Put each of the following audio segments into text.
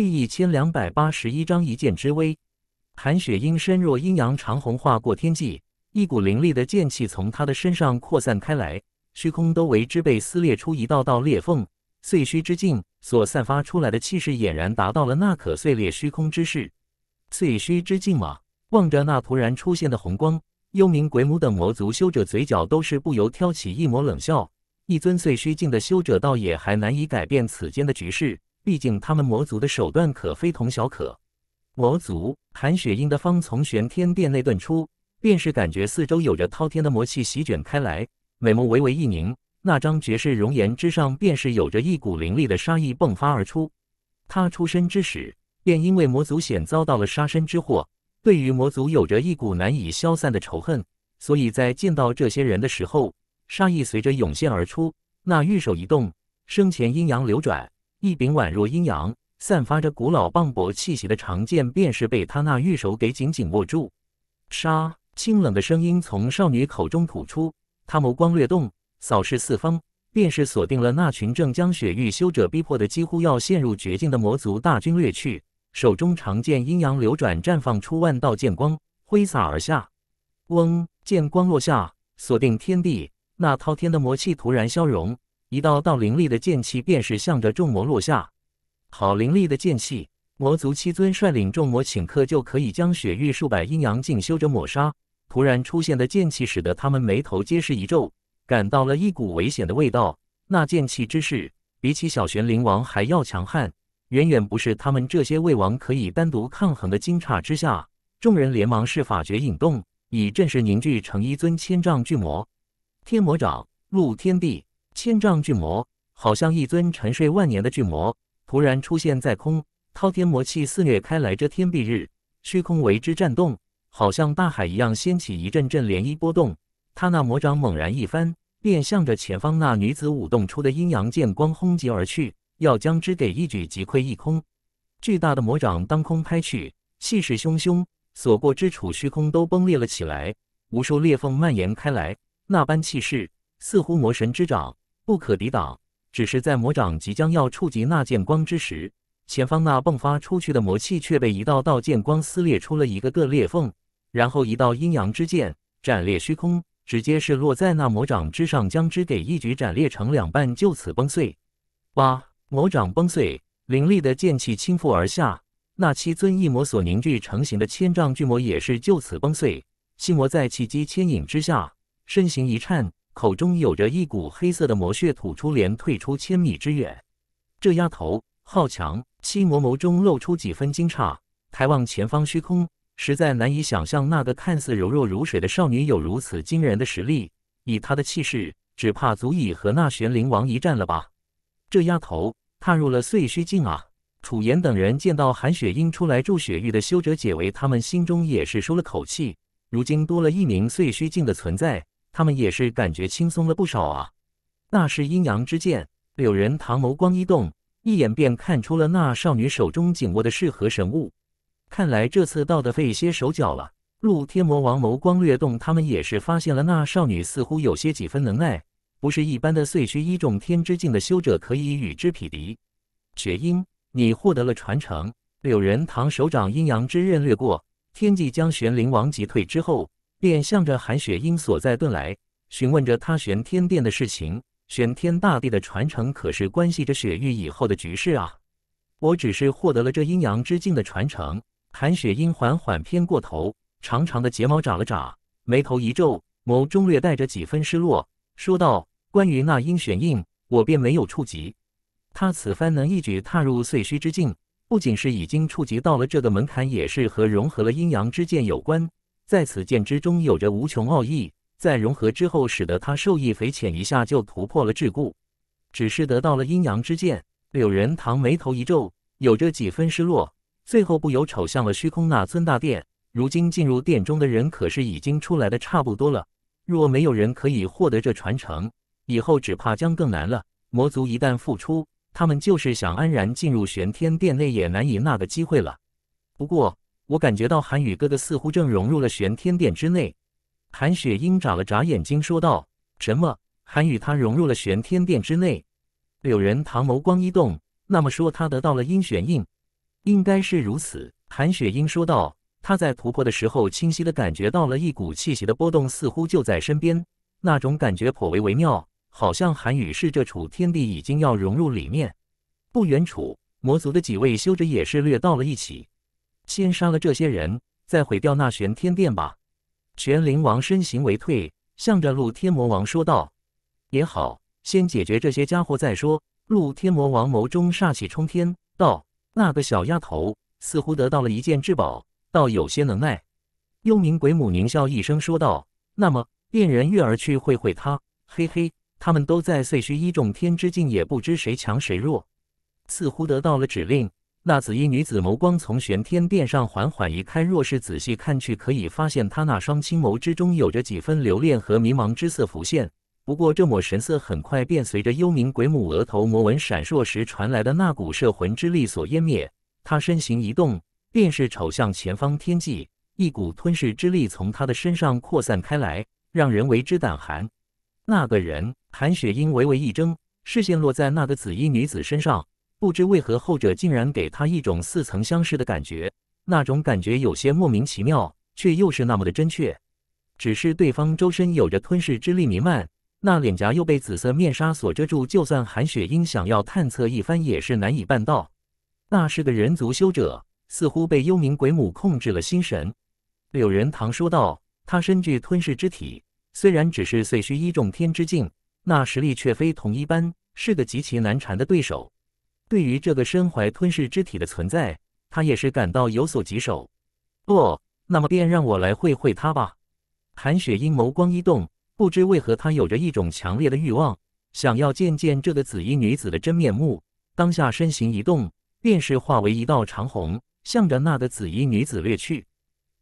第一千两百八十一章一剑之威。韩雪英身若阴阳长虹，划过天际，一股凌厉的剑气从她的身上扩散开来，虚空都为之被撕裂出一道道裂缝。碎虚之境所散发出来的气势，俨然达到了那可碎裂虚空之势。碎虚之境吗？望着那突然出现的红光，幽冥鬼母等魔族修者嘴角都是不由挑起一抹冷笑。一尊碎虚境的修者，倒也还难以改变此间的局势。毕竟他们魔族的手段可非同小可。魔族，韩雪英的方从玄天殿内遁出，便是感觉四周有着滔天的魔气席卷开来，美目微微一凝，那张绝世容颜之上便是有着一股凌厉的杀意迸发而出。他出生之时便因为魔族险遭到了杀身之祸，对于魔族有着一股难以消散的仇恨，所以在见到这些人的时候，杀意随着涌现而出，那玉手一动，生前阴阳流转。一柄宛若阴阳、散发着古老磅礴气息的长剑，便是被他那玉手给紧紧握住。杀！清冷的声音从少女口中吐出，她眸光略动，扫视四方，便是锁定了那群正将雪域修者逼迫的几乎要陷入绝境的魔族大军掠去。手中长剑阴阳流转，绽放出万道剑光，挥洒而下。嗡！剑光落下，锁定天地，那滔天的魔气突然消融。一道道凌厉的剑气便是向着众魔落下，好凌厉的剑气！魔族七尊率领众魔，请客就可以将雪域数百阴阳境修者抹杀。突然出现的剑气，使得他们眉头皆是一皱，感到了一股危险的味道。那剑气之势，比起小玄灵王还要强悍，远远不是他们这些魏王可以单独抗衡的。惊诧之下，众人连忙是法诀引动，以阵势凝聚成一尊千丈巨魔，天魔掌入天地。千丈巨魔，好像一尊沉睡万年的巨魔，突然出现在空，滔天魔气肆虐开来，遮天蔽日，虚空为之颤动，好像大海一样掀起一阵阵涟漪波动。他那魔掌猛然一翻，便向着前方那女子舞动出的阴阳剑光轰击而去，要将之给一举击溃一空。巨大的魔掌当空拍去，气势汹汹，所过之处虚空都崩裂了起来，无数裂缝蔓延开来，那般气势，似乎魔神之掌。不可抵挡，只是在魔掌即将要触及那剑光之时，前方那迸发出去的魔气却被一道道剑光撕裂出了一个个裂缝，然后一道阴阳之剑斩裂虚空，直接是落在那魔掌之上，将之给一举斩裂成两半，就此崩碎。八魔掌崩碎，凌厉的剑气倾覆而下，那七尊异魔所凝聚成型的千丈巨魔也是就此崩碎，心魔在气机牵引之下，身形一颤。口中有着一股黑色的魔血吐出，连退出千米之远。这丫头好强！七魔眸中露出几分惊诧，抬望前方虚空，实在难以想象那个看似柔弱如水的少女有如此惊人的实力。以她的气势，只怕足以和那玄灵王一战了吧？这丫头踏入了碎虚境啊！楚言等人见到韩雪英出来助雪域的修者解围，他们心中也是舒了口气。如今多了一名碎虚境的存在。他们也是感觉轻松了不少啊！那是阴阳之剑，柳仁唐眸光一动，一眼便看出了那少女手中紧握的是何神物。看来这次到的费些手脚了。陆天魔王眸光掠动，他们也是发现了那少女似乎有些几分能耐，不是一般的碎虚一重天之境的修者可以与之匹敌。绝英，你获得了传承。柳仁唐手掌阴阳之刃掠过天际，将玄灵王击退之后。便向着韩雪英所在遁来，询问着他玄天殿的事情。玄天大帝的传承可是关系着雪域以后的局势啊！我只是获得了这阴阳之境的传承。韩雪英缓缓偏过头，长长的睫毛眨了眨，眉头一皱，眸中略带着几分失落，说道：“关于那阴玄印，我便没有触及。他此番能一举踏入碎虚之境，不仅是已经触及到了这个门槛，也是和融合了阴阳之剑有关。”在此剑之中有着无穷奥义，在融合之后，使得他受益匪浅，一下就突破了桎梏，只是得到了阴阳之剑。柳仁堂眉头一皱，有着几分失落，最后不由瞅向了虚空那尊大殿。如今进入殿中的人可是已经出来的差不多了，若没有人可以获得这传承，以后只怕将更难了。魔族一旦复出，他们就是想安然进入玄天殿内，也难以那个机会了。不过。我感觉到韩羽哥哥似乎正融入了玄天殿之内。韩雪英眨了眨眼睛，说道：“什么？韩羽他融入了玄天殿之内？”柳仁唐眸光一动：“那么说，他得到了阴玄印？应该是如此。”韩雪英说道：“他在突破的时候，清晰的感觉到了一股气息的波动，似乎就在身边。那种感觉颇为微妙，好像韩羽是这处天地已经要融入里面。”不远处，魔族的几位修者也是掠到了一起。先杀了这些人，再毁掉那玄天殿吧。玄灵王身形微退，向着陆天魔王说道：“也好，先解决这些家伙再说。”陆天魔王眸中煞气冲天，道：“那个小丫头似乎得到了一件至宝，倒有些能耐。”幽冥鬼母狞笑一声说道：“那么，便人月儿去会会他。嘿嘿，他们都在碎虚一众天之境，也不知谁强谁弱。似乎得到了指令。”那紫衣女子眸光从玄天殿上缓缓移开，若是仔细看去，可以发现她那双青眸之中有着几分留恋和迷茫之色浮现。不过这抹神色很快便随着幽冥鬼母额头魔纹闪烁时传来的那股摄魂之力所湮灭。她身形一动，便是瞅向前方天际，一股吞噬之力从她的身上扩散开来，让人为之胆寒。那个人，韩雪英微微一怔，视线落在那个紫衣女子身上。不知为何，后者竟然给他一种似曾相识的感觉，那种感觉有些莫名其妙，却又是那么的真切。只是对方周身有着吞噬之力弥漫，那脸颊又被紫色面纱所遮住，就算韩雪英想要探测一番，也是难以办到。那是个人族修者，似乎被幽冥鬼母控制了心神。柳仁堂说道：“他身具吞噬之体，虽然只是碎虚一重天之境，那实力却非同一般，是个极其难缠的对手。”对于这个身怀吞噬之体的存在，他也是感到有所棘手。不，那么便让我来会会他吧。韩雪英眸光一动，不知为何她有着一种强烈的欲望，想要见见这个紫衣女子的真面目。当下身形一动，便是化为一道长虹，向着那个紫衣女子掠去。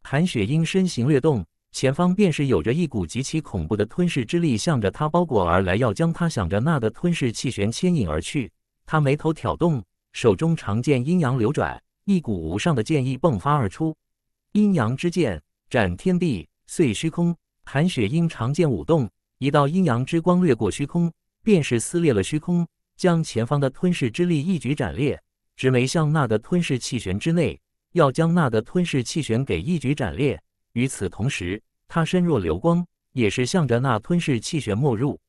韩雪英身形掠动，前方便是有着一股极其恐怖的吞噬之力向着他包裹而来，要将他想着那个吞噬气旋牵引而去。他眉头挑动，手中长剑阴阳流转，一股无上的剑意迸发而出。阴阳之剑斩天地，碎虚空。韩雪英长剑舞动，一道阴阳之光掠过虚空，便是撕裂了虚空，将前方的吞噬之力一举斩裂，直没向那个吞噬气旋之内，要将那个吞噬气旋给一举斩裂。与此同时，他身若流光，也是向着那吞噬气旋没入。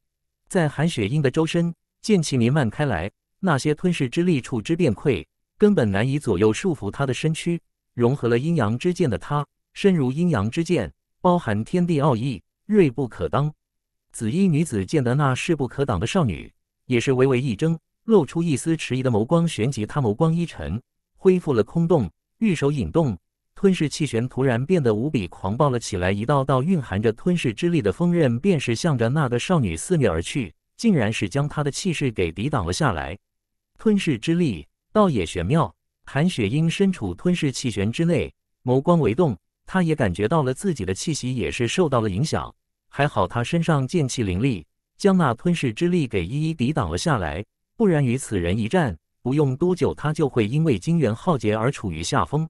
在韩雪英的周身，剑气弥漫开来。那些吞噬之力触之变溃，根本难以左右束缚他的身躯。融合了阴阳之剑的他，身如阴阳之剑，包含天地奥义，锐不可当。紫衣女子见得那势不可挡的少女，也是微微一怔，露出一丝迟疑的眸光。旋即，她眸光一沉，恢复了空洞，玉手引动，吞噬气旋突然变得无比狂暴了起来。一道道蕴含着吞噬之力的锋刃，便是向着那个少女肆虐而去，竟然是将她的气势给抵挡了下来。吞噬之力，倒也玄妙。韩雪英身处吞噬气旋之内，眸光微动，她也感觉到了自己的气息也是受到了影响。还好她身上剑气凌厉，将那吞噬之力给一一抵挡了下来，不然与此人一战，不用多久她就会因为精元耗竭而处于下风。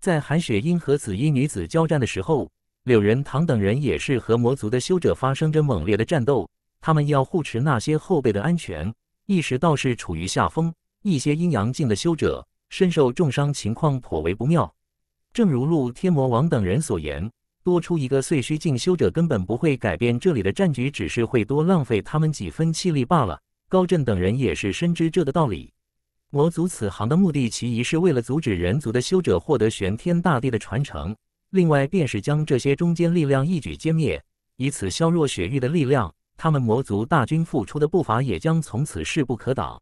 在韩雪英和紫衣女子交战的时候，柳仁堂等人也是和魔族的修者发生着猛烈的战斗，他们要护持那些后辈的安全。一时倒是处于下风，一些阴阳境的修者身受重伤，情况颇为不妙。正如陆天魔王等人所言，多出一个碎虚境修者根本不会改变这里的战局，只是会多浪费他们几分气力罢了。高震等人也是深知这的道理。魔族此行的目的，其一是为了阻止人族的修者获得玄天大帝的传承，另外便是将这些中间力量一举歼灭，以此削弱雪域的力量。他们魔族大军复出的步伐也将从此势不可挡。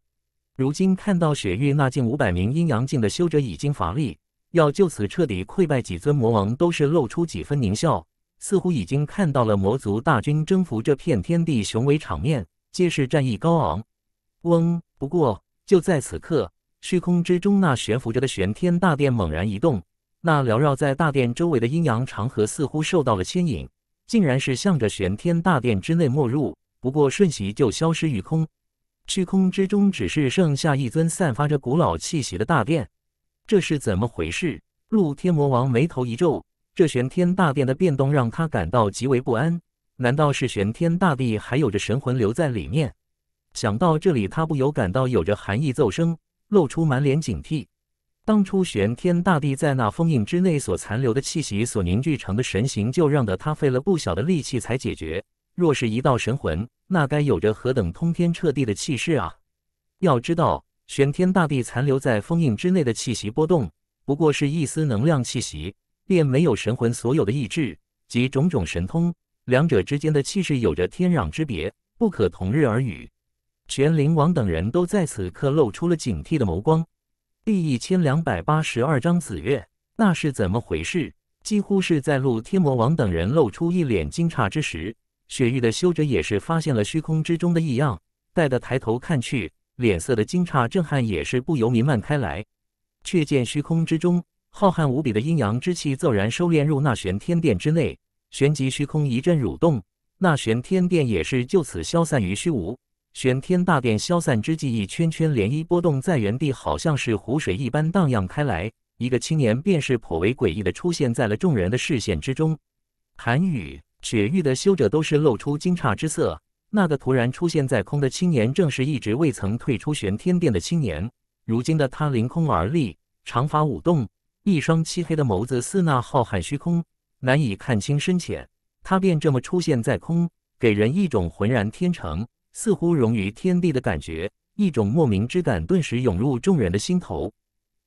如今看到雪域那近五百名阴阳境的修者已经乏力，要就此彻底溃败，几尊魔王都是露出几分狞笑，似乎已经看到了魔族大军征服这片天地雄伟场面，皆是战意高昂。嗡！不过就在此刻，虚空之中那悬浮着的玄天大殿猛然一动，那缭绕在大殿周围的阴阳长河似乎受到了牵引。竟然是向着玄天大殿之内没入，不过瞬息就消失于空。虚空之中，只是剩下一尊散发着古老气息的大殿。这是怎么回事？陆天魔王眉头一皱，这玄天大殿的变动让他感到极为不安。难道是玄天大帝还有着神魂留在里面？想到这里，他不由感到有着寒意骤生，露出满脸警惕。当初玄天大帝在那封印之内所残留的气息所凝聚成的神形，就让得他费了不小的力气才解决。若是一道神魂，那该有着何等通天彻地的气势啊！要知道，玄天大帝残留在封印之内的气息波动，不过是一丝能量气息，便没有神魂所有的意志及种种神通。两者之间的气势有着天壤之别，不可同日而语。玄灵王等人都在此刻露出了警惕的眸光。第一千两百八十二章紫月，那是怎么回事？几乎是在路天魔王等人露出一脸惊诧之时，雪域的修者也是发现了虚空之中的异样，带的抬头看去，脸色的惊诧震撼也是不由弥漫开来。却见虚空之中，浩瀚无比的阴阳之气骤然收敛入那玄天殿之内，旋即虚空一阵蠕动，那玄天殿也是就此消散于虚无。玄天大殿消散之际，一圈圈涟漪波动在原地，好像是湖水一般荡漾开来。一个青年便是颇为诡异的出现在了众人的视线之中。寒雨、雪域的修者都是露出惊诧之色。那个突然出现在空的青年，正是一直未曾退出玄天殿的青年。如今的他凌空而立，长发舞动，一双漆黑的眸子似那浩瀚虚空，难以看清深浅。他便这么出现在空，给人一种浑然天成。似乎融于天地的感觉，一种莫名之感顿时涌入众人的心头。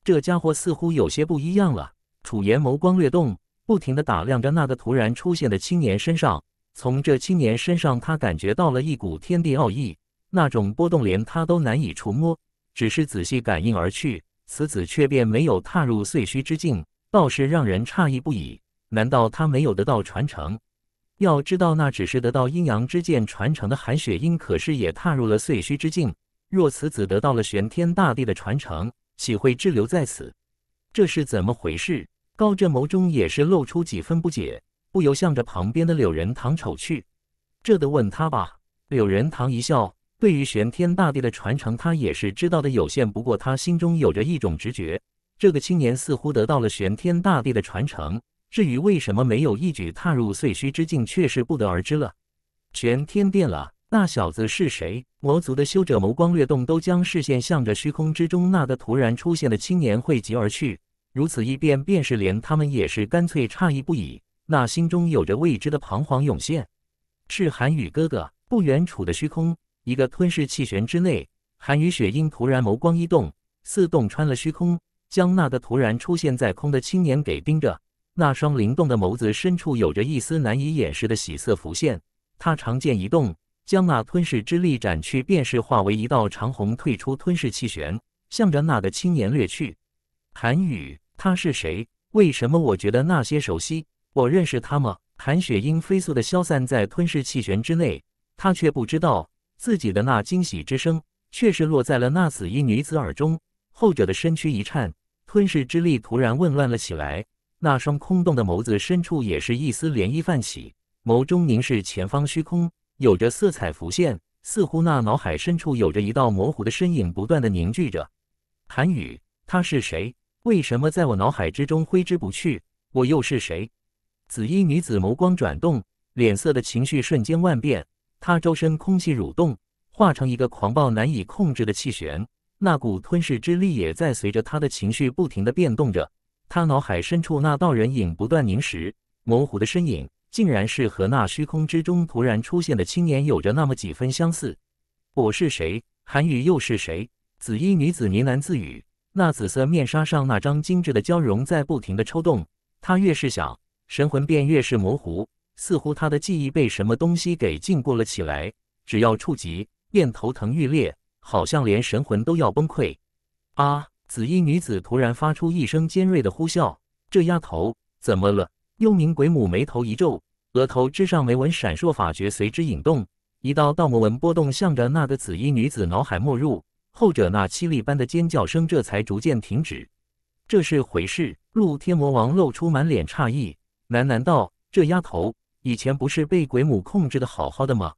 这家伙似乎有些不一样了。楚言眸光掠动，不停的打量着那个突然出现的青年身上。从这青年身上，他感觉到了一股天地奥义，那种波动连他都难以触摸。只是仔细感应而去，此子却便没有踏入碎虚之境，倒是让人诧异不已。难道他没有得到传承？要知道，那只是得到阴阳之剑传承的韩雪英，可是也踏入了碎虚之境。若此子得到了玄天大帝的传承，岂会滞留在此？这是怎么回事？高振眸中也是露出几分不解，不由向着旁边的柳仁堂瞅去。这得问他吧。柳仁堂一笑，对于玄天大帝的传承，他也是知道的有限。不过他心中有着一种直觉，这个青年似乎得到了玄天大帝的传承。至于为什么没有一举踏入碎虚之境，却是不得而知了。玄天变了，那小子是谁？魔族的修者眸光掠动，都将视线向着虚空之中那个突然出现的青年汇集而去。如此一变，便是连他们也是干脆诧异不已，那心中有着未知的彷徨涌现。是韩宇哥哥。不远处的虚空，一个吞噬气旋之内，韩宇雪鹰突然眸光一动，似洞穿了虚空，将那个突然出现在空的青年给盯着。那双灵动的眸子深处，有着一丝难以掩饰的喜色浮现。他长剑一动，将那吞噬之力斩去，便是化为一道长虹退出吞噬气旋，向着那个青年掠去。韩宇，他是谁？为什么我觉得那些熟悉？我认识他吗？韩雪英飞速的消散在吞噬气旋之内，他却不知道自己的那惊喜之声，却是落在了那紫衣女子耳中。后者的身躯一颤，吞噬之力突然紊乱了起来。那双空洞的眸子深处也是一丝涟漪泛起，眸中凝视前方虚空，有着色彩浮现，似乎那脑海深处有着一道模糊的身影不断的凝聚着。韩宇，他是谁？为什么在我脑海之中挥之不去？我又是谁？紫衣女子眸光转动，脸色的情绪瞬间万变，她周身空气蠕动，化成一个狂暴难以控制的气旋，那股吞噬之力也在随着她的情绪不停的变动着。他脑海深处那道人影不断凝视，模糊的身影，竟然是和那虚空之中突然出现的青年有着那么几分相似。我是谁？韩雨又是谁？紫衣女子呢喃自语，那紫色面纱上那张精致的娇容在不停的抽动。他越是想，神魂便越是模糊，似乎他的记忆被什么东西给禁锢了起来，只要触及，便头疼欲裂，好像连神魂都要崩溃。啊！紫衣女子突然发出一声尖锐的呼啸，这丫头怎么了？幽冥鬼母眉头一皱，额头之上眉纹闪烁，法诀随之引动，一道道魔纹波动向着那个紫衣女子脑海没入，后者那凄厉般的尖叫声这才逐渐停止。这是回事？露天魔王露出满脸诧异，喃喃道：“这丫头以前不是被鬼母控制的好好的吗？”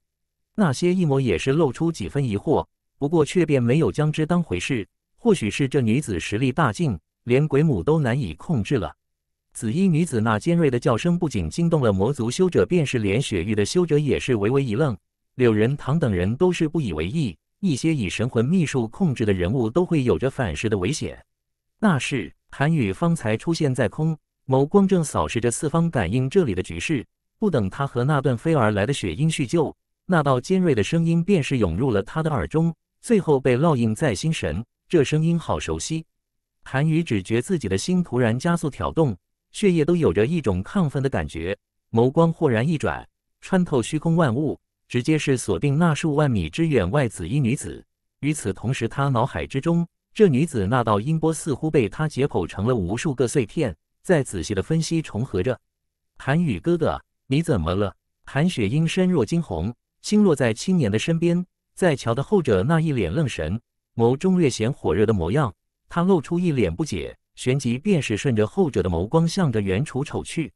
那些异魔也是露出几分疑惑，不过却便没有将之当回事。或许是这女子实力大进，连鬼母都难以控制了。紫衣女子那尖锐的叫声不仅惊动了魔族修者，便是连雪域的修者也是微微一愣。柳仁堂等人都是不以为意，一些以神魂秘术控制的人物都会有着反噬的危险。那是韩羽方才出现在空眸光正扫视着四方，感应这里的局势。不等他和那段飞而来的雪鹰叙旧，那道尖锐的声音便是涌入了他的耳中，最后被烙印在心神。这声音好熟悉，韩宇只觉自己的心突然加速跳动，血液都有着一种亢奋的感觉，眸光豁然一转，穿透虚空万物，直接是锁定那数万米之远外紫衣女子。与此同时，他脑海之中，这女子那道音波似乎被他解剖成了无数个碎片，在仔细的分析重合着。韩宇哥哥，你怎么了？韩雪英身若惊鸿，轻落在青年的身边，在瞧的后者那一脸愣神。眸中略显火热的模样，他露出一脸不解，旋即便是顺着后者的眸光，向着原楚瞅去。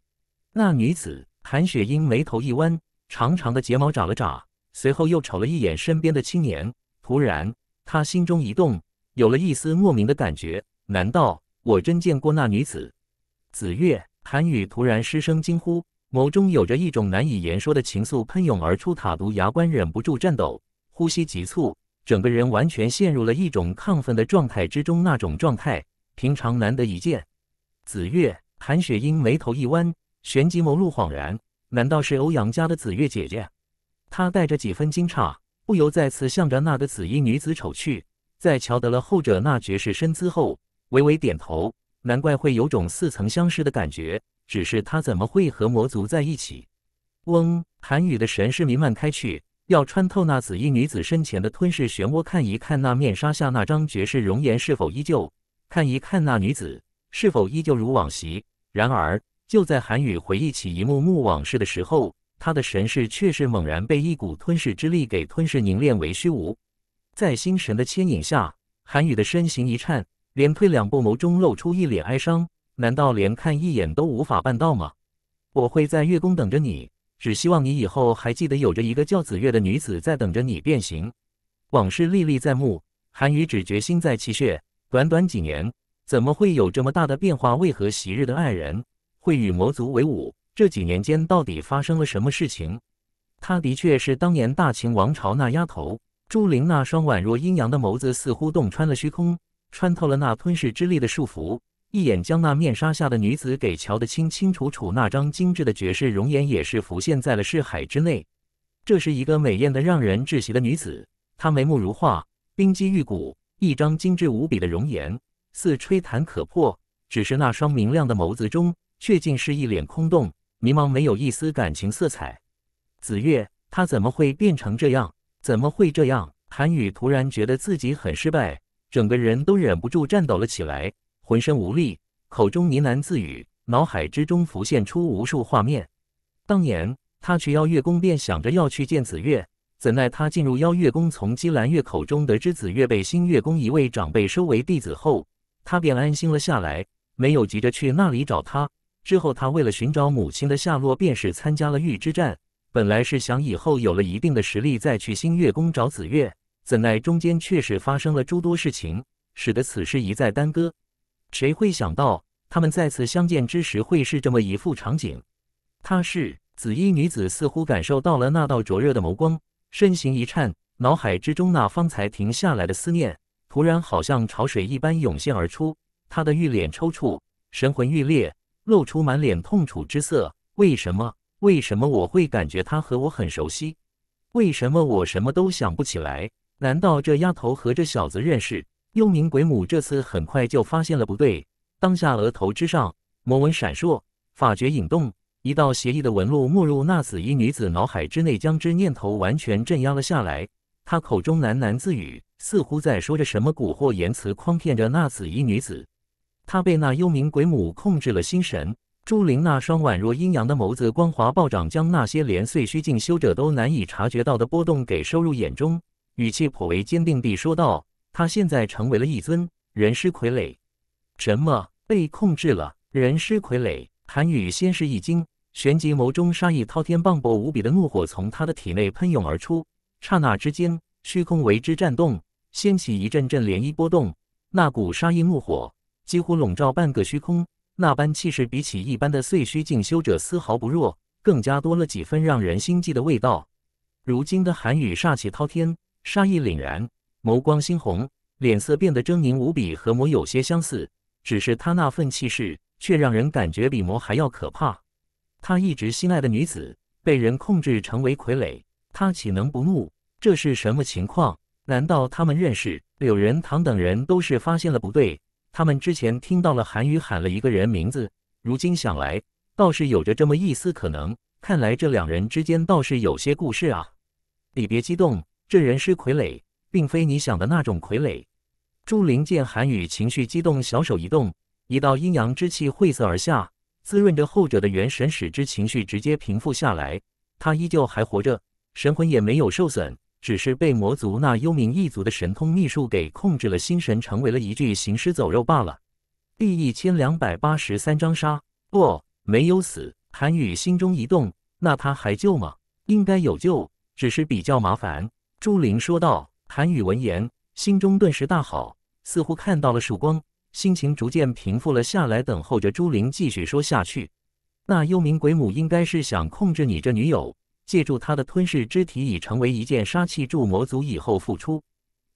那女子韩雪英眉头一弯，长长的睫毛眨了眨，随后又瞅了一眼身边的青年。突然，她心中一动，有了一丝莫名的感觉。难道我真见过那女子？子月，韩宇突然失声惊呼，眸中有着一种难以言说的情愫喷涌而出，塔毒牙关忍不住颤抖，呼吸急促。整个人完全陷入了一种亢奋的状态之中，那种状态平常难得一见。紫月，韩雪英眉头一弯，旋即眸露恍然：难道是欧阳家的紫月姐姐？她带着几分惊诧，不由再次向着那个紫衣女子瞅去。在瞧得了后者那绝世身姿后，微微点头：难怪会有种似曾相识的感觉。只是她怎么会和魔族在一起？嗡，韩语的神识弥漫开去。要穿透那紫衣女子身前的吞噬漩涡，看一看那面纱下那张绝世容颜是否依旧，看一看那女子是否依旧如往昔。然而，就在韩宇回忆起一幕幕往事的时候，他的神识却是猛然被一股吞噬之力给吞噬，凝练为虚无。在心神的牵引下，韩宇的身形一颤，连退两步，眸中露出一脸哀伤。难道连看一眼都无法办到吗？我会在月宫等着你。只希望你以后还记得，有着一个叫紫月的女子在等着你变形。往事历历在目，韩宇只觉心在泣血。短短几年，怎么会有这么大的变化？为何昔日的爱人会与魔族为伍？这几年间到底发生了什么事情？她的确是当年大秦王朝那丫头，朱玲那双宛若阴阳的眸子，似乎洞穿了虚空，穿透了那吞噬之力的束缚。一眼将那面纱下的女子给瞧得清清楚楚，那张精致的绝世容颜也是浮现在了视海之内。这是一个美艳的让人窒息的女子，她眉目如画，冰肌玉骨，一张精致无比的容颜似吹弹可破，只是那双明亮的眸子中却尽是一脸空洞、迷茫，没有一丝感情色彩。子月，她怎么会变成这样？怎么会这样？韩宇突然觉得自己很失败，整个人都忍不住颤抖了起来。浑身无力，口中呢喃自语，脑海之中浮现出无数画面。当年他去邀月宫，便想着要去见紫月，怎奈他进入邀月宫，从姬兰月口中得知紫月被星月宫一位长辈收为弟子后，他便安心了下来，没有急着去那里找他。之后他为了寻找母亲的下落，便是参加了玉之战。本来是想以后有了一定的实力再去星月宫找紫月，怎奈中间确实发生了诸多事情，使得此事一再耽搁。谁会想到，他们再次相见之时会是这么一副场景？他是紫衣女子，似乎感受到了那道灼热的眸光，身形一颤，脑海之中那方才停下来的思念，突然好像潮水一般涌现而出。他的玉脸抽搐，神魂欲裂，露出满脸痛楚之色。为什么？为什么我会感觉他和我很熟悉？为什么我什么都想不起来？难道这丫头和这小子认识？幽冥鬼母这次很快就发现了不对，当下额头之上魔纹闪烁，法诀引动，一道邪异的纹路没入那紫衣女子脑海之内，将之念头完全镇压了下来。他口中喃喃自语，似乎在说着什么蛊惑言辞，诓骗着那紫衣女子。他被那幽冥鬼母控制了心神。朱玲那双宛若阴阳的眸子光华暴涨，将那些连碎虚境修者都难以察觉到的波动给收入眼中，语气颇为坚定地说道。他现在成为了一尊人尸傀儡，什么被控制了？人尸傀儡！韩宇先是一惊，旋即眸中杀意滔天，磅礴无比的怒火从他的体内喷涌而出，刹那之间，虚空为之颤动，掀起一阵阵涟漪波动。那股杀意怒火几乎笼罩半个虚空，那般气势比起一般的碎虚境修者丝毫不弱，更加多了几分让人心悸的味道。如今的韩宇煞气滔天，杀意凛然。眸光猩红，脸色变得狰狞无比，和魔有些相似，只是他那份气势却让人感觉比魔还要可怕。他一直心爱的女子被人控制成为傀儡，他岂能不怒？这是什么情况？难道他们认识？柳仁堂等人都是发现了不对，他们之前听到了韩雨喊了一个人名字，如今想来倒是有着这么一丝可能。看来这两人之间倒是有些故事啊！你别激动，这人是傀儡。并非你想的那种傀儡。朱灵见韩雨情绪激动，小手一动，一道阴阳之气晦色而下，滋润着后者的元神，使之情绪直接平复下来。他依旧还活着，神魂也没有受损，只是被魔族那幽冥一族的神通秘术给控制了心神，成为了一具行尸走肉罢了。第一千两百八十三章杀不，没有死。韩雨心中一动，那他还救吗？应该有救，只是比较麻烦。朱灵说道。韩宇闻言，心中顿时大好，似乎看到了曙光，心情逐渐平复了下来，等候着朱玲继续说下去。那幽冥鬼母应该是想控制你这女友，借助她的吞噬之体，已成为一件杀器，助魔族以后复出。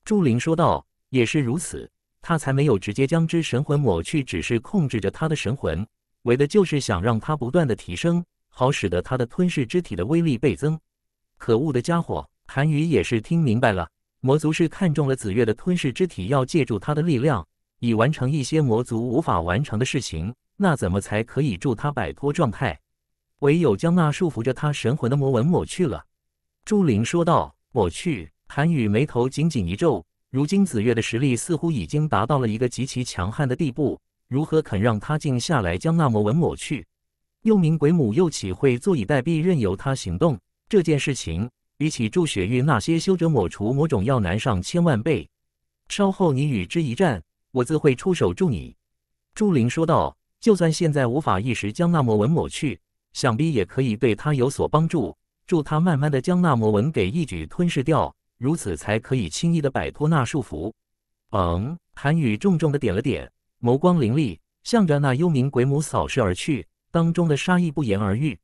朱玲说道：“也是如此，他才没有直接将之神魂抹去，只是控制着他的神魂，为的就是想让他不断的提升，好使得他的吞噬之体的威力倍增。”可恶的家伙！韩宇也是听明白了。魔族是看中了紫月的吞噬之体，要借助他的力量，以完成一些魔族无法完成的事情。那怎么才可以助他摆脱状态？唯有将那束缚着他神魂的魔纹抹去了。朱玲说道。抹去。韩雨眉头紧紧一皱。如今紫月的实力似乎已经达到了一个极其强悍的地步，如何肯让他静下来将那魔纹抹去？又名鬼母又岂会坐以待毙，任由他行动？这件事情。比起驻雪域那些修者抹除某种药难上千万倍，稍后你与之一战，我自会出手助你。朱灵说道：“就算现在无法一时将那魔纹抹去，想必也可以对他有所帮助，助他慢慢的将那魔纹给一举吞噬掉，如此才可以轻易的摆脱那束缚。”嗯，韩宇重重的点了点，眸光凌厉，向着那幽冥鬼母扫视而去，当中的杀意不言而喻。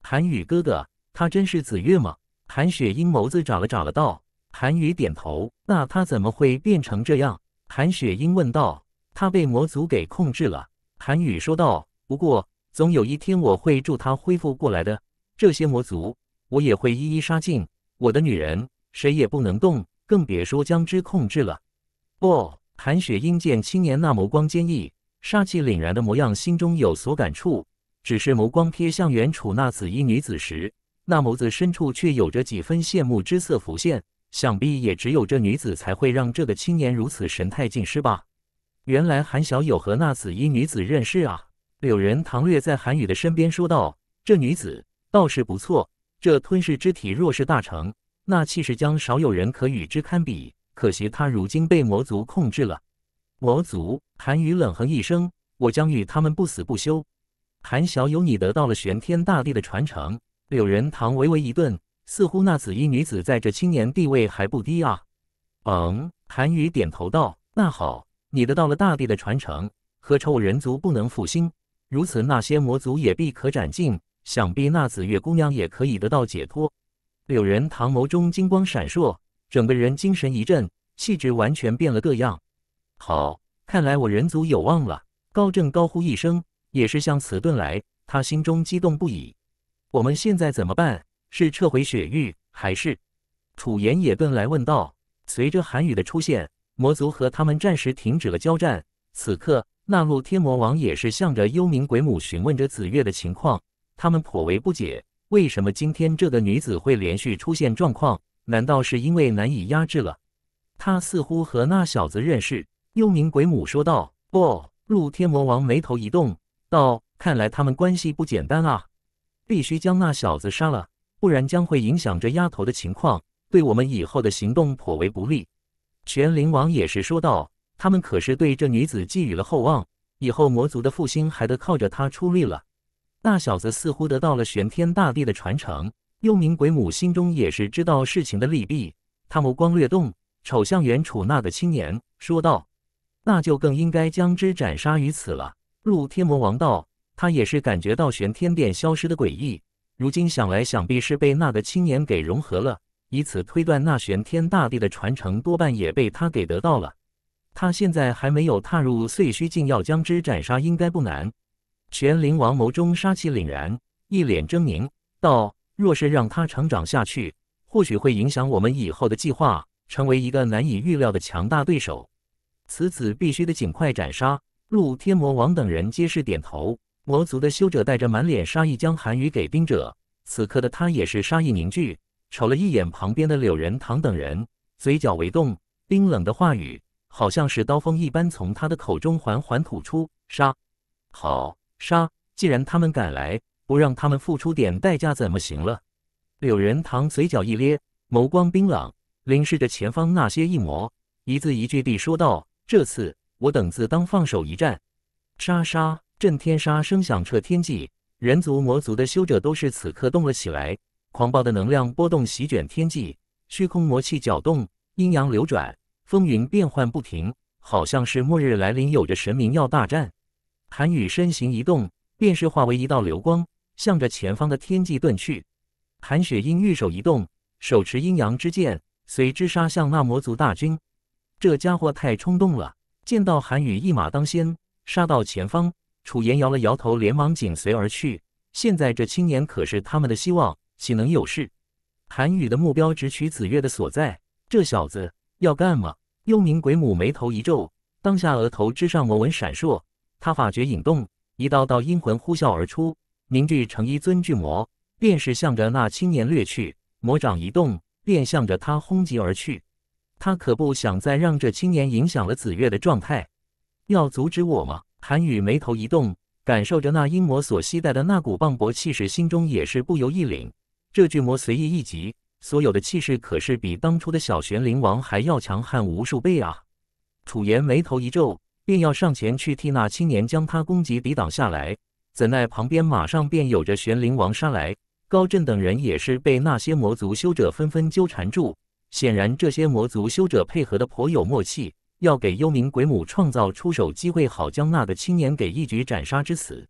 韩宇哥哥，他真是紫月吗？韩雪英眸子眨了眨了，道：“韩雨点头，那他怎么会变成这样？”韩雪英问道。“他被魔族给控制了。”韩雨说道。“不过总有一天我会助他恢复过来的。这些魔族，我也会一一杀尽。我的女人，谁也不能动，更别说将之控制了。”不，韩雪英见青年那眸光坚毅、杀气凛然的模样，心中有所感触。只是眸光瞥向原楚那紫衣女子时。那眸子深处却有着几分羡慕之色浮现，想必也只有这女子才会让这个青年如此神态尽失吧。原来韩小友和那紫衣女子认识啊！柳人唐略在韩宇的身边说道：“这女子倒是不错，这吞噬之体若是大成，那气势将少有人可与之堪比。可惜她如今被魔族控制了。”魔族！韩雨冷哼一声：“我将与他们不死不休。”韩小友，你得到了玄天大帝的传承。柳仁堂微微一顿，似乎那紫衣女子在这青年地位还不低啊。嗯，韩宇点头道：“那好，你得到了大地的传承，何愁人族不能复兴？如此，那些魔族也必可斩尽。想必那紫月姑娘也可以得到解脱。”柳仁堂眸中金光闪烁，整个人精神一振，气质完全变了个样。好，看来我人族有望了！高正高呼一声，也是向此遁来，他心中激动不已。我们现在怎么办？是撤回雪域，还是？楚言也顿来问道。随着寒雨的出现，魔族和他们暂时停止了交战。此刻，那路天魔王也是向着幽冥鬼母询问着紫月的情况。他们颇为不解，为什么今天这个女子会连续出现状况？难道是因为难以压制了？他似乎和那小子认识。幽冥鬼母说道：“不。”路天魔王眉头一动，道：“看来他们关系不简单啊。”必须将那小子杀了，不然将会影响这丫头的情况，对我们以后的行动颇为不利。玄灵王也是说道：“他们可是对这女子寄予了厚望，以后魔族的复兴还得靠着他出力了。”那小子似乎得到了玄天大帝的传承，幽冥鬼母心中也是知道事情的利弊，他目光略动，瞅向远处那个青年，说道：“那就更应该将之斩杀于此了。”入天魔王道。他也是感觉到玄天殿消失的诡异，如今想来，想必是被那个青年给融合了。以此推断，那玄天大帝的传承多半也被他给得到了。他现在还没有踏入碎虚境，要将之斩杀应该不难。玄灵王眸中杀气凛然，一脸狰狞道：“若是让他成长下去，或许会影响我们以后的计划，成为一个难以预料的强大对手。此子必须得尽快斩杀。”陆天魔王等人皆是点头。魔族的修者带着满脸杀意，将寒羽给冰者。此刻的他也是杀意凝聚，瞅了一眼旁边的柳仁堂等人，嘴角微动，冰冷的话语好像是刀锋一般从他的口中缓缓吐出：“杀，好杀！既然他们敢来，不让他们付出点代价怎么行了？”柳仁堂嘴角一咧，眸光冰冷，凝视着前方那些异魔，一字一句地说道：“这次我等自当放手一战，杀杀。”震天杀声响彻天际，人族、魔族的修者都是此刻动了起来，狂暴的能量波动席卷天际，虚空魔气搅动，阴阳流转，风云变幻不停，好像是末日来临，有着神明要大战。韩羽身形一动，便是化为一道流光，向着前方的天际遁去。韩雪英玉手一动，手持阴阳之剑，随之杀向那魔族大军。这家伙太冲动了，见到韩羽一马当先，杀到前方。楚言摇了摇头，连忙紧随而去。现在这青年可是他们的希望，岂能有事？韩羽的目标直取紫月的所在，这小子要干嘛？幽冥鬼母眉头一皱，当下额头之上魔纹闪烁，他法诀引动，一道道阴魂呼啸而出，凝聚成一尊巨魔，便是向着那青年掠去。魔掌一动，便向着他轰击而去。他可不想再让这青年影响了紫月的状态，要阻止我吗？韩宇眉头一动，感受着那阴魔所携带的那股磅礴气势，心中也是不由一凛。这巨魔随意一击，所有的气势可是比当初的小玄灵王还要强悍无数倍啊！楚言眉头一皱，便要上前去替那青年将他攻击抵挡下来，怎奈旁边马上便有着玄灵王杀来，高震等人也是被那些魔族修者纷纷纠缠住。显然，这些魔族修者配合的颇有默契。要给幽冥鬼母创造出手机会，好将那个青年给一举斩杀之死。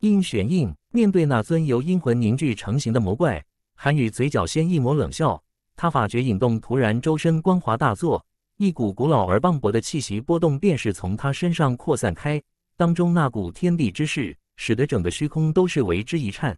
阴玄印面对那尊由阴魂凝聚成型的魔怪，韩羽嘴角先一抹冷笑，他法诀引动，突然周身光华大作，一股古老而磅礴的气息波动便是从他身上扩散开，当中那股天地之势，使得整个虚空都是为之一颤。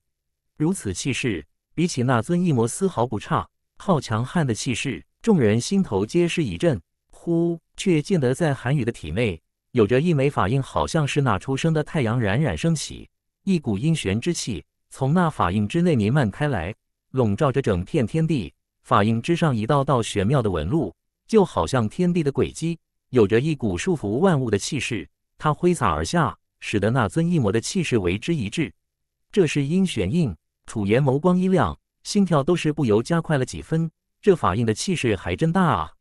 如此气势，比起那尊异魔丝毫不差，好强悍的气势，众人心头皆是一震。呼！却见得在韩宇的体内有着一枚法印，好像是那初升的太阳冉冉升起，一股阴玄之气从那法印之内弥漫开来，笼罩着整片天地。法印之上一道道玄妙的纹路，就好像天地的轨迹，有着一股束缚万物的气势。它挥洒而下，使得那尊异魔的气势为之一滞。这是阴玄印。楚言眸光一亮，心跳都是不由加快了几分。这法印的气势还真大啊！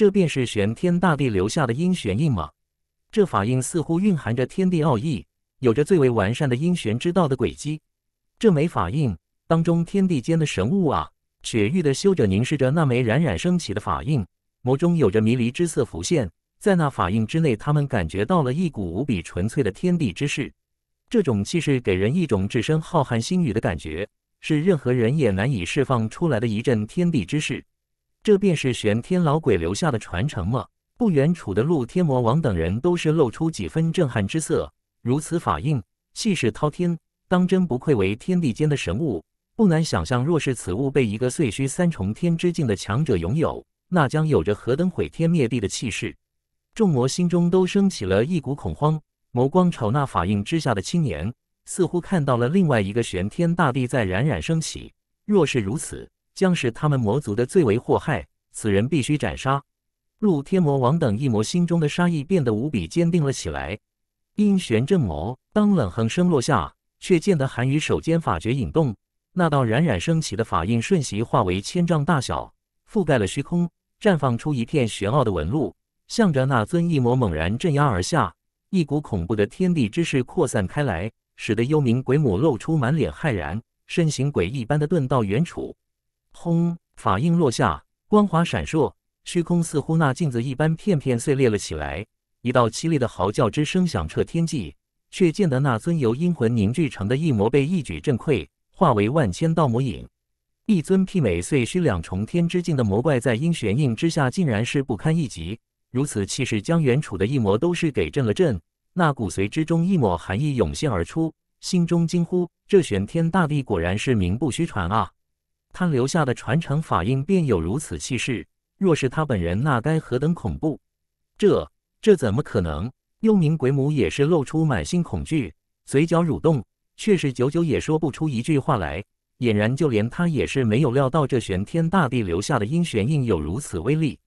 这便是玄天大帝留下的阴玄印吗？这法印似乎蕴含着天地奥义，有着最为完善的阴玄之道的轨迹。这枚法印当中，天地间的神物啊！雪域的修者凝视着那枚冉冉升起的法印，眸中有着迷离之色浮现。在那法印之内，他们感觉到了一股无比纯粹的天地之势。这种气势给人一种置身浩瀚星宇的感觉，是任何人也难以释放出来的一阵天地之势。这便是玄天老鬼留下的传承吗？不远处的戮天魔王等人都是露出几分震撼之色。如此法印，气势滔天，当真不愧为天地间的神物。不难想象，若是此物被一个碎虚三重天之境的强者拥有，那将有着何等毁天灭地的气势？众魔心中都升起了一股恐慌，眸光朝那法印之下的青年，似乎看到了另外一个玄天大帝在冉冉升起。若是如此，将是他们魔族的最为祸害，此人必须斩杀。陆天魔王等一魔心中的杀意变得无比坚定了起来。阴玄正魔，当冷哼声落下，却见得韩羽手间法诀引动，那道冉冉升起的法印瞬息化为千丈大小，覆盖了虚空，绽放出一片玄奥的纹路，向着那尊一魔猛然镇压而下。一股恐怖的天地之势扩散开来，使得幽冥鬼母露出满脸骇然，身形鬼一般的遁到远处。轰！法印落下，光华闪烁，虚空似乎那镜子一般，片片碎裂了起来。一道凄厉的嚎叫之声响彻天际，却见得那尊由阴魂凝聚成的一魔被一举震溃，化为万千道魔影。一尊媲美碎虚两重天之境的魔怪，在阴玄印之下，竟然是不堪一击。如此气势，将原处的一魔都是给震了震。那骨髓之中，一抹寒意涌现而出，心中惊呼：“这玄天大帝果然是名不虚传啊！”他留下的传承法印便有如此气势，若是他本人，那该何等恐怖？这这怎么可能？幽冥鬼母也是露出满心恐惧，嘴角蠕动，却是久久也说不出一句话来，俨然就连他也是没有料到这玄天大帝留下的阴玄印有如此威力。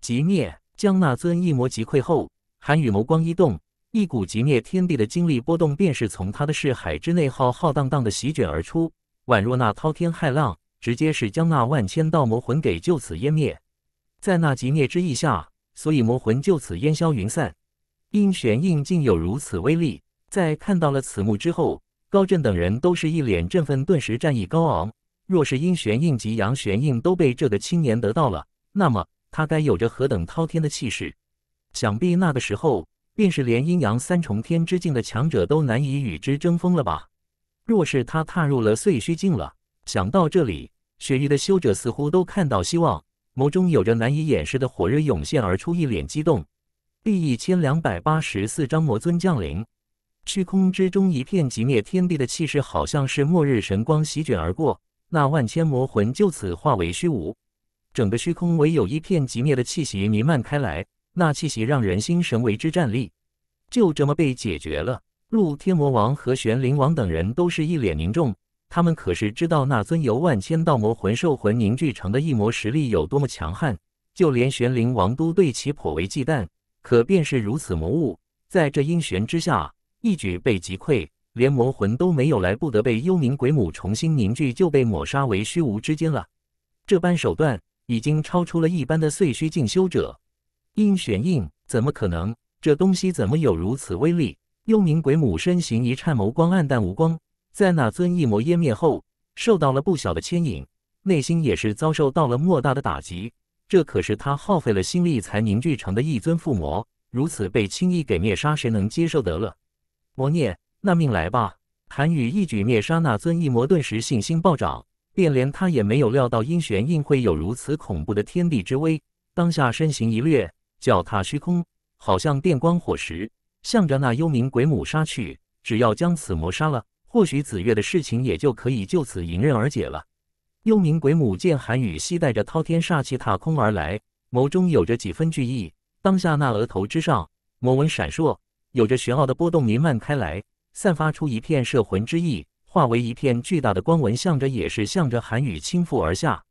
极灭将那尊异魔击溃后，韩羽眸光一动，一股极灭天地的精力波动便是从他的视海之内浩浩荡荡的席卷而出，宛若那滔天骇浪。直接是将那万千道魔魂给就此湮灭，在那极灭之意下，所以魔魂就此烟消云散。阴玄印竟有如此威力，在看到了此幕之后，高震等人都是一脸振奋，顿时战意高昂。若是阴玄印及阳玄印都被这个青年得到了，那么他该有着何等滔天的气势？想必那个时候，便是连阴阳三重天之境的强者都难以与之争锋了吧？若是他踏入了碎虚境了。想到这里，雪域的修者似乎都看到希望，眸中有着难以掩饰的火热涌现而出，一脸激动。第一千两百八十四章魔尊降临，虚空之中一片极灭天地的气势，好像是末日神光席卷而过，那万千魔魂就此化为虚无，整个虚空唯有一片极灭的气息弥漫开来，那气息让人心神为之战栗。就这么被解决了，陆天魔王和玄灵王等人都是一脸凝重。他们可是知道那尊由万千道魔魂兽魂凝聚成的一魔实力有多么强悍，就连玄灵王都对其颇为忌惮。可便是如此魔物，在这阴玄之下，一举被击溃，连魔魂都没有来不得被幽冥鬼母重新凝聚，就被抹杀为虚无之间了。这般手段已经超出了一般的碎虚境修者。阴玄印怎么可能？这东西怎么有如此威力？幽冥鬼母身形一颤，眸光黯淡无光。在那尊异魔湮灭后，受到了不小的牵引，内心也是遭受到了莫大的打击。这可是他耗费了心力才凝聚成的一尊附魔，如此被轻易给灭杀，谁能接受得了？魔孽，那命来吧！韩宇一举灭杀那尊异魔，顿时信心暴涨，便连他也没有料到阴玄印会有如此恐怖的天地之威。当下身形一掠，脚踏虚空，好像电光火石，向着那幽冥鬼母杀去。只要将此魔杀了。或许紫月的事情也就可以就此迎刃而解了。幽冥鬼母见韩雨熙带着滔天煞气踏空而来，眸中有着几分惧意。当下那额头之上魔纹闪烁，有着玄奥的波动弥漫开来，散发出一片摄魂之意，化为一片巨大的光纹，向着也是向着韩雨倾覆而下。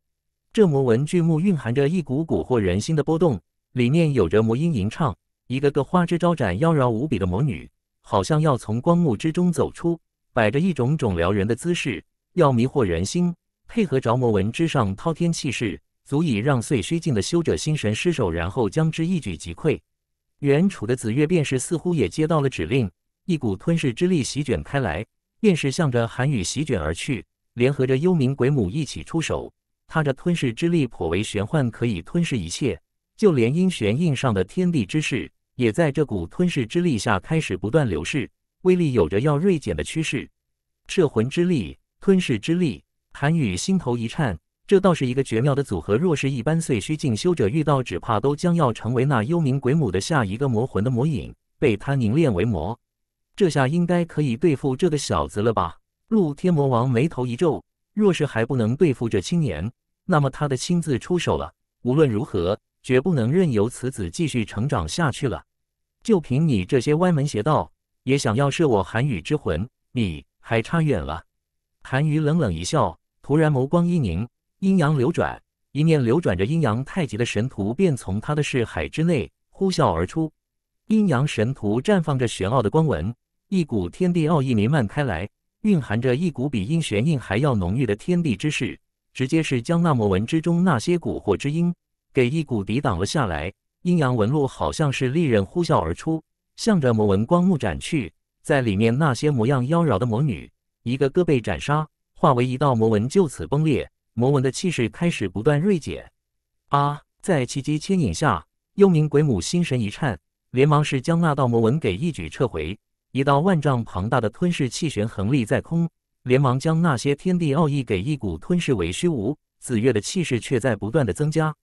这魔纹巨幕蕴含着一股蛊惑人心的波动，里面有着魔音吟唱，一个个花枝招展、妖娆无比的魔女，好像要从光幕之中走出。摆着一种种撩人的姿势，要迷惑人心，配合着魔纹之上滔天气势，足以让碎虚境的修者心神失守，然后将之一举击溃。原楚的紫月便是似乎也接到了指令，一股吞噬之力席卷开来，便是向着韩雨席卷而去，联合着幽冥鬼母一起出手。他这吞噬之力颇为玄幻，可以吞噬一切，就连阴玄印上的天地之势，也在这股吞噬之力下开始不断流逝。威力有着要锐减的趋势，摄魂之力、吞噬之力，韩羽心头一颤，这倒是一个绝妙的组合。若是一般碎虚境修者遇到，只怕都将要成为那幽冥鬼母的下一个魔魂的魔影，被他凝练为魔。这下应该可以对付这个小子了吧？陆天魔王眉头一皱，若是还不能对付这青年，那么他的亲自出手了。无论如何，绝不能任由此子继续成长下去了。就凭你这些歪门邪道！也想要摄我寒羽之魂，你还差远了。寒羽冷冷一笑，突然眸光一凝，阴阳流转，一念流转着阴阳太极的神图便从他的视海之内呼啸而出。阴阳神图绽放着玄奥的光纹，一股天地奥义弥漫开来，蕴含着一股比阴玄印还要浓郁的天地之势，直接是将那魔纹之中那些蛊惑之音给一股抵挡了下来。阴阳纹路好像是利刃呼啸而出。向着魔纹光幕斩去，在里面那些模样妖娆的魔女，一个被斩杀，化为一道魔纹，就此崩裂。魔纹的气势开始不断锐减。啊，在契机牵引下，幽冥鬼母心神一颤，连忙是将那道魔纹给一举撤回。一道万丈庞大的吞噬气旋横立在空，连忙将那些天地奥义给一股吞噬为虚无。紫月的气势却在不断的增加。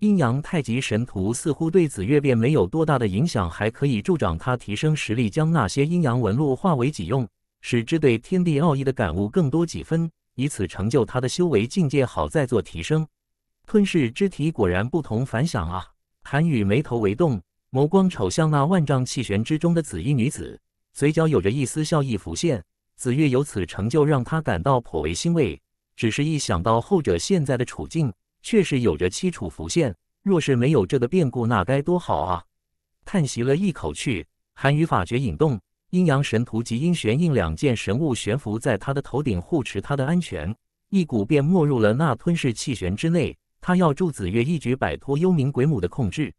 阴阳太极神图似乎对紫月便没有多大的影响，还可以助长他提升实力，将那些阴阳纹路化为己用，使之对天地奥义的感悟更多几分，以此成就他的修为境界，好再做提升。吞噬之体果然不同凡响啊！韩羽眉头微动，眸光瞅向那万丈气旋之中的紫衣女子，嘴角有着一丝笑意浮现。紫月有此成就让他感到颇为欣慰，只是一想到后者现在的处境。确实有着凄楚浮现，若是没有这个变故，那该多好啊！叹息了一口气，韩羽法诀引动阴阳神图及阴玄印两件神物悬浮在他的头顶护持他的安全，一股便没入了那吞噬气旋之内。他要助子月一举摆脱幽冥鬼母的控制。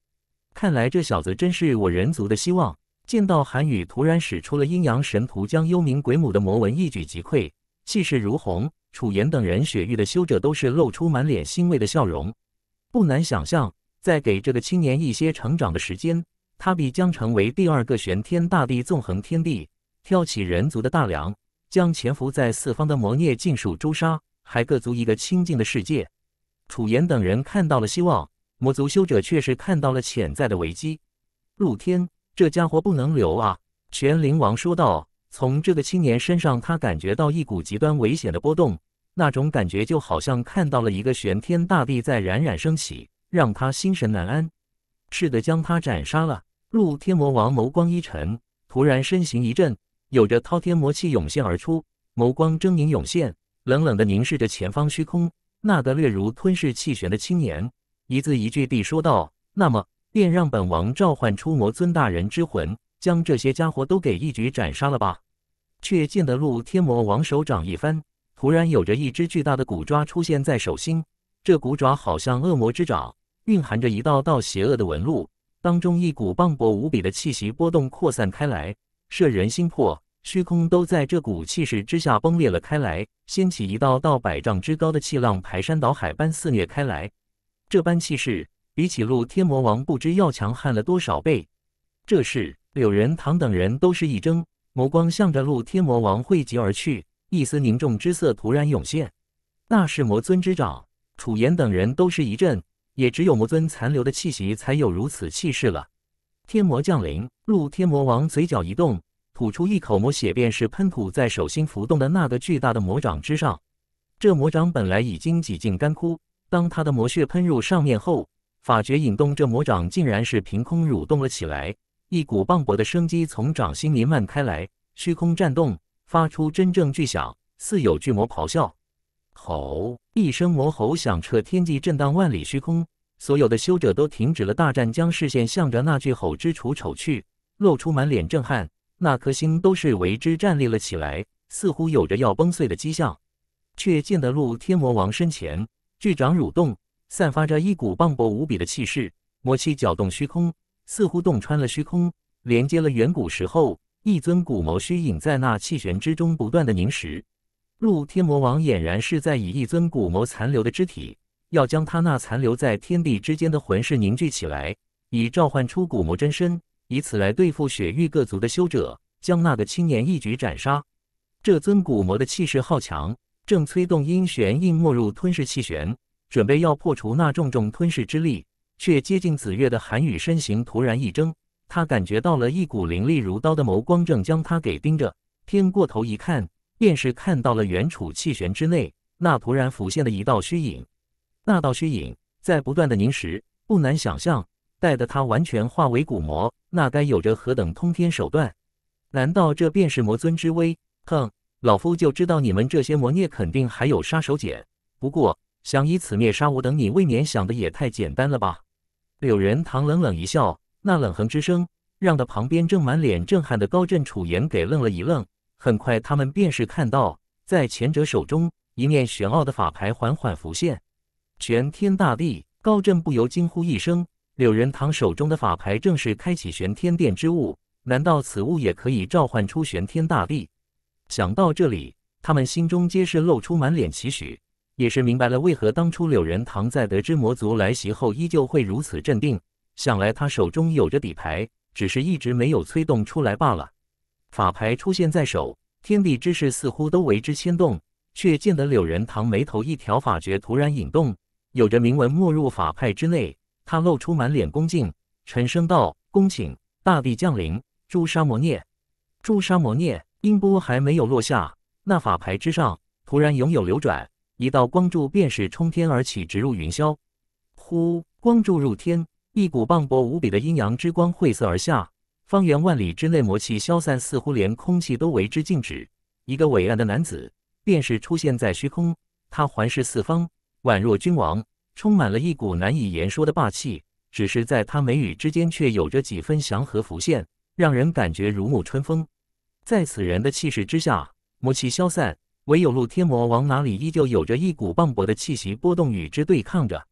看来这小子真是我人族的希望。见到韩羽突然使出了阴阳神图，将幽冥鬼母的魔纹一举击溃，气势如虹。楚言等人，雪域的修者都是露出满脸欣慰的笑容。不难想象，在给这个青年一些成长的时间，他必将成为第二个玄天大帝，纵横天地，挑起人族的大梁，将潜伏在四方的魔孽尽数诛杀，还各族一个清净的世界。楚言等人看到了希望，魔族修者却是看到了潜在的危机。陆天，这家伙不能留啊！玄灵王说道。从这个青年身上，他感觉到一股极端危险的波动，那种感觉就好像看到了一个玄天大帝在冉冉升起，让他心神难安，是的，将他斩杀了。陆天魔王眸光一沉，突然身形一震，有着滔天魔气涌现而出，眸光狰狞涌现，冷冷地凝视着前方虚空，那个略如吞噬气旋的青年，一字一句地说道：“那么，便让本王召唤出魔尊大人之魂。”将这些家伙都给一举斩杀了吧！却见得陆天魔王手掌一翻，突然有着一只巨大的骨爪出现在手心。这骨爪好像恶魔之爪，蕴含着一道道邪恶的纹路，当中一股磅礴无比的气息波动扩散开来，摄人心魄，虚空都在这股气势之下崩裂了开来，掀起一道道百丈之高的气浪，排山倒海般肆虐开来。这般气势，比起陆天魔王不知要强悍了多少倍。这是。柳仁堂等人都是一怔，眸光向着陆天魔王汇集而去，一丝凝重之色突然涌现。那是魔尊之掌。楚言等人都是一震，也只有魔尊残留的气息才有如此气势了。天魔降临，陆天魔王嘴角一动，吐出一口魔血，便是喷吐在手心浮动的那个巨大的魔掌之上。这魔掌本来已经几近干枯，当他的魔血喷入上面后，法诀引动这魔掌，竟然是凭空蠕动了起来。一股磅礴的生机从掌心弥漫开来，虚空颤动，发出阵阵巨响，似有巨魔咆哮。吼！一声魔吼响彻天际，震荡万里虚空。所有的修者都停止了大战，将视线向着那巨吼之处瞅去，露出满脸震撼。那颗心都是为之站立了起来，似乎有着要崩碎的迹象。却见得陆天魔王身前，巨掌蠕动，散发着一股磅礴无比的气势，魔气搅动虚空。似乎洞穿了虚空，连接了远古时候一尊古魔虚影，在那气旋之中不断的凝实。入天魔王俨然是在以一尊古魔残留的肢体，要将他那残留在天地之间的魂势凝聚起来，以召唤出古魔真身，以此来对付雪域各族的修者，将那个青年一举斩杀。这尊古魔的气势好强，正催动阴玄印没入吞噬气旋，准备要破除那重重吞噬之力。却接近紫月的韩羽身形突然一怔，他感觉到了一股凌厉如刀的眸光正将他给盯着。偏过头一看，便是看到了原楚气旋之内那突然浮现的一道虚影。那道虚影在不断的凝实，不难想象，待得他完全化为古魔，那该有着何等通天手段？难道这便是魔尊之威？哼，老夫就知道你们这些魔孽肯定还有杀手锏。不过，想以此灭杀我等，你未免想的也太简单了吧？柳仁堂冷冷一笑，那冷哼之声，让得旁边正满脸震撼的高震、楚言给愣了一愣。很快，他们便是看到，在前者手中，一面玄奥的法牌缓缓浮现。玄天大帝，高震不由惊呼一声。柳仁堂手中的法牌正是开启玄天殿之物，难道此物也可以召唤出玄天大帝？想到这里，他们心中皆是露出满脸期许。也是明白了为何当初柳仁堂在得知魔族来袭后依旧会如此镇定，想来他手中有着底牌，只是一直没有催动出来罢了。法牌出现在手，天地之势似乎都为之牵动，却见得柳仁堂眉头一挑，法诀突然引动，有着铭文没入法派之内。他露出满脸恭敬，沉声道：“恭请大帝降临，诛杀魔孽，诛杀魔孽！”音波还没有落下，那法牌之上突然拥有流转。一道光柱便是冲天而起，直入云霄。呼，光柱入天，一股磅礴无比的阴阳之光晦色而下，方圆万里之内魔气消散，似乎连空气都为之静止。一个伟岸的男子便是出现在虚空，他环视四方，宛若君王，充满了一股难以言说的霸气。只是在他眉宇之间却有着几分祥和浮现，让人感觉如沐春风。在此人的气势之下，魔气消散。唯有露天魔王哪里依旧有着一股磅礴的气息波动与之对抗着？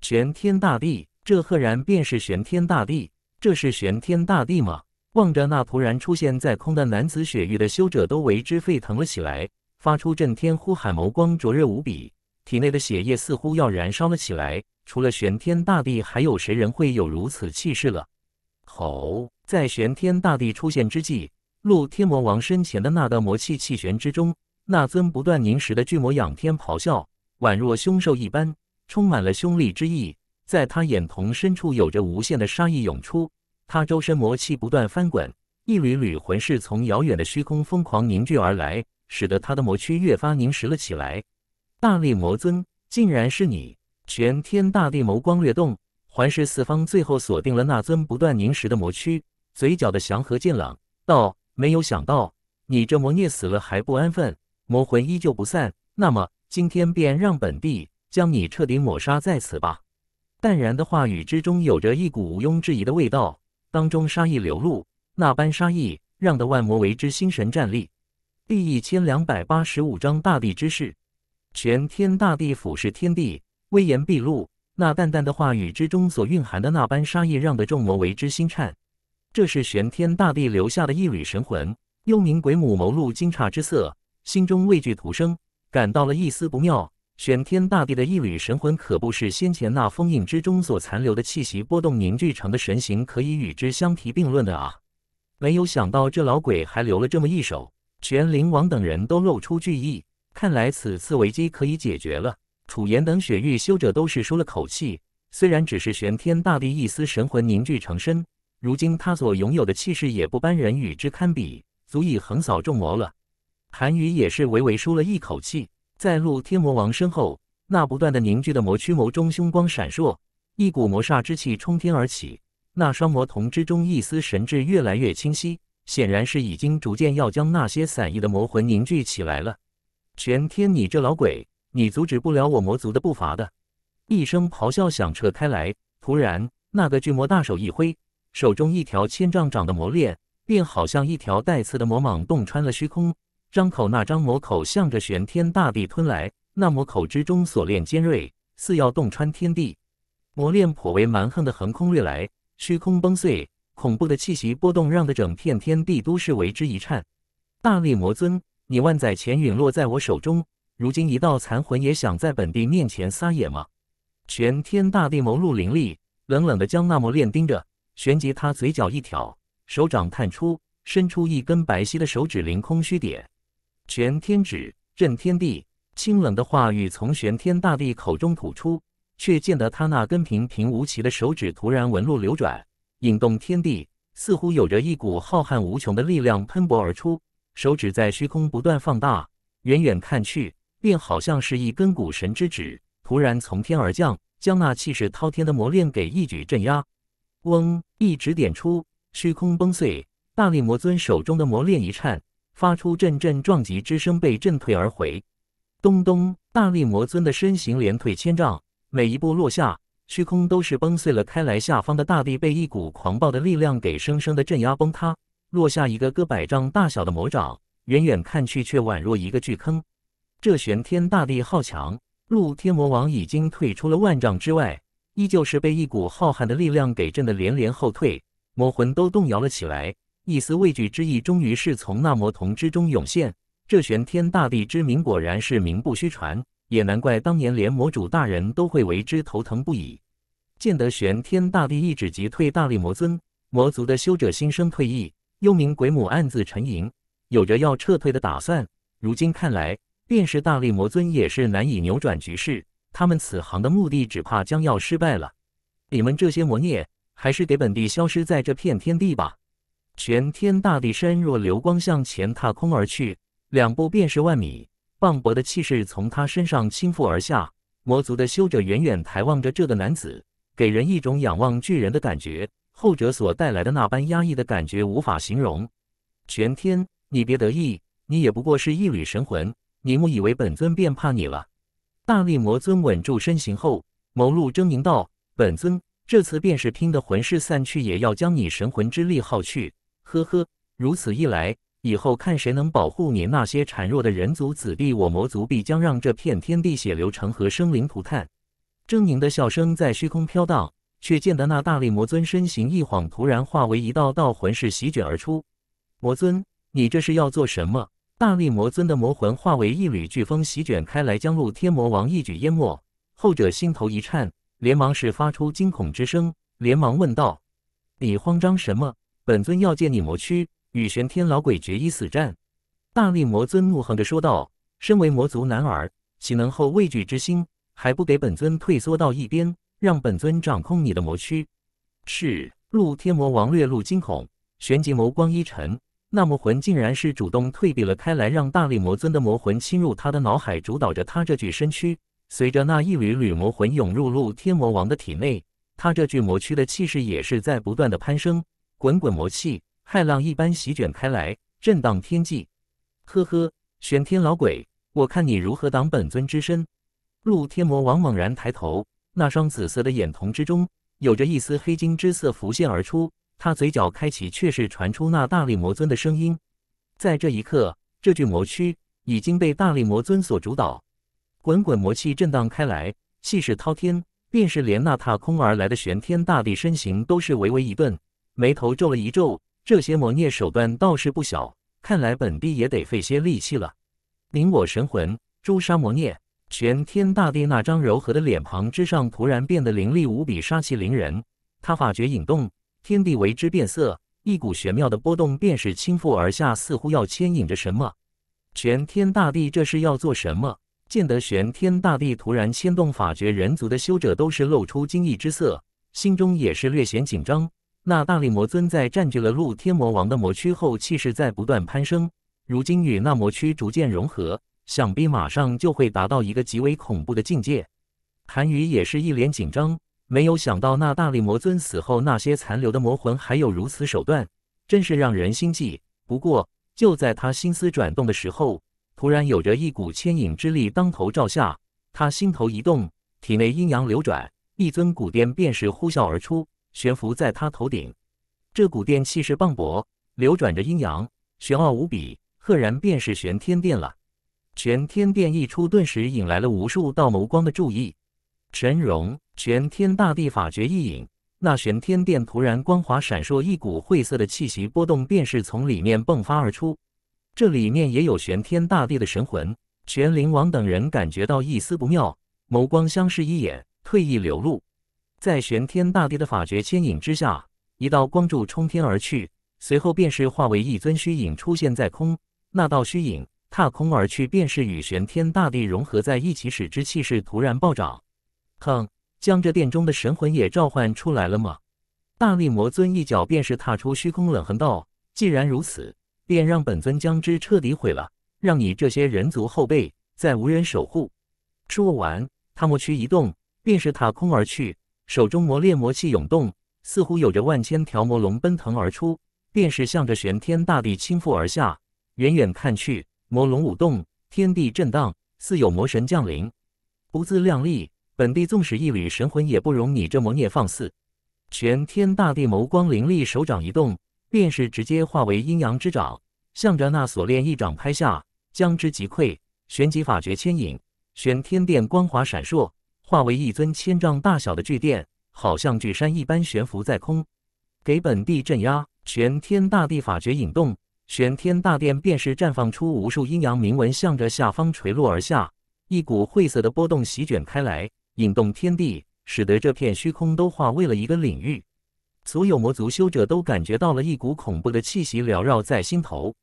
玄天大帝，这赫然便是玄天大帝，这是玄天大帝吗？望着那突然出现在空的男子，雪域的修者都为之沸腾了起来，发出震天呼喊，眸光灼热无比，体内的血液似乎要燃烧了起来。除了玄天大帝，还有谁人会有如此气势了？吼！在玄天大帝出现之际，陆天魔王身前的那个魔气气旋之中。那尊不断凝实的巨魔仰天咆哮，宛若凶兽一般，充满了凶戾之意。在他眼瞳深处，有着无限的杀意涌出。他周身魔气不断翻滚，一缕缕魂势从遥远的虚空疯狂凝聚而来，使得他的魔躯越发凝实了起来。大力魔尊，竟然是你！玄天大地眸光掠动，环视四方，最后锁定了那尊不断凝实的魔躯，嘴角的祥和渐冷，道：“没有想到，你这魔孽死了还不安分。”魔魂依旧不散，那么今天便让本帝将你彻底抹杀在此吧。淡然的话语之中有着一股毋庸置疑的味道，当中杀意流露，那般杀意让得万魔为之心神战栗。第一千两百八十五章大地之势，玄天大地俯视天地，威严毕露。那淡淡的话语之中所蕴含的那般杀意，让得众魔为之心颤。这是玄天大地留下的一缕神魂。幽冥鬼母眸露惊诧之色。心中畏惧徒生，感到了一丝不妙。玄天大帝的一缕神魂，可不是先前那封印之中所残留的气息波动凝聚成的神形可以与之相提并论的啊！没有想到这老鬼还留了这么一手，玄灵王等人都露出惧意。看来此次危机可以解决了。楚炎等雪域修者都是舒了口气。虽然只是玄天大帝一丝神魂凝聚成身，如今他所拥有的气势也不般人与之堪比，足以横扫众魔了。韩宇也是微微舒了一口气，在露天魔王身后，那不断的凝聚的魔驱魔中凶光闪烁，一股魔煞之气冲天而起。那双魔瞳之中，一丝神智越来越清晰，显然是已经逐渐要将那些散逸的魔魂凝聚起来了。玄天，你这老鬼，你阻止不了我魔族的步伐的！一声咆哮响彻开来。突然，那个巨魔大手一挥，手中一条千丈长的魔链，便好像一条带刺的魔蟒，洞穿了虚空。张口，那张魔口向着玄天大地吞来。那魔口之中锁链尖锐，似要洞穿天地。魔链颇为蛮横的横空掠来，虚空崩碎，恐怖的气息波动让的整片天地都是为之一颤。大力魔尊，你万载前陨落在我手中，如今一道残魂也想在本帝面前撒野吗？玄天大帝眸露凌厉，冷冷的将那魔链盯着。旋即他嘴角一挑，手掌探出，伸出一根白皙的手指凌空虚点。玄天指，震天地！清冷的话语从玄天大帝口中吐出，却见得他那根平平无奇的手指突然纹路流转，引动天地，似乎有着一股浩瀚无穷的力量喷薄而出。手指在虚空不断放大，远远看去，便好像是一根古神之指，突然从天而降，将那气势滔天的魔链给一举镇压。嗡！一指点出，虚空崩碎，大力魔尊手中的魔链一颤。发出阵阵撞击之声，被震退而回。咚咚！大力魔尊的身形连退千丈，每一步落下，虚空都是崩碎了开来。下方的大地被一股狂暴的力量给生生的镇压崩塌，落下一个个百丈大小的魔掌，远远看去却宛若一个巨坑。这玄天大力好强！陆天魔王已经退出了万丈之外，依旧是被一股浩瀚的力量给震得连连后退，魔魂都动摇了起来。一丝畏惧之意终于是从那魔瞳之中涌现，这玄天大帝之名果然是名不虚传，也难怪当年连魔主大人都会为之头疼不已。见得玄天大帝一指即退大力魔尊，魔族的修者心生退意，幽冥鬼母暗自沉吟，有着要撤退的打算。如今看来，便是大力魔尊也是难以扭转局势，他们此行的目的只怕将要失败了。你们这些魔孽，还是给本帝消失在这片天地吧。全天大地山若流光向前踏空而去，两步便是万米。磅礴的气势从他身上倾覆而下。魔族的修者远远抬望着这个男子，给人一种仰望巨人的感觉。后者所带来的那般压抑的感觉无法形容。全天，你别得意，你也不过是一缕神魂，你误以为本尊便怕你了。大力魔尊稳住身形后，眸露狰狞道：“本尊这次便是拼的魂势散去，也要将你神魂之力耗去。”呵呵，如此一来，以后看谁能保护你那些孱弱的人族子弟，我魔族必将让这片天地血流成河，生灵涂炭。狰狞的笑声在虚空飘荡，却见得那大力魔尊身形一晃，突然化为一道道魂势席卷而出。魔尊，你这是要做什么？大力魔尊的魔魂化为一缕飓风席卷开来，将戮天魔王一举淹没。后者心头一颤，连忙是发出惊恐之声，连忙问道：“你慌张什么？”本尊要借你魔躯与玄天老鬼决一死战，大力魔尊怒哼着说道：“身为魔族男儿，岂能后畏惧之心？还不给本尊退缩到一边，让本尊掌控你的魔躯？”是，陆天魔王略露惊恐，旋即眸光一沉。那魔魂竟然是主动退避了开来，让大力魔尊的魔魂侵入他的脑海，主导着他这具身躯。随着那一缕缕魔魂涌入陆天魔王的体内，他这具魔躯的气势也是在不断的攀升。滚滚魔气，骇浪一般席卷开来，震荡天际。呵呵，玄天老鬼，我看你如何挡本尊之身！陆天魔王猛然抬头，那双紫色的眼瞳之中，有着一丝黑金之色浮现而出。他嘴角开启，却是传出那大力魔尊的声音。在这一刻，这具魔躯已经被大力魔尊所主导。滚滚魔气震荡开来，气势滔天，便是连那踏空而来的玄天大帝身形都是微微一顿。眉头皱了一皱，这些魔孽手段倒是不小，看来本帝也得费些力气了。凝我神魂，诛杀魔孽！玄天大帝那张柔和的脸庞之上，突然变得凌厉无比，杀气凌人。他法诀引动，天地为之变色，一股玄妙的波动便是倾覆而下，似乎要牵引着什么。玄天大帝这是要做什么？见得玄天大帝突然牵动法诀，人族的修者都是露出惊异之色，心中也是略显紧张。那大力魔尊在占据了露天魔王的魔躯后，气势在不断攀升。如今与那魔躯逐渐融合，想必马上就会达到一个极为恐怖的境界。韩宇也是一脸紧张，没有想到那大力魔尊死后，那些残留的魔魂还有如此手段，真是让人心悸。不过就在他心思转动的时候，突然有着一股牵引之力当头照下，他心头一动，体内阴阳流转，一尊古殿便是呼啸而出。悬浮在他头顶，这股电气势磅礴，流转着阴阳，玄奥无比，赫然便是玄天殿了。玄天殿一出，顿时引来了无数道眸光的注意。神融，玄天大地法诀一引，那玄天殿突然光华闪烁，一股晦涩的气息波动便是从里面迸发而出。这里面也有玄天大地的神魂，玄灵王等人感觉到一丝不妙，眸光相视一眼，退意流露。在玄天大帝的法决牵引之下，一道光柱冲天而去，随后便是化为一尊虚影出现在空。那道虚影踏空而去，便是与玄天大帝融合在一起，使之气势突然暴涨。哼，将这殿中的神魂也召唤出来了吗？大力魔尊一脚便是踏出虚空，冷哼道：“既然如此，便让本尊将之彻底毁了，让你这些人族后辈再无人守护。”说完，他木躯一动，便是踏空而去。手中魔炼魔气涌动，似乎有着万千条魔龙奔腾而出，便是向着玄天大地倾覆而下。远远看去，魔龙舞动，天地震荡，似有魔神降临。不自量力，本帝纵使一缕神魂，也不容你这魔孽放肆！玄天大帝眸光凌厉，手掌一动，便是直接化为阴阳之掌，向着那锁链一掌拍下，将之击溃。玄极法诀牵引，玄天殿光华闪烁。化为一尊千丈大小的巨殿，好像巨山一般悬浮在空，给本地镇压。玄天大帝法诀引动，玄天大殿便是绽放出无数阴阳铭文，向着下方垂落而下。一股晦涩的波动席卷开来，引动天地，使得这片虚空都化为了一个领域。所有魔族修者都感觉到了一股恐怖的气息缭绕在心头。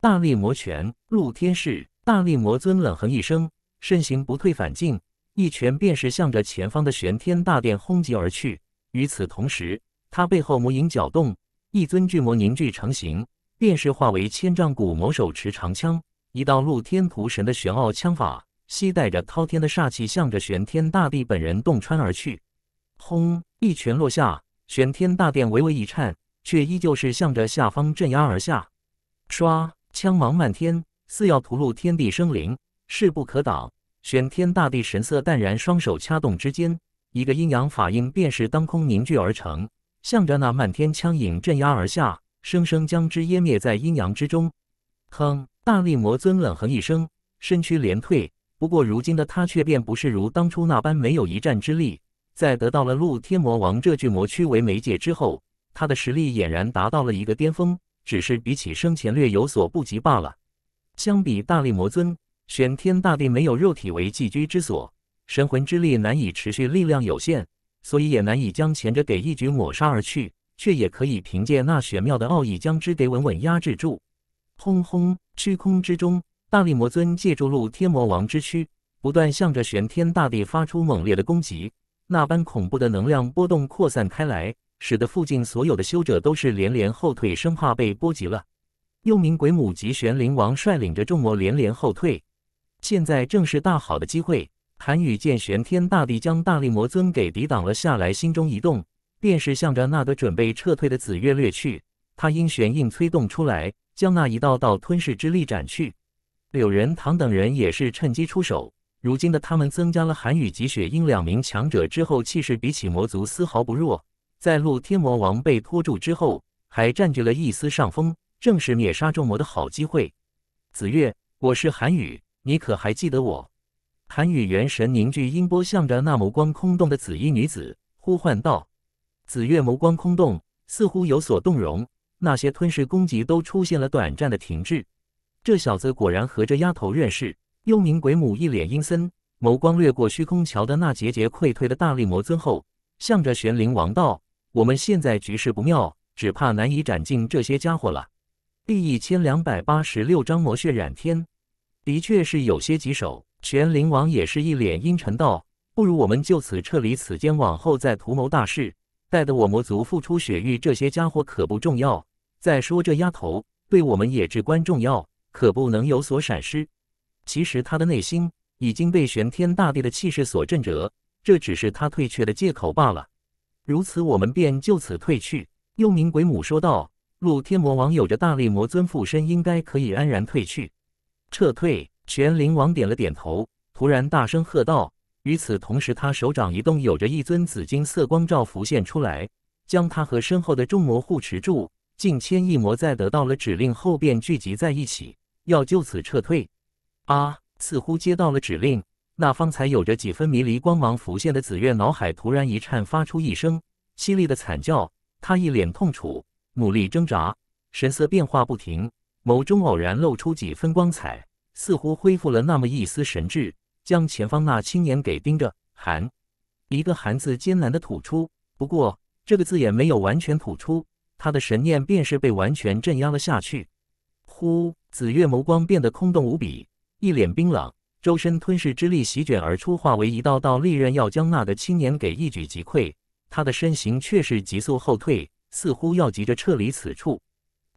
大力魔拳入天士，大力魔尊冷哼一声，身形不退反进。一拳便是向着前方的玄天大殿轰击而去。与此同时，他背后魔影搅动，一尊巨魔凝聚成型，便是化为千丈古魔，手持长枪，一道露天屠神的玄奥枪法，携带着滔天的煞气，向着玄天大帝本人洞穿而去。轰！一拳落下，玄天大殿微微一颤，却依旧是向着下方镇压而下。唰！枪芒漫天，似要屠戮天地生灵，势不可挡。玄天大帝神色淡然，双手掐动之间，一个阴阳法印便是当空凝聚而成，向着那漫天枪影镇压而下，生生将之湮灭在阴阳之中。哼！大力魔尊冷哼一声，身躯连退。不过如今的他却便不是如当初那般没有一战之力，在得到了露天魔王这具魔躯为媒介之后，他的实力俨然达到了一个巅峰，只是比起生前略有所不及罢了。相比大力魔尊。玄天大地没有肉体为寄居之所，神魂之力难以持续，力量有限，所以也难以将前者给一举抹杀而去，却也可以凭借那玄妙的奥义将之给稳稳压制住。轰轰！虚空之中，大力魔尊借助露天魔王之躯，不断向着玄天大地发出猛烈的攻击，那般恐怖的能量波动扩散开来，使得附近所有的修者都是连连后退，生怕被波及了。又名鬼母及玄灵王率领着众魔连连后退。现在正是大好的机会。韩宇见玄天大帝将大力魔尊给抵挡了下来，心中一动，便是向着那个准备撤退的紫月掠去。他因玄印催动出来，将那一道道吞噬之力斩去。柳仁堂等人也是趁机出手。如今的他们增加了韩宇及雪鹰两名强者之后，气势比起魔族丝毫不弱。在露天魔王被拖住之后，还占据了一丝上风，正是灭杀众魔的好机会。紫月，我是韩宇。你可还记得我？韩雨元神凝聚音波，向着那眸光空洞的紫衣女子呼唤道：“紫月眸光空洞，似乎有所动容。那些吞噬攻击都出现了短暂的停滞。这小子果然和这丫头认识。”幽冥鬼母一脸阴森，眸光掠过虚空桥的那节节溃退的大力魔尊后，向着玄灵王道：“我们现在局势不妙，只怕难以斩尽这些家伙了。”第一千两百八十六章魔血染天。的确是有些棘手，玄灵王也是一脸阴沉道：“不如我们就此撤离此间，往后再图谋大事。带的我魔族复出雪域，这些家伙可不重要。再说这丫头对我们也至关重要，可不能有所闪失。”其实他的内心已经被玄天大帝的气势所震折，这只是他退却的借口罢了。如此，我们便就此退去。”幽冥鬼母说道：“陆天魔王有着大力魔尊附身，应该可以安然退去。”撤退！玄灵王点了点头，突然大声喝道。与此同时，他手掌一动，有着一尊紫金色光照浮现出来，将他和身后的众魔护持住。近千亿魔在得到了指令后，便聚集在一起，要就此撤退。啊！似乎接到了指令，那方才有着几分迷离光芒浮现的紫月脑海突然一颤，发出一声凄厉的惨叫。他一脸痛楚，努力挣扎，神色变化不停。眸中偶然露出几分光彩，似乎恢复了那么一丝神智，将前方那青年给盯着，寒，一个寒字艰难的吐出，不过这个字眼没有完全吐出，他的神念便是被完全镇压了下去。呼，紫月眸光变得空洞无比，一脸冰冷，周身吞噬之力席卷而出，化为一道道利刃，要将那个青年给一举击溃。他的身形却是急速后退，似乎要急着撤离此处。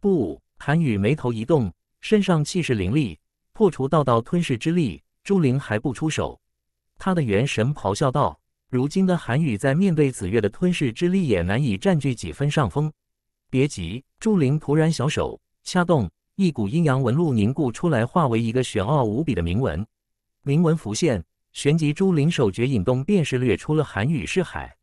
不。韩羽眉头一动，身上气势凌厉，破除道道吞噬之力。朱灵还不出手，他的元神咆哮道：“如今的韩羽在面对紫月的吞噬之力，也难以占据几分上风。”别急，朱灵突然小手掐动，一股阴阳纹路凝固出来，化为一个玄奥无比的铭文。铭文浮现，旋即朱灵手诀引动，便是掠出了韩羽是海。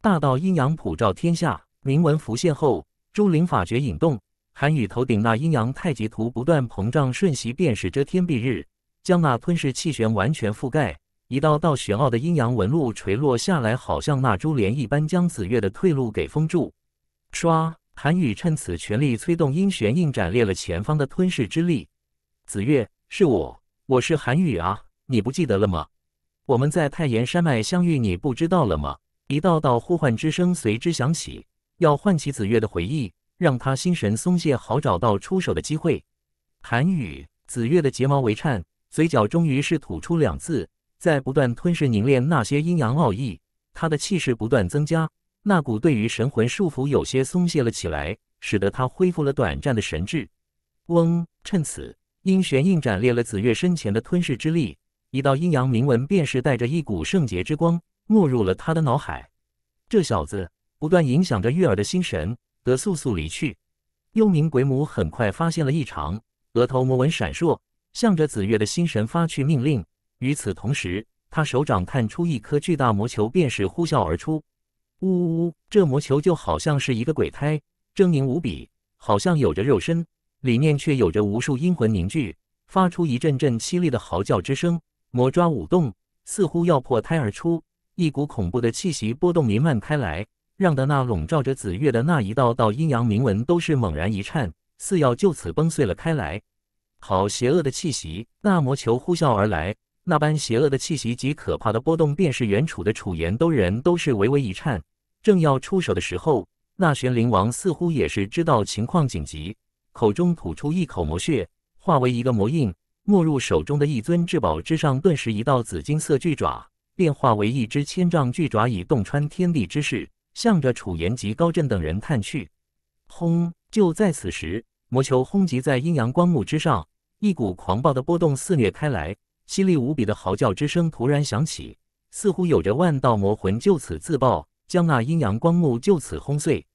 大道阴阳普照天下，铭文浮现后，朱灵法诀引动。韩宇头顶那阴阳太极图不断膨胀，瞬息便是遮天蔽日，将那吞噬气旋完全覆盖。一道道玄奥的阴阳纹路垂落下来，好像那珠帘一般，将紫月的退路给封住。唰！韩宇趁此全力催动阴玄印斩裂了前方的吞噬之力。紫月，是我，我是韩宇啊！你不记得了吗？我们在太岩山脉相遇，你不知道了吗？一道道呼唤之声随之响起，要唤起紫月的回忆。让他心神松懈，好找到出手的机会。韩雨，紫月的睫毛微颤，嘴角终于是吐出两字，在不断吞噬凝练那些阴阳奥义，他的气势不断增加，那股对于神魂束缚有些松懈了起来，使得他恢复了短暂的神智。嗡！趁此，阴玄印斩裂了紫月身前的吞噬之力，一道阴阳铭文便是带着一股圣洁之光没入了他的脑海。这小子不断影响着月儿的心神。得速速离去！幽冥鬼母很快发现了异常，额头魔纹闪烁，向着紫月的心神发去命令。与此同时，他手掌探出一颗巨大魔球，便是呼啸而出。呜呜呜！这魔球就好像是一个鬼胎，狰狞无比，好像有着肉身，里面却有着无数阴魂凝聚，发出一阵阵凄厉的嚎叫之声。魔抓舞动，似乎要破胎而出，一股恐怖的气息波动弥漫开来。让的那笼罩着紫月的那一道道阴阳铭文都是猛然一颤，似要就此崩碎了开来。好邪恶的气息，那魔球呼啸而来，那般邪恶的气息及可怕的波动，便是远处的楚言都人都是微微一颤。正要出手的时候，那玄灵王似乎也是知道情况紧急，口中吐出一口魔血，化为一个魔印，没入手中的—一尊至宝之上，顿时一道紫金色巨爪，便化为一只千丈巨爪，以洞穿天地之势。向着楚炎及高震等人看去，轰！就在此时，魔球轰击在阴阳光幕之上，一股狂暴的波动肆虐开来，犀利无比的嚎叫之声突然响起，似乎有着万道魔魂就此自爆，将那阴阳光幕就此轰碎。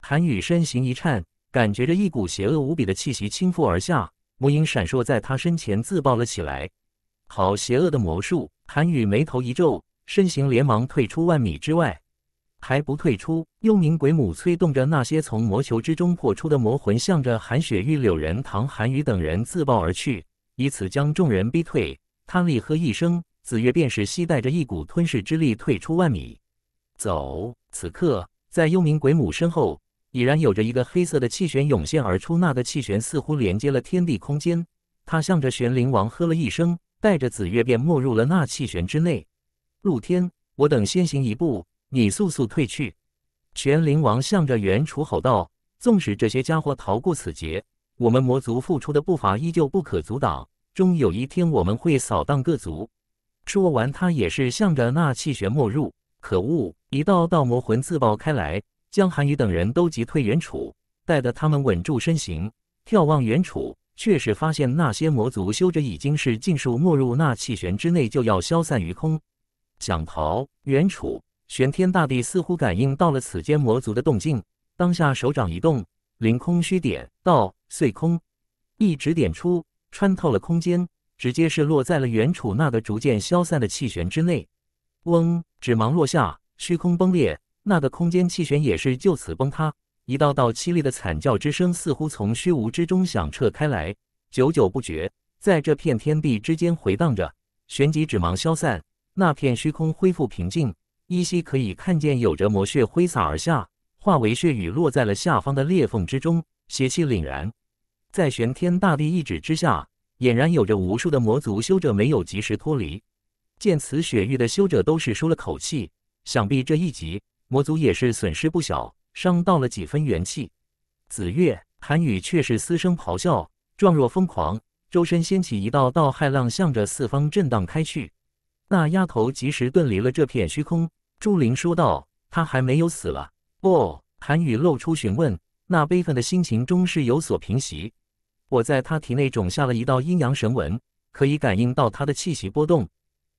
韩宇身形一颤，感觉着一股邪恶无比的气息倾覆而下，魔影闪烁在他身前自爆了起来。好邪恶的魔术！韩宇眉头一皱，身形连忙退出万米之外。还不退出！幽冥鬼母催动着那些从魔球之中破出的魔魂，向着韩雪玉、柳人、唐韩雨等人自爆而去，以此将众人逼退。他厉喝一声，紫月便是吸带着一股吞噬之力退出万米。走！此刻在幽冥鬼母身后，已然有着一个黑色的气旋涌现而出，那个气旋似乎连接了天地空间。他向着玄灵王喝了一声，带着紫月便没入了那气旋之内。陆天，我等先行一步。你速速退去！玄灵王向着元楚吼道：“纵使这些家伙逃过此劫，我们魔族付出的步伐依旧不可阻挡，终有一天我们会扫荡各族。”说完，他也是向着那气旋没入。可恶！一道道魔魂自爆开来，将韩羽等人都击退。元楚带得他们稳住身形，眺望元楚，却是发现那些魔族修者已经是尽数没入那气旋之内，就要消散于空。想逃，元楚！玄天大帝似乎感应到了此间魔族的动静，当下手掌一动，凌空虚点，道碎空，一指点出，穿透了空间，直接是落在了远处那个逐渐消散的气旋之内。嗡，指芒落下，虚空崩裂，那个空间气旋也是就此崩塌。一道道凄厉的惨叫之声似乎从虚无之中响彻开来，久久不绝，在这片天地之间回荡着。旋即指芒消散，那片虚空恢复平静。依稀可以看见，有着魔血挥洒而下，化为血雨落在了下方的裂缝之中，邪气凛然。在玄天大帝一指之下，俨然有着无数的魔族修者没有及时脱离。见此，雪域的修者都是舒了口气。想必这一集魔族也是损失不小，伤到了几分元气。紫月、韩雨却是嘶声咆哮，状若疯狂，周身掀起一道道骇浪，向着四方震荡开去。那丫头及时遁离了这片虚空，朱玲说道：“她还没有死了。”哦，韩雨露出询问，那悲愤的心情终是有所平息。我在她体内种下了一道阴阳神纹，可以感应到她的气息波动。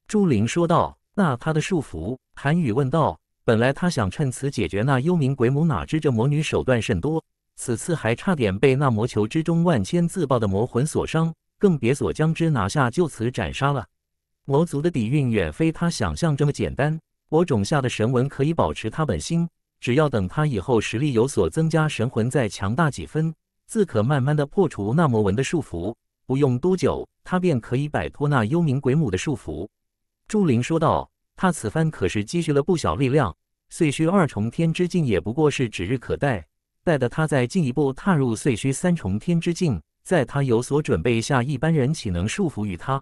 朱玲说道：“那她的束缚？”韩雨问道：“本来他想趁此解决那幽冥鬼母，哪知这魔女手段甚多，此次还差点被那魔球之中万千自爆的魔魂所伤，更别所将之拿下，就此斩杀了。”魔族的底蕴远非他想象这么简单。我种下的神纹可以保持他本心，只要等他以后实力有所增加，神魂再强大几分，自可慢慢的破除那魔纹的束缚。不用多久，他便可以摆脱那幽冥鬼母的束缚。”朱灵说道：“他此番可是积蓄了不小力量，碎虚二重天之境也不过是指日可待。待得他再进一步踏入碎虚三重天之境，在他有所准备下，一般人岂能束缚于他？”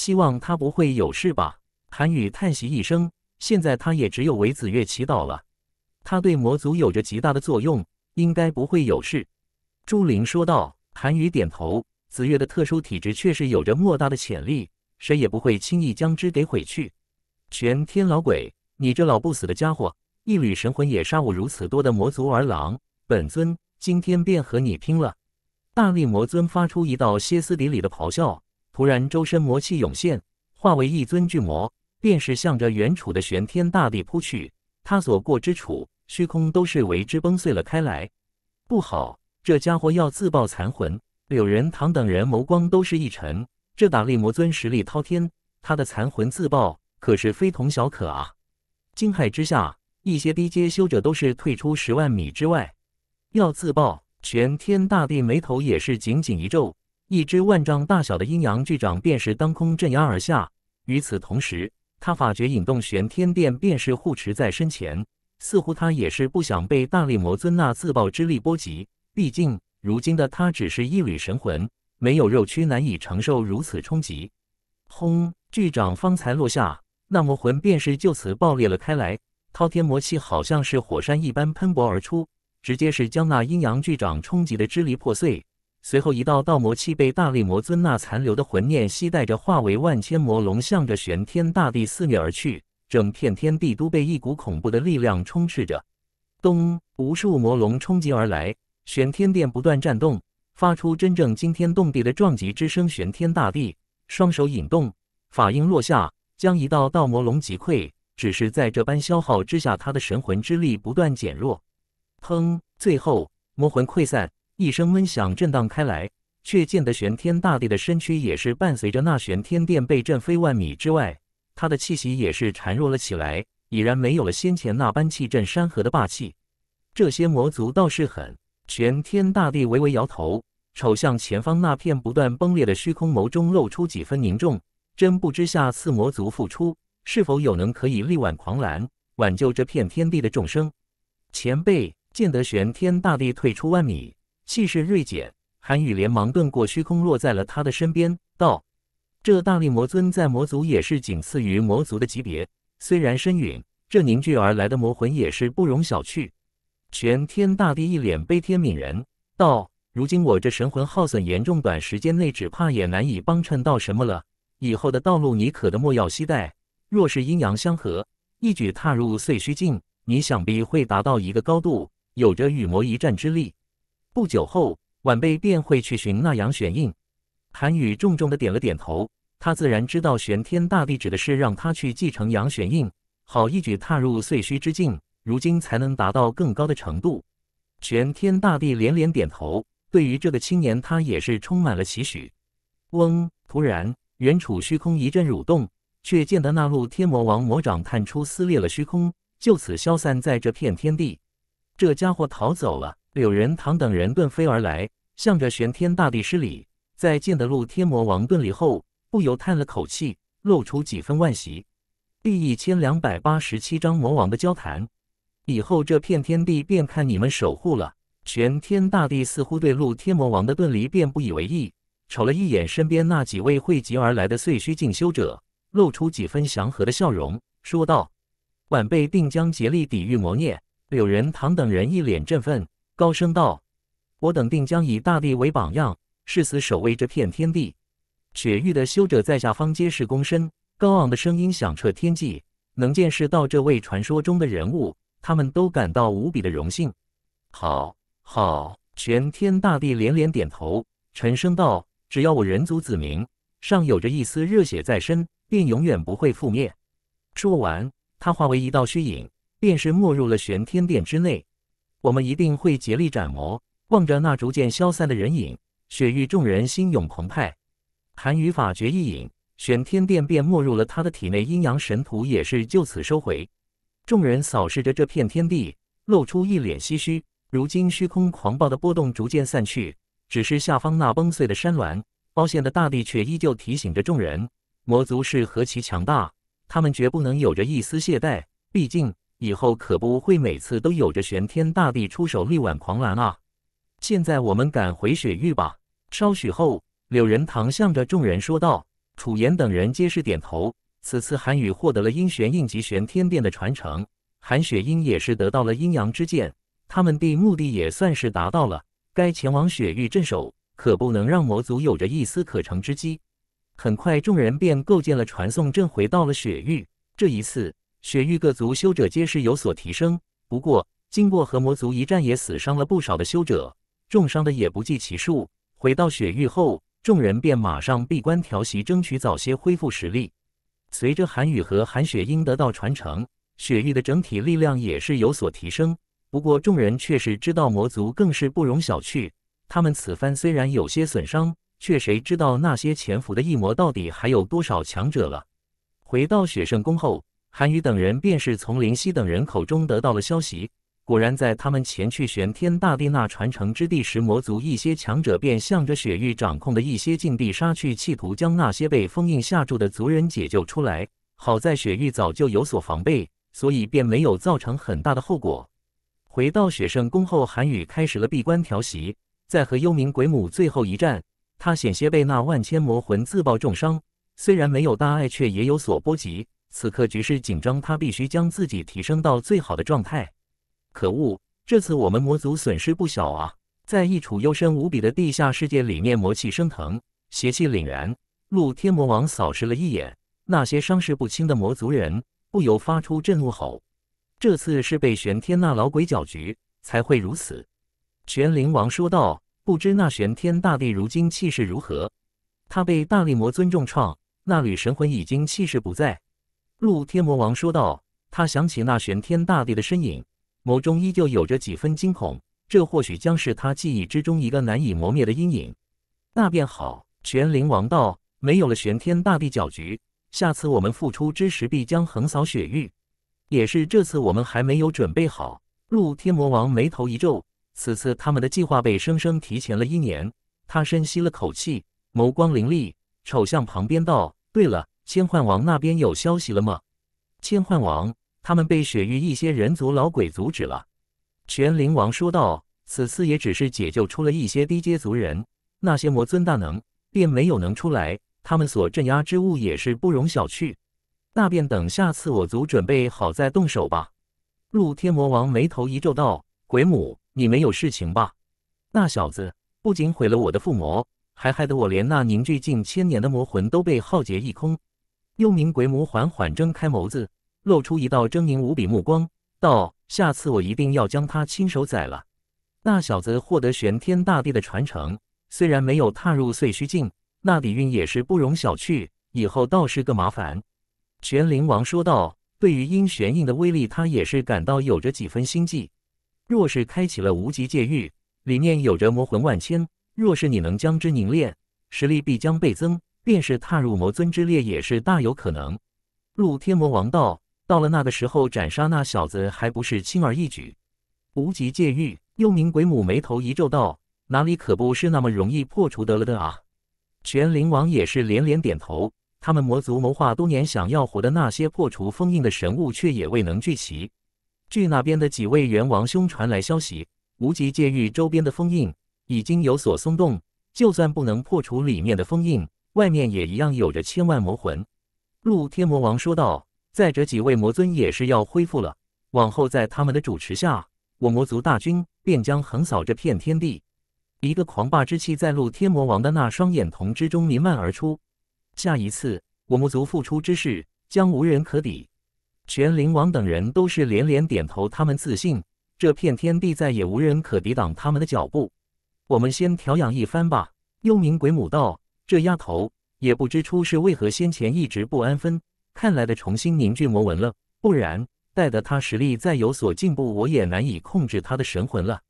希望他不会有事吧？韩宇叹息一声，现在他也只有为子月祈祷了。他对魔族有着极大的作用，应该不会有事。朱玲说道。韩宇点头。子月的特殊体质确实有着莫大的潜力，谁也不会轻易将之给毁去。玄天老鬼，你这老不死的家伙，一缕神魂也杀我如此多的魔族儿郎，本尊今天便和你拼了！大力魔尊发出一道歇斯底里的咆哮。突然，周身魔气涌现，化为一尊巨魔，便是向着远处的玄天大地扑去。他所过之处，虚空都是为之崩碎了开来。不好，这家伙要自爆残魂！柳仁堂等人眸光都是一沉。这大力魔尊实力滔天，他的残魂自爆可是非同小可啊！惊骇之下，一些低阶修者都是退出十万米之外。要自爆，玄天大帝眉头也是紧紧一皱。一只万丈大小的阴阳巨掌便是当空镇压而下，与此同时，他法诀引动玄天殿，便是护持在身前。似乎他也是不想被大力魔尊那自爆之力波及，毕竟如今的他只是一缕神魂，没有肉躯，难以承受如此冲击。轰！巨掌方才落下，那魔魂便是就此爆裂了开来，滔天魔气好像是火山一般喷薄而出，直接是将那阴阳巨掌冲击得支离破碎。随后，一道道魔气被大力魔尊那残留的魂念吸带着，化为万千魔龙，向着玄天大地肆虐而去。整片天地都被一股恐怖的力量充斥着。咚！无数魔龙冲击而来，玄天殿不断颤动，发出真正惊天动地的撞击之声。玄天大地双手引动法印落下，将一道道魔龙击溃。只是在这般消耗之下，他的神魂之力不断减弱。砰！最后，魔魂溃散。一声闷响震荡开来，却见得玄天大帝的身躯也是伴随着那玄天殿被震飞万米之外，他的气息也是孱弱了起来，已然没有了先前那般气震山河的霸气。这些魔族倒是狠，玄天大帝微微摇头，瞅向前方那片不断崩裂的虚空，眸中露出几分凝重。真不知下次魔族复出，是否有能可以力挽狂澜，挽救这片天地的众生。前辈，见得玄天大帝退出万米。气势锐减，韩宇连忙遁过虚空，落在了他的身边，道：“这大力魔尊在魔族也是仅次于魔族的级别，虽然身陨，这凝聚而来的魔魂也是不容小觑。”玄天大帝一脸悲天悯人，道：“如今我这神魂耗损严重，短时间内只怕也难以帮衬到什么了。以后的道路，你可得莫要期待。若是阴阳相合，一举踏入碎虚境，你想必会达到一个高度，有着与魔一战之力。”不久后，晚辈便会去寻那杨玄印。韩宇重重的点了点头，他自然知道玄天大帝指的是让他去继承杨玄印，好一举踏入碎虚之境，如今才能达到更高的程度。玄天大帝连连点头，对于这个青年，他也是充满了期许。嗡！突然，远处虚空一阵蠕动，却见得那路天魔王魔掌探出，撕裂了虚空，就此消散在这片天地。这家伙逃走了。柳仁堂等人遁飞而来，向着玄天大帝施礼。在见得陆天魔王顿礼后，不由叹了口气，露出几分惋惜。第一千两百八十七章魔王的交谈。以后这片天地便看你们守护了。玄天大帝似乎对陆天魔王的顿离便不以为意，瞅了一眼身边那几位汇集而来的碎虚进修者，露出几分祥和的笑容，说道：“晚辈定将竭力抵御魔孽。”柳仁堂等人一脸振奋。高声道：“我等定将以大地为榜样，誓死守卫这片天地。”雪域的修者在下方皆是躬身，高昂的声音响彻天际。能见识到这位传说中的人物，他们都感到无比的荣幸。好，好！玄天大地连连点头，沉声道：“只要我人族子民尚有着一丝热血在身，便永远不会覆灭。”说完，他化为一道虚影，便是没入了玄天殿之内。我们一定会竭力斩魔。望着那逐渐消散的人影，雪域众人心涌澎湃。韩羽法决一引，玄天殿便没入了他的体内，阴阳神图也是就此收回。众人扫视着这片天地，露出一脸唏嘘。如今虚空狂暴的波动逐渐散去，只是下方那崩碎的山峦、凹陷的大地却依旧提醒着众人：魔族是何其强大，他们绝不能有着一丝懈怠。毕竟。以后可不会每次都有着玄天大帝出手力挽狂澜啊！现在我们赶回雪域吧。稍许后，柳仁堂向着众人说道：“楚言等人皆是点头。此次韩羽获得了阴玄应急玄天殿的传承，韩雪英也是得到了阴阳之剑，他们的目的也算是达到了。该前往雪域镇守，可不能让魔族有着一丝可乘之机。”很快，众人便构建了传送阵，回到了雪域。这一次。雪域各族修者皆是有所提升，不过经过和魔族一战，也死伤了不少的修者，重伤的也不计其数。回到雪域后，众人便马上闭关调息，争取早些恢复实力。随着韩羽和韩雪英得到传承，雪域的整体力量也是有所提升。不过，众人却是知道魔族更是不容小觑。他们此番虽然有些损伤，却谁知道那些潜伏的异魔到底还有多少强者了？回到雪圣宫后。韩羽等人便是从灵夕等人口中得到了消息，果然在他们前去玄天大帝那传承之地时，魔族一些强者便向着雪域掌控的一些禁地杀去，企图将那些被封印下注的族人解救出来。好在雪域早就有所防备，所以便没有造成很大的后果。回到雪圣宫后，韩羽开始了闭关调息，在和幽冥鬼母最后一战，他险些被那万千魔魂自爆重伤，虽然没有大碍，却也有所波及。此刻局势紧张，他必须将自己提升到最好的状态。可恶，这次我们魔族损失不小啊！在一处幽深无比的地下世界里面，魔气升腾，邪气凛然。陆天魔王扫视了一眼那些伤势不轻的魔族人，不由发出震怒吼：“这次是被玄天那老鬼搅局，才会如此。”玄灵王说道：“不知那玄天大帝如今气势如何？他被大力魔尊重创，那缕神魂已经气势不在。”陆天魔王说道：“他想起那玄天大帝的身影，眸中依旧有着几分惊恐。这或许将是他记忆之中一个难以磨灭的阴影。”那便好，玄灵王道：“没有了玄天大帝搅局，下次我们复出之时必将横扫雪域。也是这次我们还没有准备好。”陆天魔王眉头一皱，此次他们的计划被生生提前了一年。他深吸了口气，眸光凌厉，瞅向旁边道：“对了。”千幻王那边有消息了吗？千幻王，他们被雪域一些人族老鬼阻止了。玄灵王说道：“此次也只是解救出了一些低阶族人，那些魔尊大能便没有能出来。他们所镇压之物也是不容小觑。那便等下次我族准备好再动手吧。”陆天魔王眉头一皱道：“鬼母，你没有事情吧？那小子不仅毁了我的附魔，还害得我连那凝聚近千年的魔魂都被浩劫一空。”幽冥鬼母缓缓睁开眸子，露出一道狰狞无比目光，道：“下次我一定要将他亲手宰了。那小子获得玄天大帝的传承，虽然没有踏入碎虚境，那底蕴也是不容小觑，以后倒是个麻烦。”玄灵王说道：“对于阴玄印的威力，他也是感到有着几分心悸。若是开启了无极界域，里面有着魔魂万千，若是你能将之凝练，实力必将倍增。”便是踏入魔尊之列，也是大有可能。陆天魔王道：“到了那个时候，斩杀那小子还不是轻而易举。”无极界域，幽冥鬼母，眉头一皱道：“哪里可不是那么容易破除得了的啊！”玄灵王也是连连点头。他们魔族谋划多年，想要活的那些破除封印的神物，却也未能聚齐。据那边的几位元王兄传来消息，无极界域周边的封印已经有所松动，就算不能破除里面的封印。外面也一样有着千万魔魂。陆天魔王说道：“再这几位魔尊也是要恢复了，往后在他们的主持下，我魔族大军便将横扫这片天地。”一个狂霸之气在陆天魔王的那双眼瞳之中弥漫而出。下一次，我魔族复出之事将无人可抵。全灵王等人都是连连点头，他们自信这片天地再也无人可抵挡他们的脚步。我们先调养一番吧。”幽冥鬼母道。这丫头也不知出是为何，先前一直不安分，看来得重新凝聚魔纹了。不然，待得她实力再有所进步，我也难以控制她的神魂了。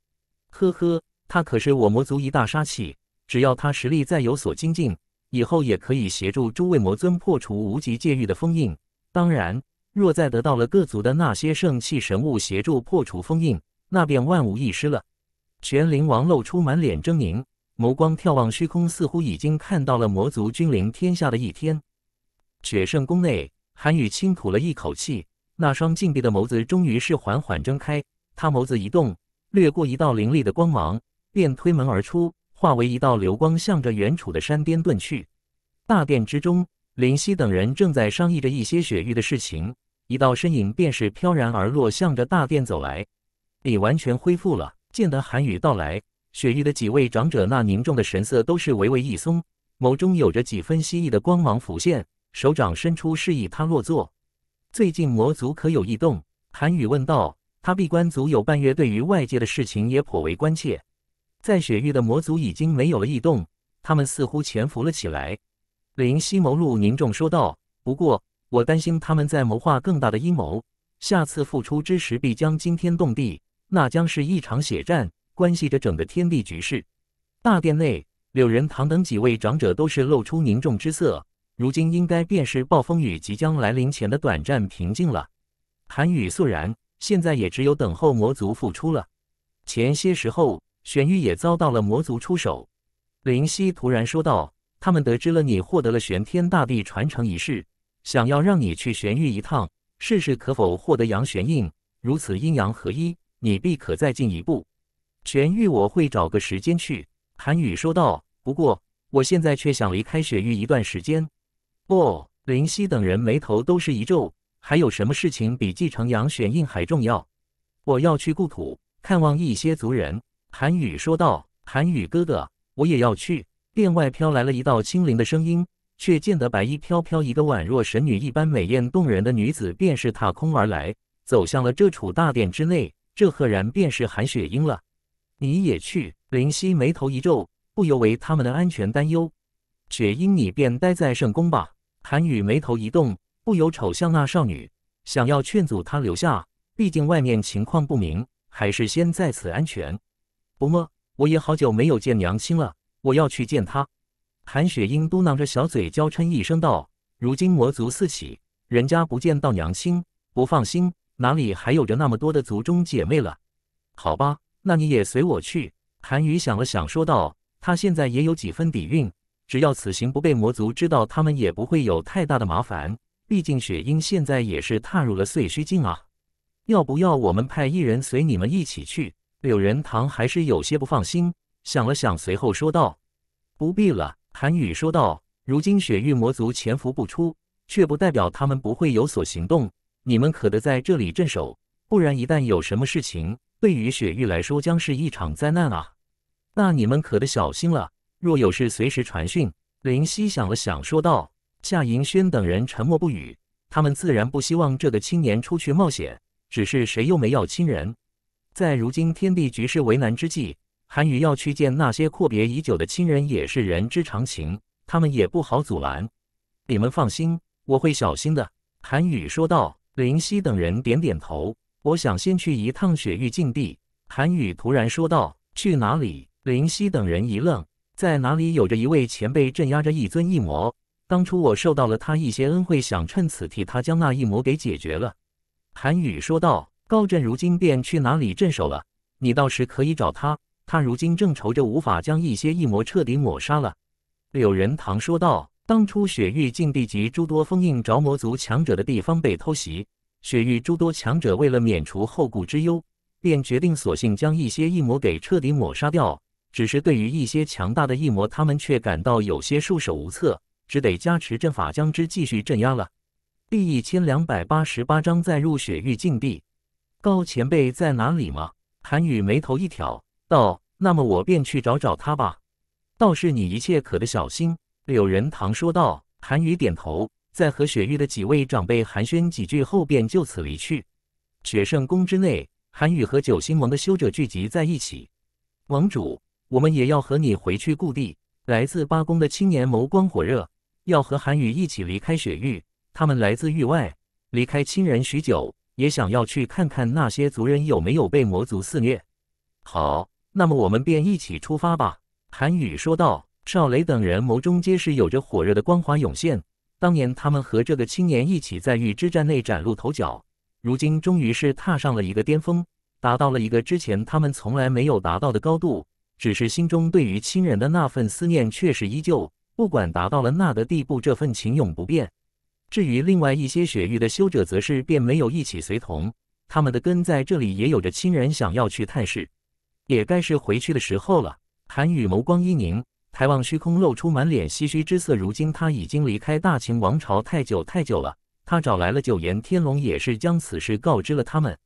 呵呵，她可是我魔族一大杀器，只要她实力再有所精进，以后也可以协助诸位魔尊破除无极界域的封印。当然，若再得到了各族的那些圣器神物协助破除封印，那便万无一失了。玄灵王露出满脸狰狞。眸光眺望虚空，似乎已经看到了魔族君临天下的一天。雪圣宫内，韩羽轻吐了一口气，那双禁闭的眸子终于是缓缓睁开。他眸子一动，掠过一道凌厉的光芒，便推门而出，化为一道流光，向着远处的山巅遁去。大殿之中，林夕等人正在商议着一些雪域的事情，一道身影便是飘然而落，向着大殿走来。你完全恢复了，见得韩雨到来。雪域的几位长者那凝重的神色都是微微一松，眸中有着几分蜥蜴的光芒浮现，手掌伸出示意他落座。最近魔族可有异动？韩羽问道。他闭关足有半月，对于外界的事情也颇为关切。在雪域的魔族已经没有了异动，他们似乎潜伏了起来。林夕眸露凝重说道：“不过我担心他们在谋划更大的阴谋，下次复出之时必将惊天动地，那将是一场血战。”关系着整个天地局势。大殿内，柳仁堂等几位长者都是露出凝重之色。如今应该便是暴风雨即将来临前的短暂平静了。寒雨肃然，现在也只有等候魔族复出了。前些时候，玄玉也遭到了魔族出手。灵犀突然说道：“他们得知了你获得了玄天大帝传承一事，想要让你去玄玉一趟，试试可否获得阳玄印，如此阴阳合一，你必可再进一步。”痊愈我会找个时间去。”韩雨说道。“不过，我现在却想离开雪域一段时间。”哦，林夕等人眉头都是一皱。还有什么事情比继承阳玄印还重要？我要去故土看望一些族人。”韩雨说道。“韩雨哥哥，我也要去。”殿外飘来了一道轻灵的声音，却见得白衣飘飘，一个宛若神女一般美艳动人的女子便是踏空而来，走向了这处大殿之内。这赫然便是韩雪英了。你也去，灵夕眉头一皱，不由为他们的安全担忧。雪英，你便待在圣宫吧。韩雨眉头一动，不由瞅向那少女，想要劝阻她留下。毕竟外面情况不明，还是先在此安全。不么，我也好久没有见娘亲了，我要去见她。韩雪英嘟囔着小嘴，娇嗔一声道：“如今魔族四起，人家不见到娘亲，不放心，哪里还有着那么多的族中姐妹了？”好吧。那你也随我去。”韩羽想了想，说道：“他现在也有几分底蕴，只要此行不被魔族知道，他们也不会有太大的麻烦。毕竟雪鹰现在也是踏入了碎虚境啊。要不要我们派一人随你们一起去？”柳仁堂还是有些不放心，想了想，随后说道：“不必了。”韩羽说道：“如今雪域魔族潜伏不出，却不代表他们不会有所行动。你们可得在这里镇守，不然一旦有什么事情……”对于雪域来说，将是一场灾难啊！那你们可得小心了。若有事，随时传讯。林夕想了想，说道：“夏迎轩等人沉默不语，他们自然不希望这个青年出去冒险。只是谁又没要亲人？在如今天地局势为难之际，韩雨要去见那些阔别已久的亲人，也是人之常情。他们也不好阻拦。你们放心，我会小心的。”韩雨说道。林夕等人点点头。我想先去一趟雪域禁地，韩宇突然说道。去哪里？林夕等人一愣。在哪里有着一位前辈镇压着一尊异魔？当初我受到了他一些恩惠，想趁此替他将那一魔给解决了。韩宇说道。高震如今便去哪里镇守了？你倒是可以找他，他如今正愁着无法将一些异魔彻底抹杀了。柳仁堂说道。当初雪域禁地及诸多封印着魔族强者的地方被偷袭。雪域诸多强者为了免除后顾之忧，便决定索性将一些异魔给彻底抹杀掉。只是对于一些强大的异魔，他们却感到有些束手无策，只得加持阵法将之继续镇压了。第一千两百八十八章再入雪域禁地。高前辈在哪里吗？韩羽眉头一挑道：“那么我便去找找他吧。”倒是你一切可得小心。”柳仁堂说道。韩羽点头。在和雪域的几位长辈寒暄几句后，便就此离去。雪圣宫之内，韩羽和九星盟的修者聚集在一起。盟主，我们也要和你回去故地。来自八宫的青年眸光火热，要和韩羽一起离开雪域。他们来自域外，离开亲人许久，也想要去看看那些族人有没有被魔族肆虐。好，那么我们便一起出发吧。韩羽说道。少雷等人眸中皆是有着火热的光华涌现。当年他们和这个青年一起在域之战内崭露头角，如今终于是踏上了一个巅峰，达到了一个之前他们从来没有达到的高度。只是心中对于亲人的那份思念确实依旧，不管达到了那的地步，这份情永不变。至于另外一些雪域的修者，则是便没有一起随同，他们的根在这里也有着亲人想要去探视，也该是回去的时候了。韩羽眸光一凝。台望虚空露出满脸唏嘘之色。如今他已经离开大秦王朝太久太久了。他找来了九岩天龙，也是将此事告知了他们。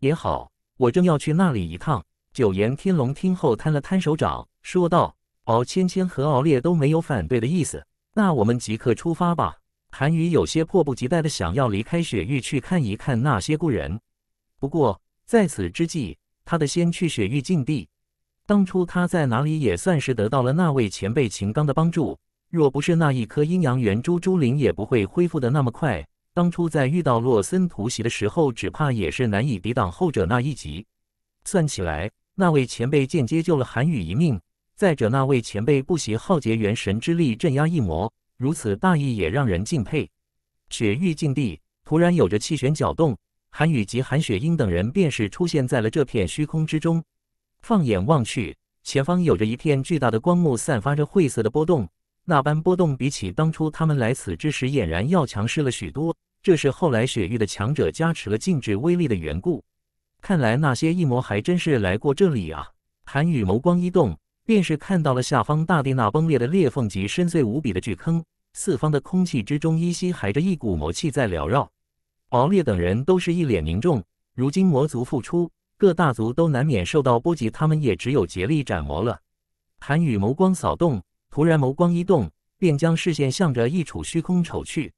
也好，我正要去那里一趟。九岩天龙听后摊了摊手掌，说道：“敖芊芊和敖烈都没有反对的意思，那我们即刻出发吧。”韩宇有些迫不及待的想要离开雪域，去看一看那些故人。不过在此之际，他的先去雪域禁地。当初他在哪里也算是得到了那位前辈秦刚的帮助，若不是那一颗阴阳元珠朱灵，也不会恢复的那么快。当初在遇到洛森突袭的时候，只怕也是难以抵挡后者那一击。算起来，那位前辈间接救了韩羽一命。再者，那位前辈不惜耗竭元神之力镇压异魔，如此大义也让人敬佩。雪域禁地突然有着气旋搅动，韩羽及韩雪英等人便是出现在了这片虚空之中。放眼望去，前方有着一片巨大的光幕，散发着晦涩的波动。那般波动比起当初他们来此之时，俨然要强势了许多。这是后来雪域的强者加持了禁制威力的缘故。看来那些异魔还真是来过这里啊！韩羽眸光一动，便是看到了下方大地那崩裂的裂缝及深邃无比的巨坑。四方的空气之中，依稀还着一股魔气在缭绕。敖烈等人都是一脸凝重。如今魔族复出。各大族都难免受到波及，他们也只有竭力斩魔了。韩羽眸光扫动，突然眸光一动，便将视线向着一处虚空瞅去，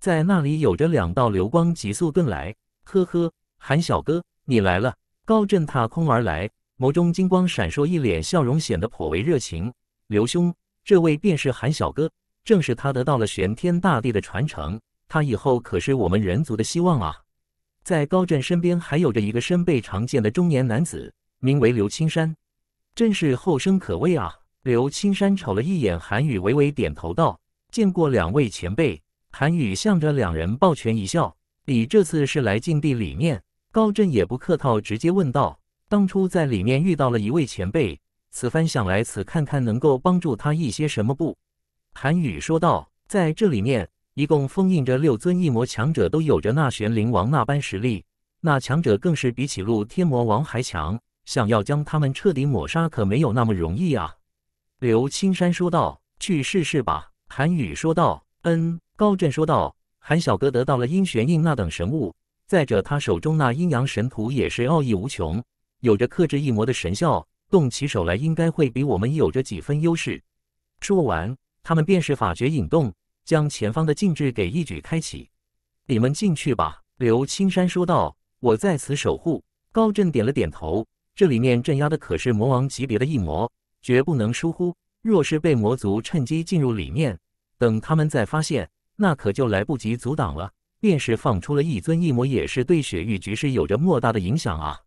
在那里有着两道流光急速遁来。呵呵，韩小哥，你来了！高震踏空而来，眸中金光闪烁，一脸笑容，显得颇为热情。刘兄，这位便是韩小哥，正是他得到了玄天大帝的传承，他以后可是我们人族的希望啊！在高震身边还有着一个身背长剑的中年男子，名为刘青山，真是后生可畏啊！刘青山瞅了一眼韩宇，微微点头道：“见过两位前辈。”韩宇向着两人抱拳一笑：“你这次是来禁地里面？”高震也不客套，直接问道：“当初在里面遇到了一位前辈，此番想来此看看，能够帮助他一些什么不？”韩宇说道：“在这里面。”一共封印着六尊异魔强者，都有着那玄灵王那般实力，那强者更是比起陆天魔王还强。想要将他们彻底抹杀，可没有那么容易啊！刘青山说道：“去试试吧。”韩宇说道：“嗯。”高震说道：“韩小哥得到了阴玄印那等神物，再者他手中那阴阳神图也是奥义无穷，有着克制异魔的神效，动起手来应该会比我们有着几分优势。”说完，他们便是法决引动。将前方的禁制给一举开启，你们进去吧。”刘青山说道，“我在此守护。”高震点了点头。这里面镇压的可是魔王级别的异魔，绝不能疏忽。若是被魔族趁机进入里面，等他们再发现，那可就来不及阻挡了。便是放出了一尊异魔，也是对雪域局势有着莫大的影响啊！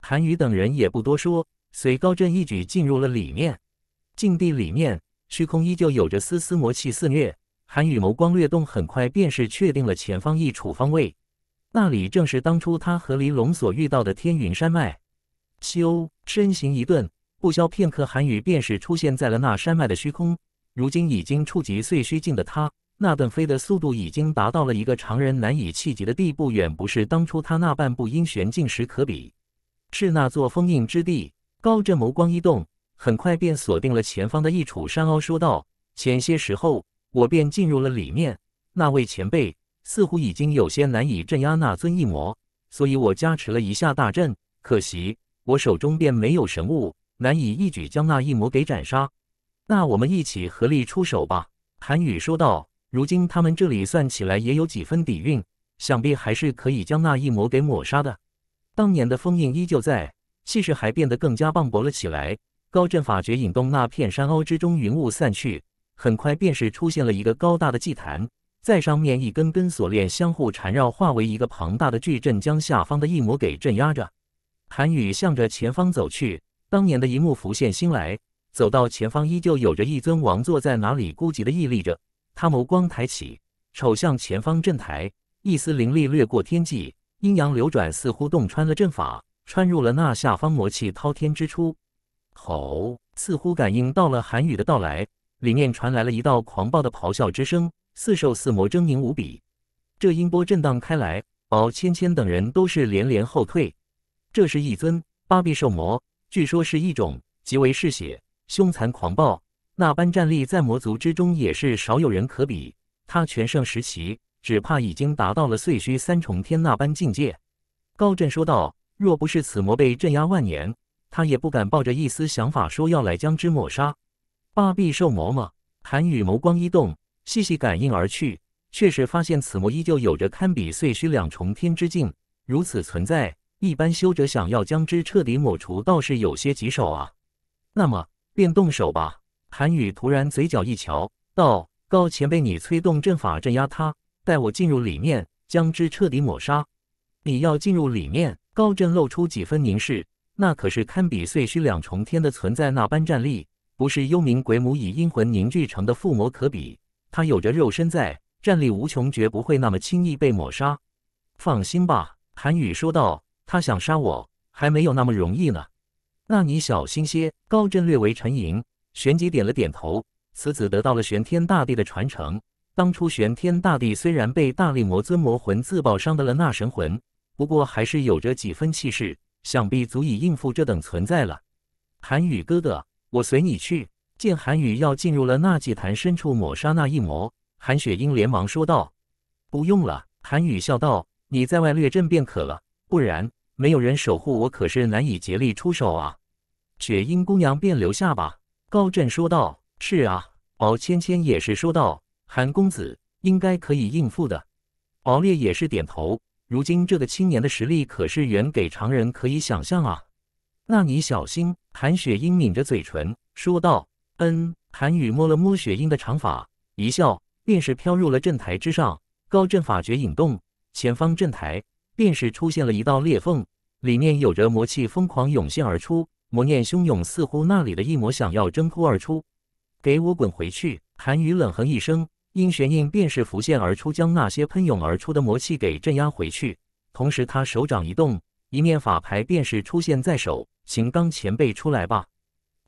韩宇等人也不多说，随高震一举进入了里面。禁地里面，虚空依旧有着丝丝魔气肆虐。韩羽眸光掠动，很快便是确定了前方一处方位，那里正是当初他和黎龙所遇到的天云山脉。修身形一顿，不消片刻，韩羽便是出现在了那山脉的虚空。如今已经触及碎虚境的他，那顿飞的速度已经达到了一个常人难以企及的地步，远不是当初他那半步阴玄境时可比。是那座封印之地。高震眸光一动，很快便锁定了前方的一处山坳，说道：“前些时候。”我便进入了里面，那位前辈似乎已经有些难以镇压那尊异魔，所以我加持了一下大阵，可惜我手中便没有神物，难以一举将那异魔给斩杀。那我们一起合力出手吧。”韩羽说道。如今他们这里算起来也有几分底蕴，想必还是可以将那异魔给抹杀的。当年的封印依旧在，气势还变得更加磅礴了起来。高震法诀引动那片山凹之中云雾散去。很快便是出现了一个高大的祭坛，在上面一根根锁链相互缠绕，化为一个庞大的巨阵，将下方的一魔给镇压着。韩雨向着前方走去，当年的一幕浮现心来。走到前方，依旧有着一尊王座在哪里孤寂的屹立着。他眸光抬起，瞅向前方阵台，一丝灵力掠过天际，阴阳流转，似乎洞穿了阵法，穿入了那下方魔气滔天之处。吼！似乎感应到了韩雨的到来。里面传来了一道狂暴的咆哮之声，似兽似魔，狰狞无比。这音波震荡开来，敖芊芊等人都是连连后退。这是一尊八臂兽魔，据说是一种极为嗜血、凶残狂暴，那般战力在魔族之中也是少有人可比。他全盛时期，只怕已经达到了碎虚三重天那般境界。高震说道：“若不是此魔被镇压万年，他也不敢抱着一丝想法说要来将之抹杀。”八臂兽魔吗？韩羽眸光一动，细细感应而去，确实发现此魔依旧有着堪比碎虚两重天之境。如此存在，一般修者想要将之彻底抹除，倒是有些棘手啊。那么，便动手吧。韩羽突然嘴角一翘，道：“高前辈，你催动阵法镇压他，待我进入里面，将之彻底抹杀。你要进入里面？”高震露出几分凝视，那可是堪比碎虚两重天的存在，那般战力。不是幽冥鬼母以阴魂凝聚成的附魔可比，他有着肉身在，战力无穷，绝不会那么轻易被抹杀。放心吧，韩宇说道。他想杀我，还没有那么容易呢。那你小心些。高震略为沉吟，旋即点了点头。此子得到了玄天大帝的传承，当初玄天大帝虽然被大力魔尊魔魂自爆伤得了那神魂，不过还是有着几分气势，想必足以应付这等存在了。韩宇哥哥。我随你去。见韩羽要进入了那祭坛深处抹杀那一魔，韩雪英连忙说道：“不用了。”韩羽笑道：“你在外略阵便可了，不然没有人守护我，可是难以竭力出手啊。”雪英姑娘便留下吧。高震说道：“是啊。”敖芊芊也是说道：“韩公子应该可以应付的。”敖烈也是点头。如今这个青年的实力可是远给常人可以想象啊。那你小心。”韩雪英抿着嘴唇说道。“嗯。”韩宇摸了摸雪英的长发，一笑，便是飘入了阵台之上。高阵法诀引动，前方阵台便是出现了一道裂缝，里面有着魔气疯狂涌现而出，魔念汹涌，似乎那里的一魔想要挣脱而出。“给我滚回去！”韩宇冷哼一声，阴玄印便是浮现而出，将那些喷涌而出的魔气给镇压回去。同时，他手掌一动，一面法牌便是出现在手。秦刚前辈出来吧！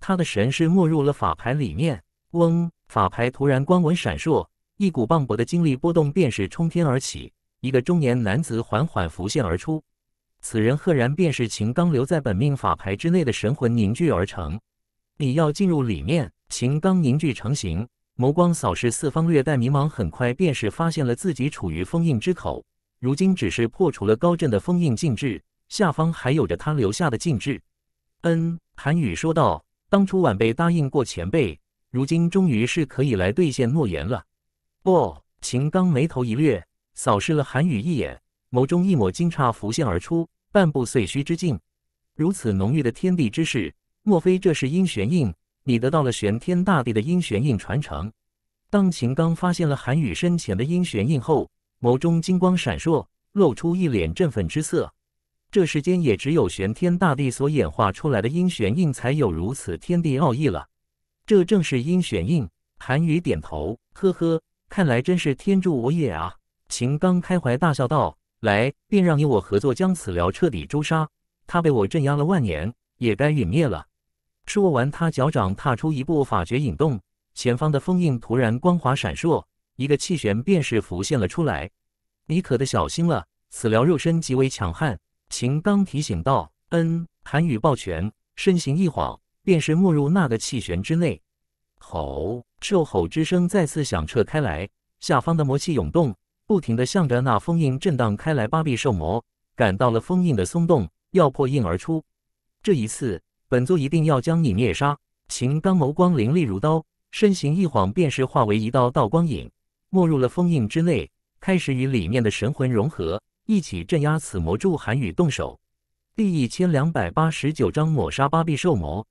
他的神识没入了法牌里面。嗡，法牌突然光纹闪烁，一股磅礴的精力波动便是冲天而起。一个中年男子缓缓浮现而出，此人赫然便是秦刚留在本命法牌之内的神魂凝聚而成。你要进入里面？秦刚凝聚成形，眸光扫视四方，略带迷茫。很快便是发现了自己处于封印之口，如今只是破除了高震的封印禁制，下方还有着他留下的禁制。嗯，韩羽说道：“当初晚辈答应过前辈，如今终于是可以来兑现诺言了。”哦，秦刚眉头一掠，扫视了韩羽一眼，眸中一抹惊诧浮现而出。半步碎虚之境，如此浓郁的天地之势，莫非这是阴玄印？你得到了玄天大帝的阴玄印传承？当秦刚发现了韩羽身前的阴玄印后，眸中金光闪烁，露出一脸振奋之色。这世间也只有玄天大帝所演化出来的阴玄印才有如此天地奥义了。这正是阴玄印。韩羽点头，呵呵，看来真是天助我也啊！秦刚开怀大笑道：“来，便让你我合作将此辽彻底诛杀。他被我镇压了万年，也该陨灭了。”说完，他脚掌踏出一步，法诀引动，前方的封印突然光华闪烁，一个气旋便是浮现了出来。你可得小心了，此辽肉身极为强悍。秦刚提醒道：“嗯，韩羽抱拳，身形一晃，便是没入那个气旋之内。吼！兽吼之声再次响彻开来，下方的魔气涌动，不停的向着那封印震荡开来。八臂兽魔感到了封印的松动，要破印而出。这一次，本座一定要将你灭杀！秦刚眸光凌厉如刀，身形一晃，便是化为一道道光影，没入了封印之内，开始与里面的神魂融合。一起镇压此魔，助韩羽动手。第一千两百八十九章抹杀八臂兽魔。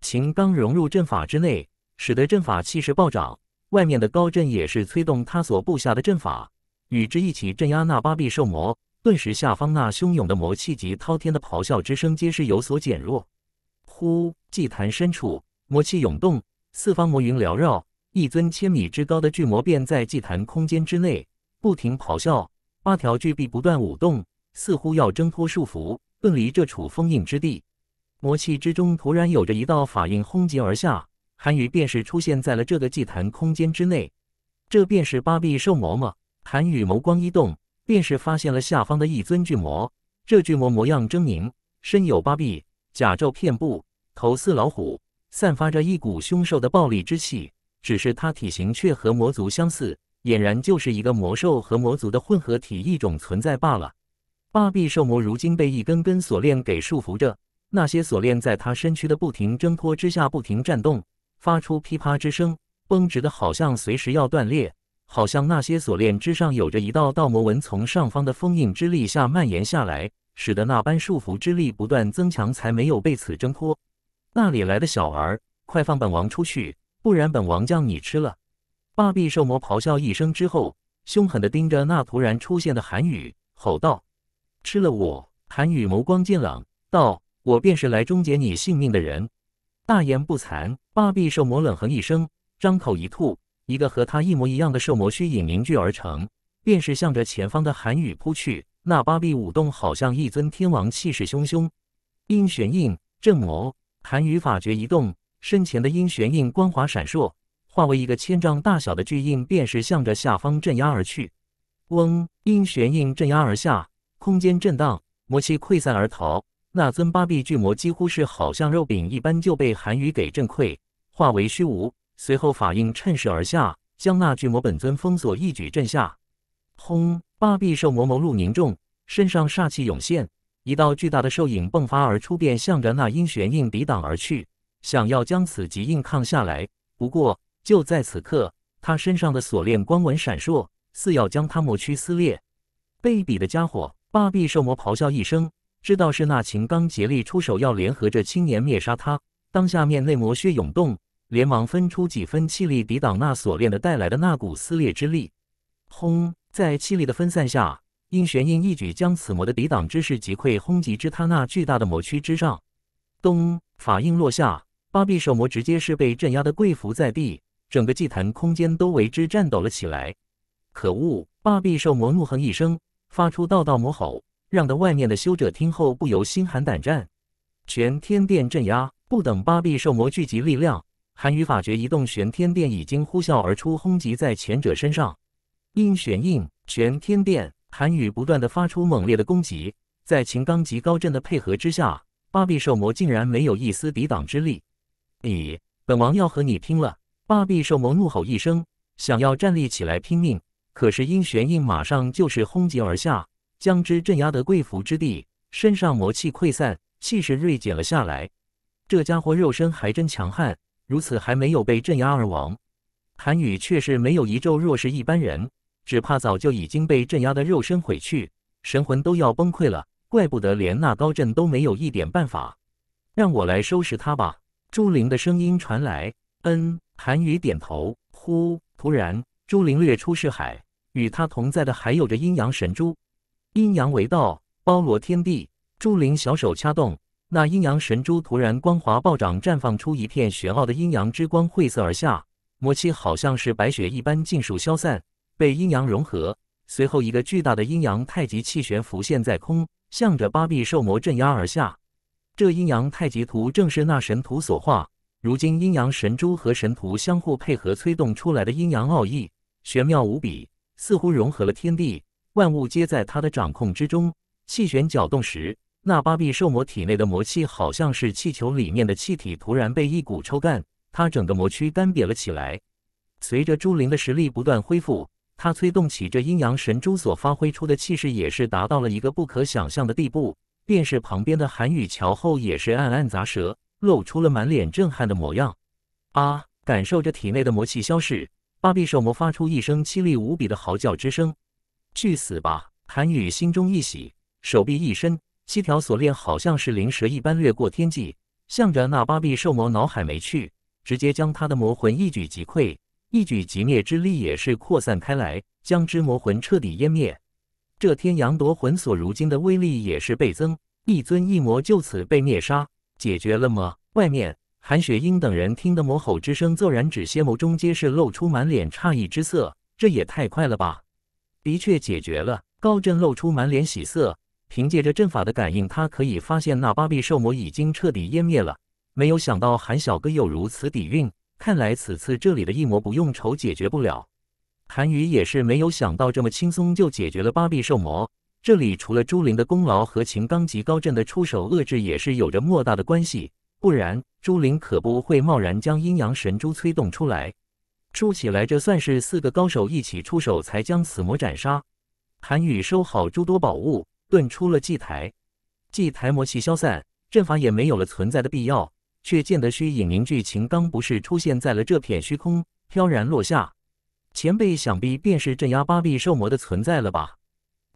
秦刚融入阵法之内，使得阵法气势暴涨。外面的高震也是催动他所布下的阵法，与之一起镇压那八臂兽魔。顿时，下方那汹涌的魔气及滔天的咆哮之声皆是有所减弱。呼！祭坛深处，魔气涌动，四方魔云缭绕，一尊千米之高的巨魔便在祭坛空间之内不停咆哮。八条巨臂不断舞动，似乎要挣脱束缚，遁离这处封印之地。魔气之中突然有着一道法印轰击而下，韩宇便是出现在了这个祭坛空间之内。这便是八臂兽魔吗？韩羽眸光一动，便是发现了下方的一尊巨魔。这巨魔模样狰狞，身有八臂，甲胄遍布，头似老虎，散发着一股凶兽的暴戾之气。只是它体型却和魔族相似。俨然就是一个魔兽和魔族的混合体，一种存在罢了。八臂兽魔如今被一根根锁链给束缚着，那些锁链在他身躯的不停挣脱之下不停颤动，发出噼啪之声，绷直的好像随时要断裂。好像那些锁链之上有着一道道魔纹，从上方的封印之力下蔓延下来，使得那般束缚之力不断增强，才没有被此挣脱。那里来的小儿，快放本王出去，不然本王将你吃了！八臂兽魔咆哮一声之后，凶狠地盯着那突然出现的韩羽，吼道：“吃了我！”韩羽眸光渐冷，道：“我便是来终结你性命的人。”大言不惭！八臂兽魔冷哼一声，张口一吐，一个和他一模一样的兽魔虚影凝聚而成，便是向着前方的韩羽扑去。那八臂舞动，好像一尊天王，气势汹汹。阴玄印镇魔，韩羽法诀一动，身前的阴玄印光华闪烁。化为一个千丈大小的巨印，便是向着下方镇压而去。嗡！音玄印镇压而下，空间震荡，魔气溃散而逃。那尊八臂巨魔几乎是好像肉饼一般就被寒雨给震溃，化为虚无。随后法印趁势而下，将那巨魔本尊封锁，一举镇下。轰！八臂兽魔眸露凝重，身上煞气涌现，一道巨大的兽影迸发而出，便向着那阴玄印抵挡而去，想要将此极硬抗下来。不过。就在此刻，他身上的锁链光纹闪烁，似要将他魔躯撕裂。卑鄙的家伙！八臂兽魔咆哮一声，知道是那秦刚竭力出手，要联合着青年灭杀他。当下面内魔血涌动，连忙分出几分气力抵挡那锁链的带来的那股撕裂之力。轰！在气力的分散下，阴玄英一举将此魔的抵挡之势击溃，轰击至他那巨大的魔躯之上。咚！法印落下，八臂兽魔直接是被镇压的跪伏在地。整个祭坛空间都为之颤抖了起来。可恶！八臂兽魔怒哼一声，发出道道魔吼，让得外面的修者听后不由心寒胆战。玄天殿镇压，不等八臂兽魔聚集力量，韩羽法诀一动，玄天殿已经呼啸而出，轰击在前者身上。阴玄印，玄天殿，韩羽不断的发出猛烈的攻击，在秦刚及高震的配合之下，八臂兽魔竟然没有一丝抵挡之力。你，本王要和你拼了！八臂兽魔怒吼一声，想要站立起来拼命，可是阴玄印马上就是轰击而下，将之镇压的跪伏之地，身上魔气溃散，气势锐减了下来。这家伙肉身还真强悍，如此还没有被镇压而亡。韩宇却是没有一咒，若是一般人，只怕早就已经被镇压的肉身毁去，神魂都要崩溃了。怪不得连那高震都没有一点办法，让我来收拾他吧。朱玲的声音传来：“嗯。”韩羽点头，呼！突然，朱灵掠出是海，与他同在的还有着阴阳神珠。阴阳为道，包罗天地。朱灵小手掐动，那阴阳神珠突然光华暴涨，绽放出一片玄奥的阴阳之光，晦色而下，魔气好像是白雪一般尽数消散，被阴阳融合。随后，一个巨大的阴阳太极气旋浮现在空，向着八臂兽魔镇压而下。这阴阳太极图正是那神图所画。如今阴阳神珠和神图相互配合催动出来的阴阳奥义，玄妙无比，似乎融合了天地，万物皆在他的掌控之中。气旋搅动时，那八臂兽魔体内的魔气，好像是气球里面的气体突然被一股抽干，它整个魔躯干瘪了起来。随着朱灵的实力不断恢复，他催动起这阴阳神珠所发挥出的气势，也是达到了一个不可想象的地步。便是旁边的韩雨桥后，也是暗暗咂舌。露出了满脸震撼的模样。啊！感受着体内的魔气消逝，巴比兽魔发出一声凄厉无比的嚎叫之声：“去死吧！”韩宇心中一喜，手臂一伸，七条锁链好像是灵蛇一般掠过天际，向着那巴比兽魔脑海没去，直接将他的魔魂一举击溃，一举即灭之力也是扩散开来，将之魔魂彻底湮灭。这天阳夺魂锁如今的威力也是倍增，一尊一魔就此被灭杀。解决了吗？外面，韩雪英等人听得魔吼之声，骤然止些眸中皆是露出满脸诧异之色。这也太快了吧！的确解决了。高震露出满脸喜色，凭借着阵法的感应，他可以发现那八臂兽魔已经彻底湮灭了。没有想到韩小哥有如此底蕴，看来此次这里的一魔不用愁解决不了。韩宇也是没有想到这么轻松就解决了八臂兽魔。这里除了朱林的功劳和秦刚及高震的出手遏制，也是有着莫大的关系。不然，朱林可不会贸然将阴阳神珠催动出来。说起来，这算是四个高手一起出手才将此魔斩杀。韩宇收好诸多宝物，遁出了祭台。祭台魔气消散，阵法也没有了存在的必要。却见得虚影凝聚，秦刚不是出现在了这片虚空，飘然落下。前辈想必便是镇压八臂兽魔的存在了吧？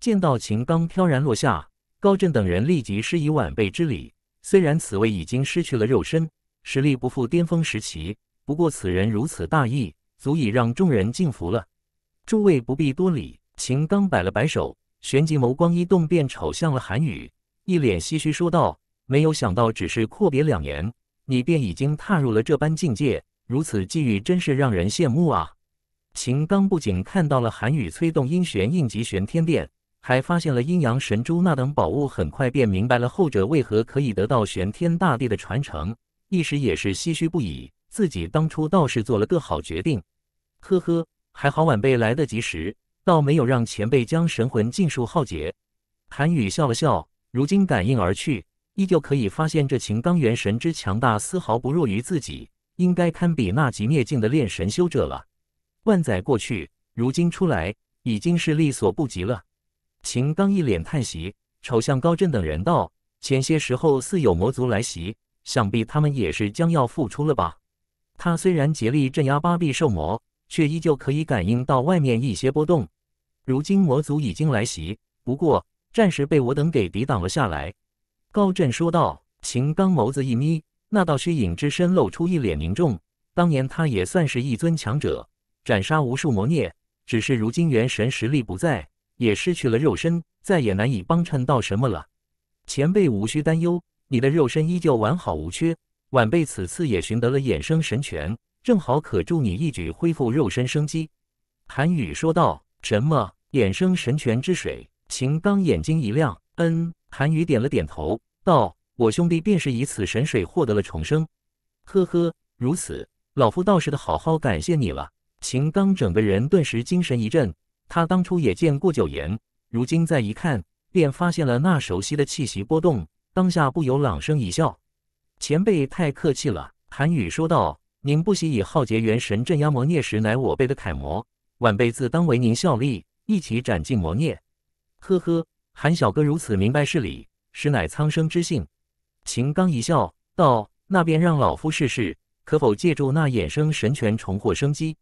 见到秦刚飘然落下，高震等人立即施以晚辈之礼。虽然此位已经失去了肉身，实力不复巅峰时期，不过此人如此大义，足以让众人敬服了。诸位不必多礼。秦刚摆了摆手，旋即眸光一动，便瞅向了韩宇，一脸唏嘘说道：“没有想到，只是阔别两年，你便已经踏入了这般境界，如此际遇真是让人羡慕啊！”秦刚不仅看到了韩宇催动阴玄印急玄天变。还发现了阴阳神珠那等宝物，很快便明白了后者为何可以得到玄天大帝的传承，一时也是唏嘘不已。自己当初倒是做了个好决定，呵呵，还好晚辈来得及时，倒没有让前辈将神魂尽数耗竭。韩羽笑了笑，如今感应而去，依旧可以发现这秦刚元神之强大丝毫不弱于自己，应该堪比那极灭境的炼神修者了。万载过去，如今出来已经是力所不及了。秦刚一脸叹息，瞅向高震等人道：“前些时候似有魔族来袭，想必他们也是将要复出了吧？”他虽然竭力镇压八臂兽魔，却依旧可以感应到外面一些波动。如今魔族已经来袭，不过暂时被我等给抵挡了下来。”高震说道。秦刚眸子一眯，那道虚影之身露出一脸凝重。当年他也算是一尊强者，斩杀无数魔孽，只是如今元神实力不在。也失去了肉身，再也难以帮衬到什么了。前辈无需担忧，你的肉身依旧完好无缺。晚辈此次也寻得了衍生神泉，正好可助你一举恢复肉身生机。”韩羽说道。“什么？衍生神泉之水？”秦刚眼睛一亮。“嗯。”韩羽点了点头，道：“我兄弟便是以此神水获得了重生。”“呵呵，如此，老夫倒是得好好感谢你了。”秦刚整个人顿时精神一振。他当初也见过九言，如今再一看，便发现了那熟悉的气息波动，当下不由朗声一笑：“前辈太客气了。”韩羽说道：“您不惜以浩劫元神镇压魔孽时，乃我辈的楷模，晚辈自当为您效力，一起斩尽魔孽。”“呵呵，韩小哥如此明白事理，实乃苍生之幸。”秦刚一笑，道：“那便让老夫试试，可否借助那衍生神泉重获生机？”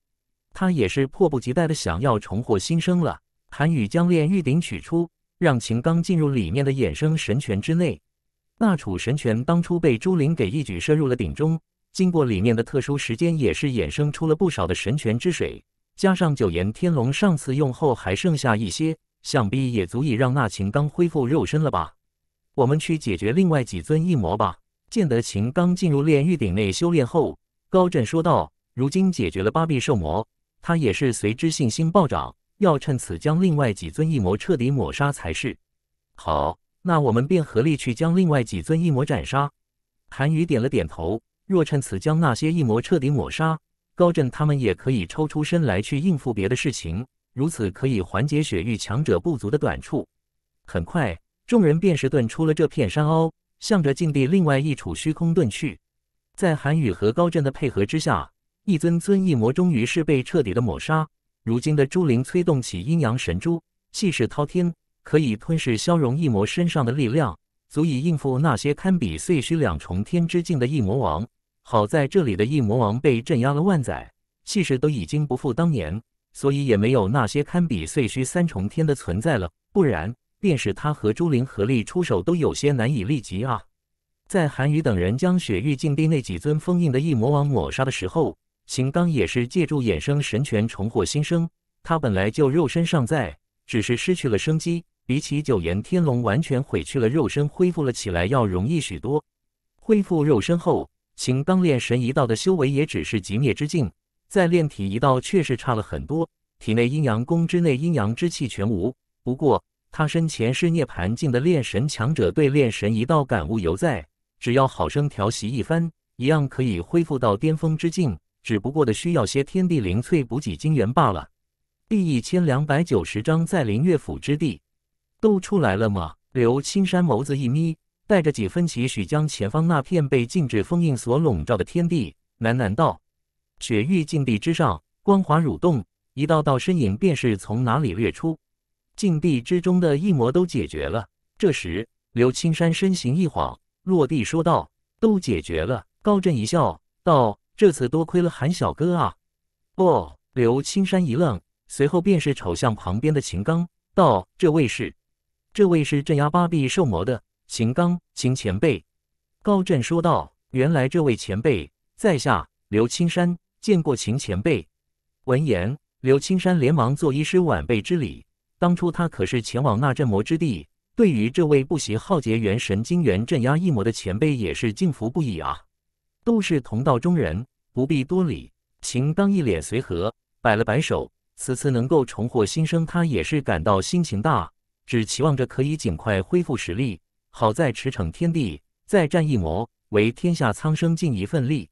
他也是迫不及待的想要重获新生了。韩羽将炼狱鼎取出，让秦刚进入里面的衍生神泉之内。那楚神泉当初被朱玲给一举摄入了鼎中，经过里面的特殊时间，也是衍生出了不少的神泉之水。加上九炎天龙上次用后还剩下一些，想必也足以让那秦刚恢复肉身了吧？我们去解决另外几尊异魔吧。见得秦刚进入炼狱鼎内修炼后，高震说道：“如今解决了八臂兽魔。”他也是随之信心暴涨，要趁此将另外几尊异魔彻底抹杀才是。好，那我们便合力去将另外几尊异魔斩杀。韩宇点了点头，若趁此将那些异魔彻底抹杀，高震他们也可以抽出身来去应付别的事情，如此可以缓解雪域强者不足的短处。很快，众人便是遁出了这片山凹，向着境地另外一处虚空遁去。在韩宇和高震的配合之下。一尊尊异魔终于是被彻底的抹杀。如今的朱灵催动起阴阳神珠，气势滔天，可以吞噬消融异魔身上的力量，足以应付那些堪比碎虚两重天之境的异魔王。好在这里的异魔王被镇压了万载，气势都已经不复当年，所以也没有那些堪比碎虚三重天的存在了。不然，便是他和朱灵合力出手，都有些难以立即啊。在韩宇等人将雪域禁地那几尊封印的异魔王抹杀的时候。秦刚也是借助衍生神权重获新生，他本来就肉身尚在，只是失去了生机。比起九炎天龙完全毁去了肉身恢复了起来要容易许多。恢复肉身后，秦刚炼神一道的修为也只是极灭之境，在炼体一道确实差了很多，体内阴阳宫之内阴阳之气全无。不过他身前是涅盘境的炼神强者，对炼神一道感悟犹在，只要好生调息一番，一样可以恢复到巅峰之境。只不过的需要些天地灵粹补给精元罢了。第一千两百九十章，在林月府之地，都出来了吗？刘青山眸子一眯，带着几分期许，将前方那片被禁制封印所笼罩的天地喃喃道：“雪域禁地之上，光华蠕动，一道道身影便是从哪里掠出。禁地之中的一魔都解决了。”这时，刘青山身形一晃，落地说道：“都解决了。”高震一笑，道。这次多亏了韩小哥啊！哦，刘青山一愣，随后便是瞅向旁边的秦刚，道：“这位是……这位是镇压八臂兽魔的秦刚秦前辈。”高震说道：“原来这位前辈，在下刘青山，见过秦前辈。”闻言，刘青山连忙作一师晚辈之礼。当初他可是前往那镇魔之地，对于这位不惜浩劫元神经元镇压异魔的前辈，也是敬服不已啊。都是同道中人，不必多礼。秦刚一脸随和，摆了摆手。此次能够重获新生，他也是感到心情大，只期望着可以尽快恢复实力，好在驰骋天地，再战一魔，为天下苍生尽一份力。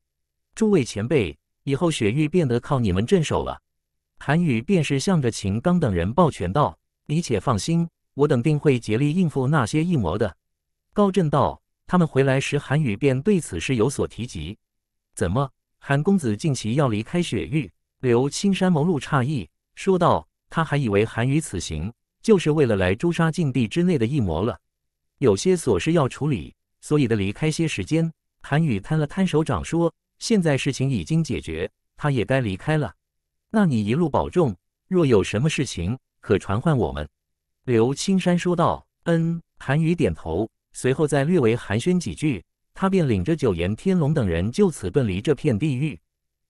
诸位前辈，以后雪域变得靠你们镇守了。韩羽便是向着秦刚等人抱拳道：“你且放心，我等定会竭力应付那些异魔的。”高震道。他们回来时，韩羽便对此事有所提及。怎么，韩公子近期要离开雪域？刘青山眸露诧异，说道：“他还以为韩羽此行就是为了来诛杀禁地之内的异魔了，有些琐事要处理，所以得离开些时间。”韩羽摊了摊手掌，说：“现在事情已经解决，他也该离开了。那你一路保重，若有什么事情，可传唤我们。”刘青山说道：“嗯。”韩羽点头。随后再略微寒暄几句，他便领着九岩、天龙等人就此遁离这片地狱。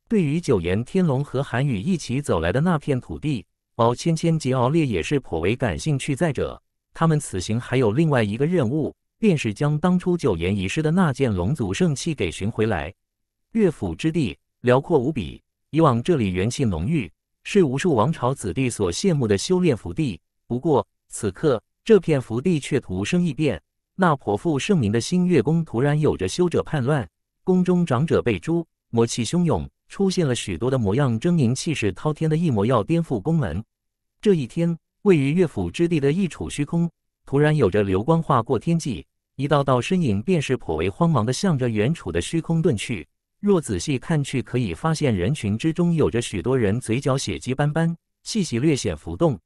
对于九岩、天龙和韩羽一起走来的那片土地，敖芊芊及敖烈也是颇为感兴趣。再者，他们此行还有另外一个任务，便是将当初九岩遗失的那件龙族圣器给寻回来。乐府之地辽阔无比，以往这里元气浓郁，是无数王朝子弟所羡慕的修炼福地。不过此刻这片福地却徒生异变。那颇负盛名的新月宫突然有着修者叛乱，宫中长者被诛，魔气汹涌，出现了许多的模样狰狞、气势滔天的异魔要颠覆宫门。这一天，位于乐府之地的一处虚空突然有着流光划过天际，一道道身影便是颇为慌忙的向着远处的虚空遁去。若仔细看去，可以发现人群之中有着许多人嘴角血迹斑斑，气息略显浮动。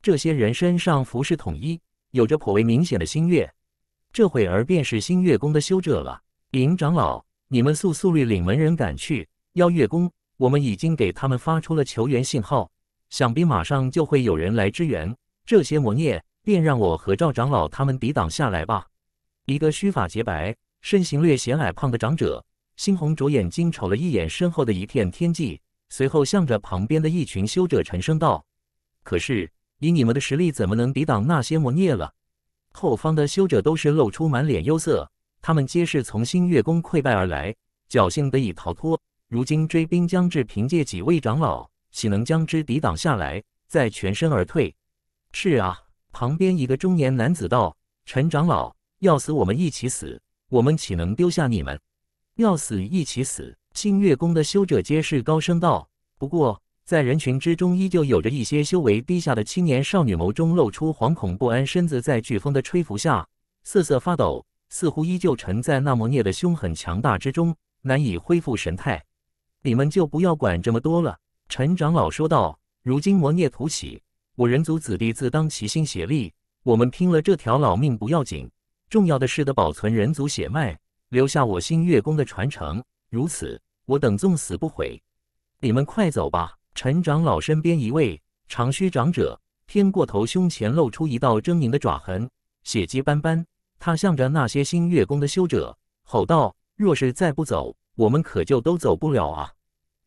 这些人身上服饰统一，有着颇为明显的星月。这会儿便是新月宫的修者了，林长老，你们速速率领门人赶去邀月宫。我们已经给他们发出了求援信号，想必马上就会有人来支援。这些魔孽，便让我和赵长老他们抵挡下来吧。一个须发洁白、身形略显矮胖的长者，猩红着眼睛瞅了一眼身后的一片天际，随后向着旁边的一群修者沉声道：“可是以你们的实力，怎么能抵挡那些魔孽了？”后方的修者都是露出满脸忧色，他们皆是从新月宫溃败而来，侥幸得以逃脱。如今追兵将至，凭借几位长老，岂能将之抵挡下来，再全身而退？是啊，旁边一个中年男子道：“陈长老，要死我们一起死，我们岂能丢下你们？要死一起死！”新月宫的修者皆是高声道：“不过……”在人群之中，依旧有着一些修为低下的青年少女，眸中露出惶恐不安，身子在飓风的吹拂下瑟瑟发抖，似乎依旧沉在那魔孽的凶狠强大之中，难以恢复神态。你们就不要管这么多了。”陈长老说道，“如今魔孽突起，我人族子弟自当齐心协力。我们拼了这条老命不要紧，重要的是得保存人族血脉，留下我星月宫的传承。如此，我等纵死不悔。你们快走吧。”陈长老身边一位长须长者偏过头，胸前露出一道狰狞的爪痕，血迹斑斑。他向着那些星月宫的修者吼道：“若是再不走，我们可就都走不了啊！”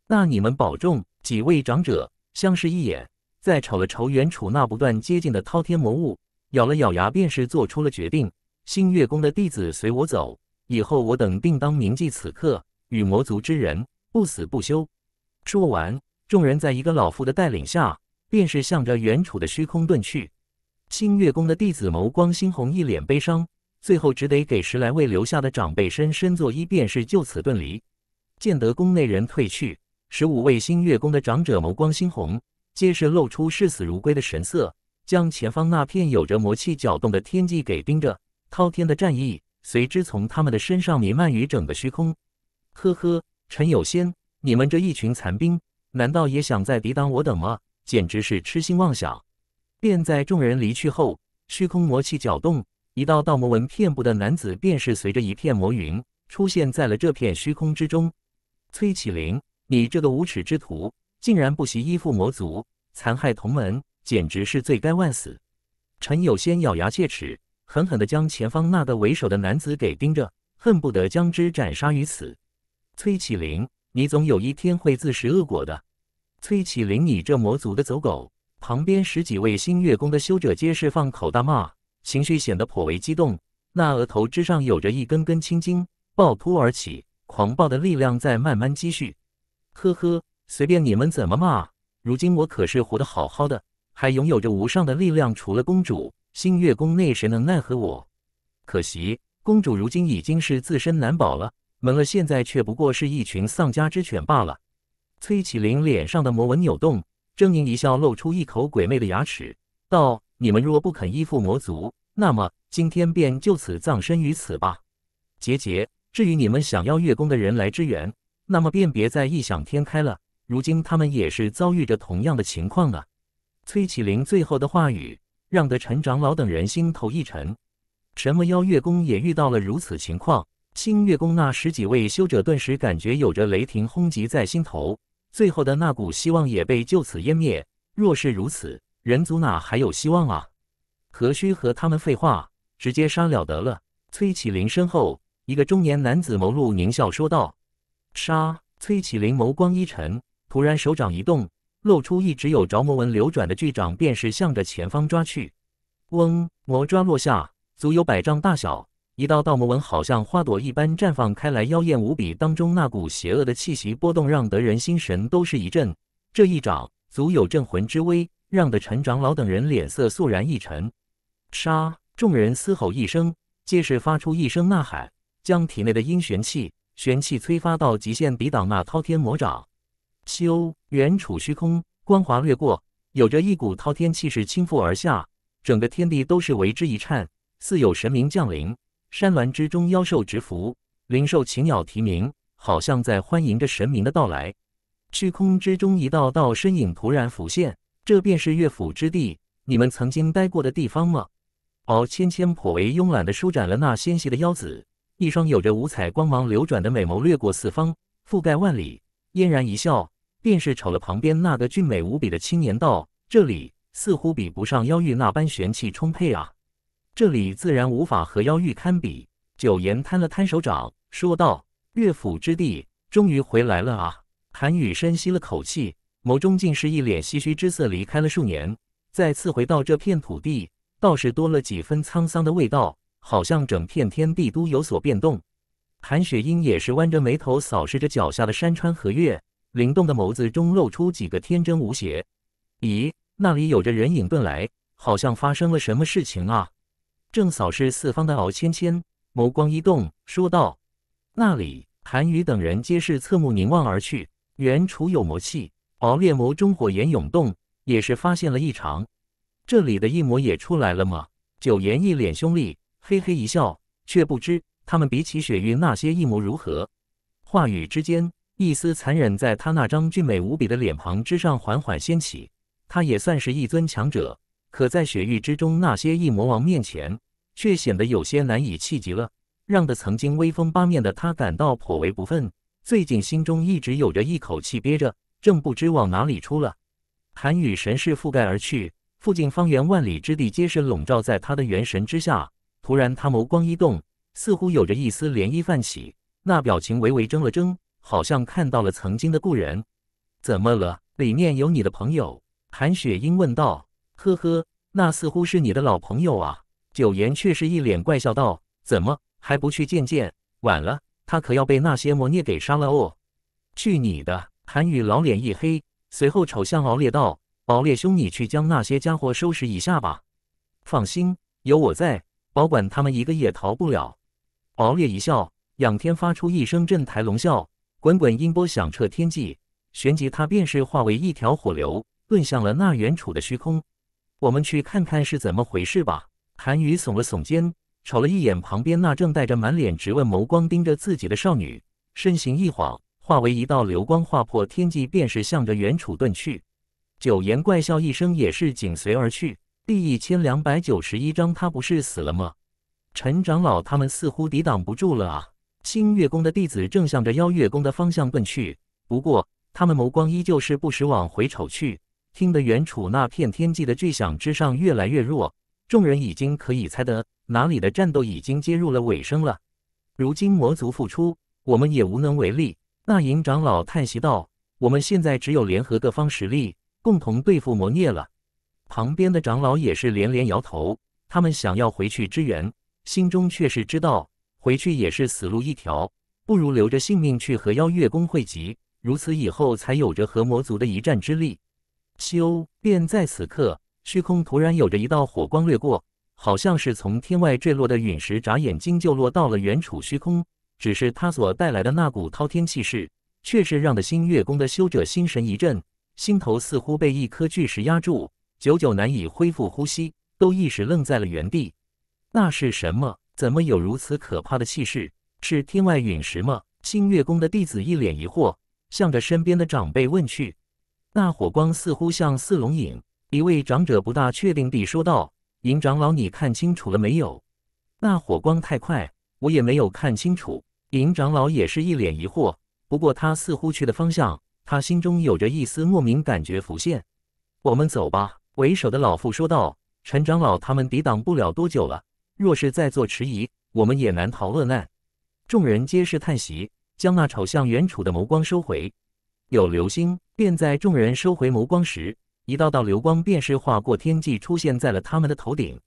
那你们保重。几位长者相视一眼，再瞅了瞅远处那不断接近的滔天魔物，咬了咬牙，便是做出了决定。星月宫的弟子随我走，以后我等定当铭记此刻，与魔族之人不死不休。说完。众人在一个老妇的带领下，便是向着远处的虚空遁去。星月宫的弟子眸光猩红，一脸悲伤，最后只得给十来位留下的长辈深深作揖，便是就此遁离。建德宫内人退去，十五位星月宫的长者眸光猩红，皆是露出视死如归的神色，将前方那片有着魔气搅动的天际给盯着。滔天的战意随之从他们的身上弥漫于整个虚空。呵呵，陈有仙，你们这一群残兵。难道也想再抵挡我等吗？简直是痴心妄想！便在众人离去后，虚空魔气搅动，一道道魔纹遍布的男子，便是随着一片魔云，出现在了这片虚空之中。崔启灵，你这个无耻之徒，竟然不惜依附魔族，残害同门，简直是罪该万死！陈有仙咬牙切齿，狠狠地将前方那个为首的男子给盯着，恨不得将之斩杀于此。崔启灵。你总有一天会自食恶果的，崔启灵，你这魔族的走狗！旁边十几位星月宫的修者皆是放口大骂，情绪显得颇为激动。那额头之上有着一根根青筋暴突而起，狂暴的力量在慢慢积蓄。呵呵，随便你们怎么骂，如今我可是活得好好的，还拥有着无上的力量。除了公主，星月宫内谁能奈何我？可惜，公主如今已经是自身难保了。蒙了，现在却不过是一群丧家之犬罢了。崔启林脸上的魔纹扭动，狰狞一笑，露出一口鬼魅的牙齿，道：“你们若不肯依附魔族，那么今天便就此葬身于此吧。”杰杰，至于你们想要月宫的人来支援，那么便别再异想天开了。如今他们也是遭遇着同样的情况啊。崔启林最后的话语，让得陈长老等人心头一沉：什么邀月宫也遇到了如此情况？清月宫那十几位修者顿时感觉有着雷霆轰击在心头，最后的那股希望也被就此湮灭。若是如此，人族哪还有希望啊？何须和他们废话？直接杀了得了！崔启林身后，一个中年男子眸露狞笑说道：“杀！”崔启林眸光一沉，突然手掌一动，露出一直有着魔纹流转的巨掌，便是向着前方抓去。嗡，魔抓落下，足有百丈大小。一道道魔纹好像花朵一般绽放开来，妖艳无比。当中那股邪恶的气息波动，让得人心神都是一震。这一掌，足有镇魂之威，让得陈长老等人脸色肃然一沉。杀！众人嘶吼一声，皆是发出一声呐喊，将体内的阴玄气、玄气催发到极限，抵挡那滔天魔掌。修，远处虚空光滑掠过，有着一股滔天气势倾覆而下，整个天地都是为之一颤，似有神明降临。山峦之中，妖兽直伏，灵兽、禽鸟啼鸣，好像在欢迎着神明的到来。虚空之中，一道道身影突然浮现，这便是乐府之地，你们曾经待过的地方吗？敖芊芊颇为慵懒地舒展了那纤细的腰子，一双有着五彩光芒流转的美眸掠过四方，覆盖万里，嫣然一笑，便是瞅了旁边那个俊美无比的青年道：“这里似乎比不上妖域那般玄气充沛啊。”这里自然无法和妖域堪比。九言摊了摊手掌，说道：“乐府之地终于回来了啊！”韩宇深吸了口气，眸中竟是一脸唏嘘之色。离开了数年，再次回到这片土地，倒是多了几分沧桑的味道，好像整片天地都有所变动。韩雪英也是弯着眉头扫视着脚下的山川河岳，灵动的眸子中露出几个天真无邪。咦，那里有着人影遁来，好像发生了什么事情啊！正扫视四方的敖芊芊眸光一动，说道：“那里。”韩宇等人皆是侧目凝望而去。原处有魔气，敖烈眸中火焰涌动，也是发现了异常。这里的异魔也出来了吗？九言一脸凶厉，嘿嘿一笑，却不知他们比起雪域那些异魔如何。话语之间，一丝残忍在他那张俊美无比的脸庞之上缓缓掀起。他也算是一尊强者。可在雪域之中，那些异魔王面前却显得有些难以气及了，让得曾经威风八面的他感到颇为不忿。最近心中一直有着一口气憋着，正不知往哪里出了。韩雨神识覆盖而去，附近方圆万里之地皆是笼罩在他的元神之下。突然，他眸光一动，似乎有着一丝涟漪泛起，那表情微微怔了怔，好像看到了曾经的故人。怎么了？里面有你的朋友？韩雪英问道。呵呵，那似乎是你的老朋友啊！九言却是一脸怪笑，道：“怎么还不去见见？晚了，他可要被那些魔孽给杀了哦！”去你的！韩宇老脸一黑，随后瞅向敖烈，道：“敖烈兄，你去将那些家伙收拾一下吧。”放心，有我在，保管他们一个也逃不了。敖烈一笑，仰天发出一声震台龙啸，滚滚音波响彻天际，旋即他便是化为一条火流，遁向了那远处的虚空。我们去看看是怎么回事吧。韩羽耸了耸肩，瞅了一眼旁边那正带着满脸质问眸光盯着自己的少女，身形一晃，化为一道流光划破天际，便是向着远处遁去。九言怪笑一声，也是紧随而去。第一千两百九十一章，他不是死了吗？陈长老他们似乎抵挡不住了啊！星月宫的弟子正向着邀月宫的方向奔去，不过他们眸光依旧是不时往回瞅去。听得远处那片天际的巨响之上越来越弱，众人已经可以猜得哪里的战斗已经接入了尾声了。如今魔族复出，我们也无能为力。那银长老叹息道：“我们现在只有联合各方实力，共同对付魔孽了。”旁边的长老也是连连摇头。他们想要回去支援，心中却是知道回去也是死路一条，不如留着性命去和妖月宫汇集，如此以后才有着和魔族的一战之力。修便在此刻，虚空突然有着一道火光掠过，好像是从天外坠落的陨石，眨眼睛就落到了原处虚空。只是他所带来的那股滔天气势，却是让的新月宫的修者心神一震，心头似乎被一颗巨石压住，久久难以恢复呼吸，都一时愣在了原地。那是什么？怎么有如此可怕的气势？是天外陨石吗？新月宫的弟子一脸疑惑，向着身边的长辈问去。那火光似乎像似龙影，一位长者不大确定地说道：“银长老，你看清楚了没有？那火光太快，我也没有看清楚。”银长老也是一脸疑惑，不过他似乎去的方向，他心中有着一丝莫名感觉浮现。“我们走吧。”为首的老妇说道。“陈长老，他们抵挡不了多久了，若是再做迟疑，我们也难逃厄难。”众人皆是叹息，将那瞅向远处的眸光收回。有流星。便在众人收回眸光时，一道道流光便是划过天际，出现在了他们的头顶。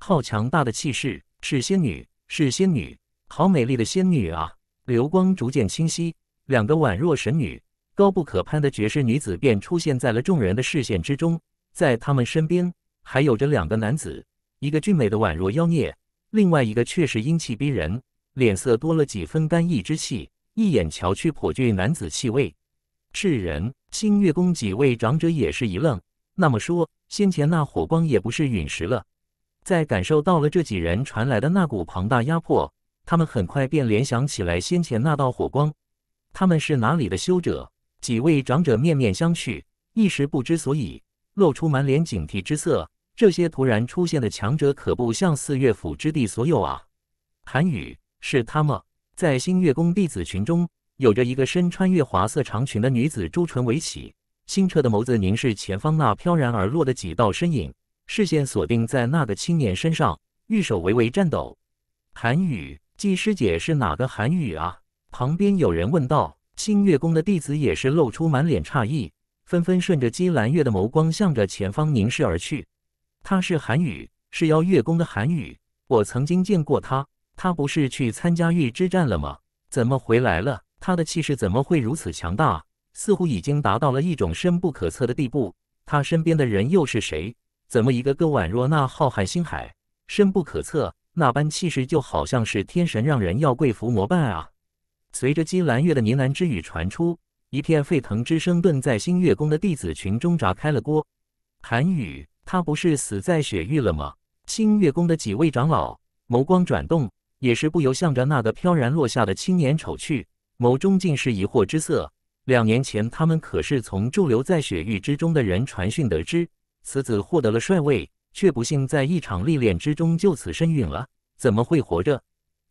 好强大的气势！是仙女，是仙女！好美丽的仙女啊！流光逐渐清晰，两个宛若神女、高不可攀的绝世女子便出现在了众人的视线之中。在他们身边还有着两个男子，一个俊美的宛若妖孽，另外一个却是英气逼人，脸色多了几分干邑之气，一眼瞧去颇具男子气味。是人，星月宫几位长者也是一愣。那么说，先前那火光也不是陨石了。在感受到了这几人传来的那股庞大压迫，他们很快便联想起来先前那道火光。他们是哪里的修者？几位长者面面相觑，一时不知所以，露出满脸警惕之色。这些突然出现的强者，可不像四岳府之地所有啊。韩宇，是他吗？在星月宫弟子群中。有着一个身穿越华色长裙的女子，朱唇微起，清澈的眸子凝视前方那飘然而落的几道身影，视线锁定在那个青年身上，玉手微微颤抖。韩雨，季师姐是哪个韩雨啊？旁边有人问道。星月宫的弟子也是露出满脸诧异，纷纷顺着姬兰月的眸光向着前方凝视而去。他是韩雨，是妖月宫的韩雨，我曾经见过他，他不是去参加玉之战了吗？怎么回来了？他的气势怎么会如此强大？似乎已经达到了一种深不可测的地步。他身边的人又是谁？怎么一个个宛若那浩瀚星海，深不可测？那般气势就好像是天神，让人要跪服膜拜啊！随着金兰月的呢喃之语传出，一片沸腾之声顿在星月宫的弟子群中炸开了锅。韩宇，他不是死在雪域了吗？星月宫的几位长老眸光转动，也是不由向着那个飘然落下的青年瞅去。眸中尽是疑惑之色。两年前，他们可是从驻留在雪域之中的人传讯得知，此子获得了帅位，却不幸在一场历练之中就此身陨了。怎么会活着？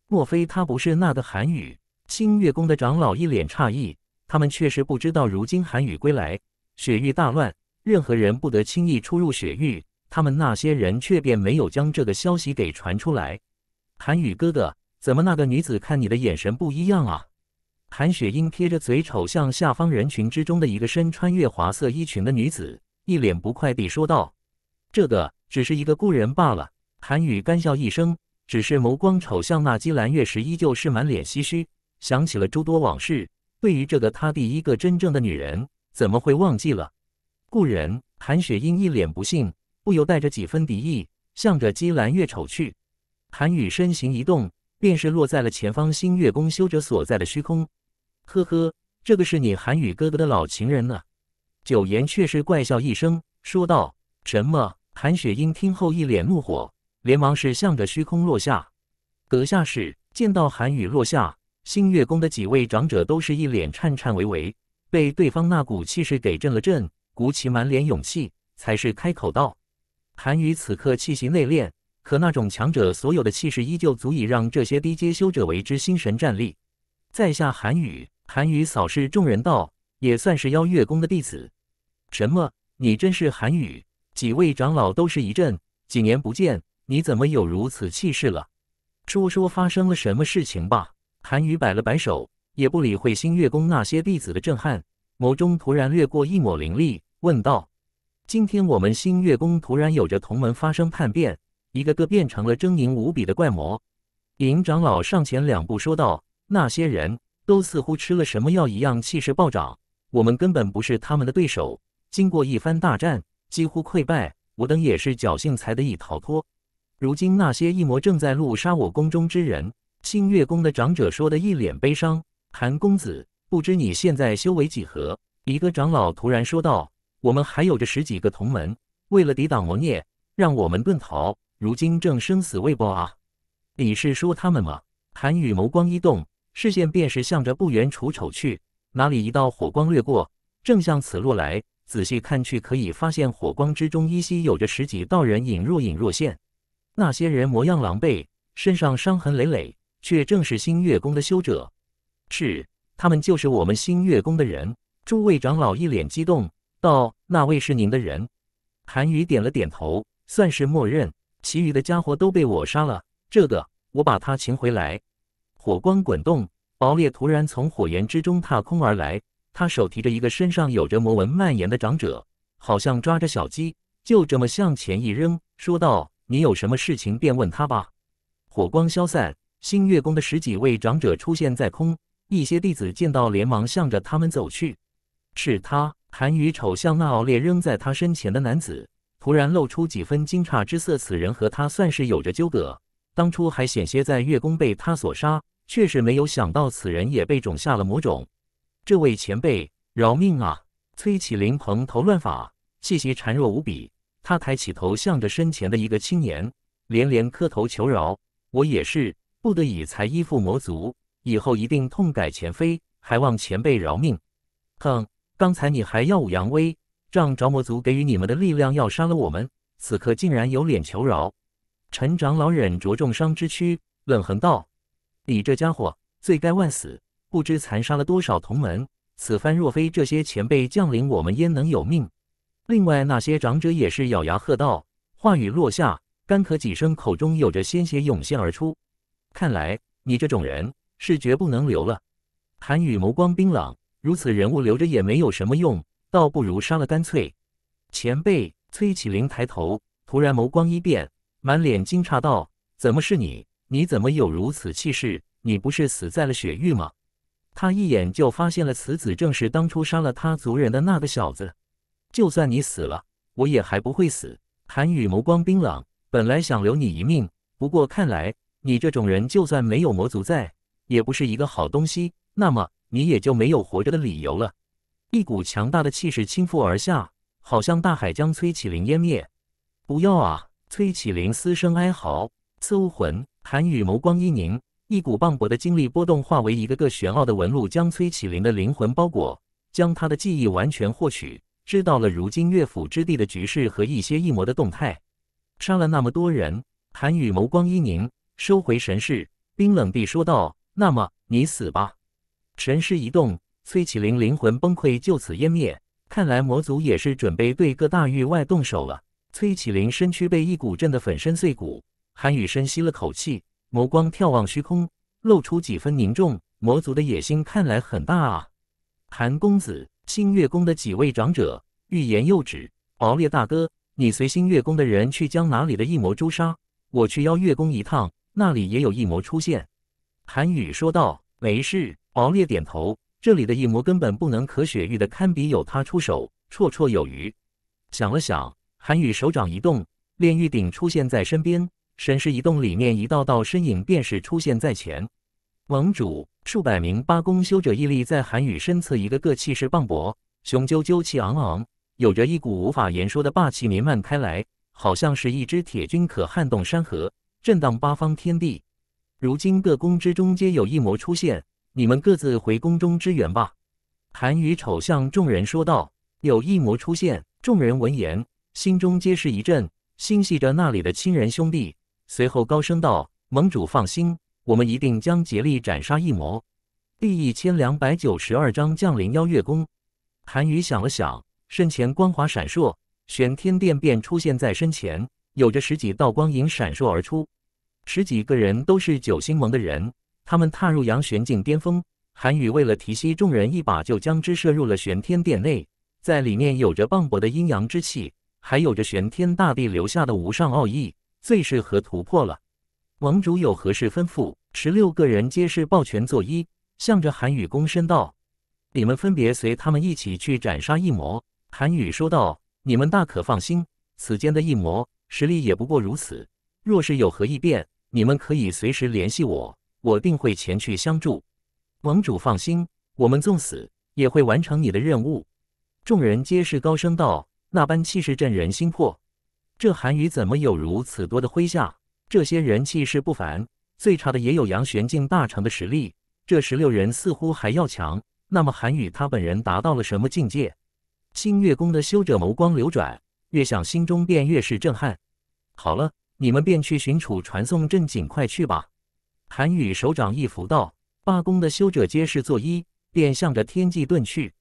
莫非他不是那个韩雨？星月宫的长老一脸诧异。他们确实不知道，如今韩雨归来，雪域大乱，任何人不得轻易出入雪域。他们那些人却便没有将这个消息给传出来。韩雨哥哥，怎么那个女子看你的眼神不一样啊？韩雪英撇着嘴瞅向下方人群之中的一个身穿月华色衣裙的女子，一脸不快地说道：“这个只是一个故人罢了。”韩雨干笑一声，只是眸光瞅向那姬兰月时，依旧是满脸唏嘘，想起了诸多往事。对于这个他第一个真正的女人，怎么会忘记了？故人，韩雪英一脸不信，不由带着几分敌意，向着姬兰月瞅去。韩雨身形一动，便是落在了前方星月宫修者所在的虚空。呵呵，这个是你韩宇哥哥的老情人呢。九言却是怪笑一声，说道：“什么？”韩雪英听后一脸怒火，连忙是向着虚空落下。阁下是见到韩雨落下，星月宫的几位长者都是一脸颤颤巍巍，被对方那股气势给震了震，鼓起满脸勇气，才是开口道：“韩宇此刻气息内敛，可那种强者所有的气势依旧足以让这些低阶修者为之心神战栗。在下韩宇，韩雨扫视众人道：“也算是邀月宫的弟子。什么？你真是韩雨？几位长老都是一震。几年不见，你怎么有如此气势了？说说发生了什么事情吧。”韩雨摆了摆手，也不理会新月宫那些弟子的震撼，眸中突然掠过一抹凌厉，问道：“今天我们新月宫突然有着同门发生叛变，一个个变成了狰狞无比的怪魔。”尹长老上前两步说道：“那些人……”都似乎吃了什么药一样，气势暴涨。我们根本不是他们的对手。经过一番大战，几乎溃败。我等也是侥幸才得以逃脱。如今那些异魔正在戮杀我宫中之人。星月宫的长者说的一脸悲伤。韩公子，不知你现在修为几何？一个长老突然说道：“我们还有着十几个同门，为了抵挡魔孽，让我们遁逃。如今正生死未卜啊！”你是说他们吗？韩羽眸光一动。视线便是向着不远处瞅去，哪里一道火光掠过，正向此路来。仔细看去，可以发现火光之中依稀有着十几道人影若隐若现。那些人模样狼狈，身上伤痕累累，却正是星月宫的修者。是，他们就是我们星月宫的人。诸位长老一脸激动道：“那位是您的人？”韩宇点了点头，算是默认。其余的家伙都被我杀了，这个我把他请回来。火光滚动，敖烈突然从火焰之中踏空而来，他手提着一个身上有着魔纹蔓延的长者，好像抓着小鸡，就这么向前一扔，说道：“你有什么事情便问他吧。”火光消散，新月宫的十几位长者出现在空，一些弟子见到连忙向着他们走去。是他，韩雨瞅向那傲烈扔在他身前的男子，突然露出几分惊诧之色。此人和他算是有着纠葛，当初还险些在月宫被他所杀。确实没有想到，此人也被种下了魔种。这位前辈，饶命啊！崔启灵蓬头乱发，气息孱弱无比。他抬起头，向着身前的一个青年连连磕头求饶：“我也是不得已才依附魔族，以后一定痛改前非，还望前辈饶命。”哼！刚才你还耀武扬威，让着魔族给予你们的力量要杀了我们，此刻竟然有脸求饶！陈长老忍着重伤之躯，冷哼道。你这家伙罪该万死，不知残杀了多少同门。此番若非这些前辈降临，我们焉能有命？另外那些长者也是咬牙喝道，话语落下，干咳几声，口中有着鲜血涌现而出。看来你这种人是绝不能留了。韩宇眸光冰冷，如此人物留着也没有什么用，倒不如杀了干脆。前辈崔启灵抬头，突然眸光一变，满脸惊诧道：“怎么是你？”你怎么有如此气势？你不是死在了雪域吗？他一眼就发现了此子正是当初杀了他族人的那个小子。就算你死了，我也还不会死。韩羽眸光冰冷，本来想留你一命，不过看来你这种人就算没有魔族在，也不是一个好东西。那么你也就没有活着的理由了。一股强大的气势倾覆而下，好像大海将崔启林淹灭。不要啊！崔启林嘶声哀嚎，搜魂。韩羽眸光一凝，一股磅礴的精力波动化为一个个玄奥的纹路，将崔启灵的灵魂包裹，将他的记忆完全获取，知道了如今乐府之地的局势和一些异魔的动态。杀了那么多人，韩羽眸光一凝，收回神识，冰冷地说道：“那么你死吧！”神识一动，崔启灵灵魂崩溃，就此湮灭。看来魔族也是准备对各大域外动手了。崔启灵身躯被一股震得粉身碎骨。韩雨深吸了口气，眸光眺望虚空，露出几分凝重。魔族的野心看来很大啊。韩公子，星月宫的几位长者欲言又止。敖烈大哥，你随星月宫的人去将哪里的异魔诛杀，我去邀月宫一趟，那里也有异魔出现。韩羽说道。没事。敖烈点头。这里的一魔根本不能可雪域的堪比有他出手，绰绰有余。想了想，韩羽手掌一动，炼狱鼎出现在身边。神识移动里面，一道道身影便是出现在前。盟主，数百名八公修者屹立在韩羽身侧，一个个气势磅礴，雄赳赳气昂昂，有着一股无法言说的霸气弥漫开来，好像是一支铁军，可撼动山河，震荡八方天地。如今各宫之中皆有一魔出现，你们各自回宫中支援吧。”韩羽瞅向众人说道：“有一魔出现。”众人闻言，心中皆是一震，心系着那里的亲人兄弟。随后高声道：“盟主放心，我们一定将竭力斩杀异魔。”第一千两百九十二章降临邀月宫。韩羽想了想，身前光华闪烁，玄天殿便出现在身前，有着十几道光影闪烁而出。十几个人都是九星盟的人，他们踏入阳玄境巅峰。韩羽为了提携众人，一把就将之射入了玄天殿内，在里面有着磅礴的阴阳之气，还有着玄天大帝留下的无上奥义。最适合突破了，王主有何事吩咐？十六个人皆是抱拳作揖，向着韩宇躬身道：“你们分别随他们一起去斩杀异魔。”韩宇说道：“你们大可放心，此间的异魔实力也不过如此。若是有何异变，你们可以随时联系我，我定会前去相助。”王主放心，我们纵死也会完成你的任务。众人皆是高声道：“那般气势震人心魄。”这韩羽怎么有如此多的麾下？这些人气势不凡，最差的也有杨玄境大成的实力。这十六人似乎还要强。那么韩羽他本人达到了什么境界？星月宫的修者眸光流转，越想心中便越是震撼。好了，你们便去寻楚传送阵，尽快去吧。韩羽手掌一扶道，八宫的修者皆是作揖，便向着天际遁去。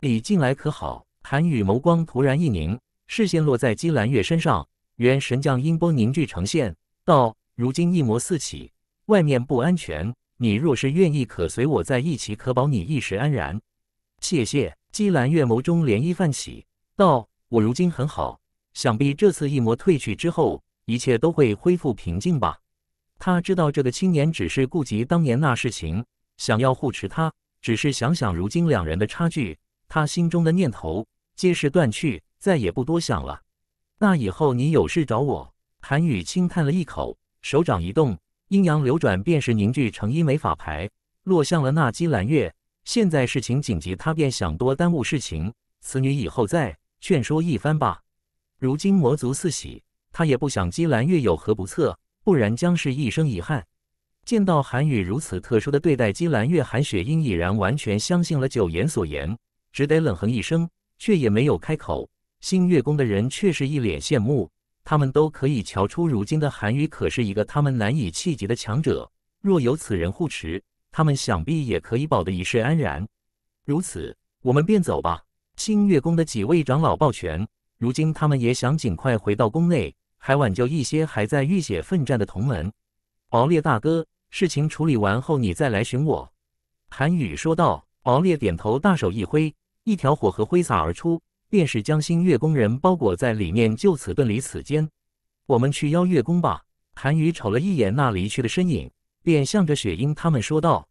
李进来可好？韩羽眸光突然一凝。视线落在姬兰月身上，原神将音波凝聚成线，道：“如今异魔四起，外面不安全。你若是愿意，可随我在一起，可保你一时安然。”谢谢。姬兰月眸中涟漪泛起，道：“我如今很好，想必这次异魔退去之后，一切都会恢复平静吧。”他知道这个青年只是顾及当年那事情，想要护持他。只是想想如今两人的差距，他心中的念头皆是断去。再也不多想了。那以后你有事找我。韩羽轻叹了一口，手掌一动，阴阳流转，便是凝聚成一枚法牌，落向了那姬兰月。现在事情紧急，他便想多耽误事情，此女以后再劝说一番吧。如今魔族四喜，他也不想姬兰月有何不测，不然将是一生遗憾。见到韩羽如此特殊的对待姬兰月，韩雪英已然完全相信了九言所言，只得冷哼一声，却也没有开口。星月宫的人却是一脸羡慕，他们都可以瞧出，如今的韩羽可是一个他们难以企及的强者。若有此人护持，他们想必也可以保得一世安然。如此，我们便走吧。星月宫的几位长老抱拳，如今他们也想尽快回到宫内，还挽救一些还在浴血奋战的同门。敖烈大哥，事情处理完后，你再来寻我。”韩羽说道。敖烈点头，大手一挥，一条火河挥洒而出。便是将新月宫人包裹在里面，就此遁离此间。我们去邀月宫吧。韩羽瞅了一眼那离去的身影，便向着雪鹰他们说道：“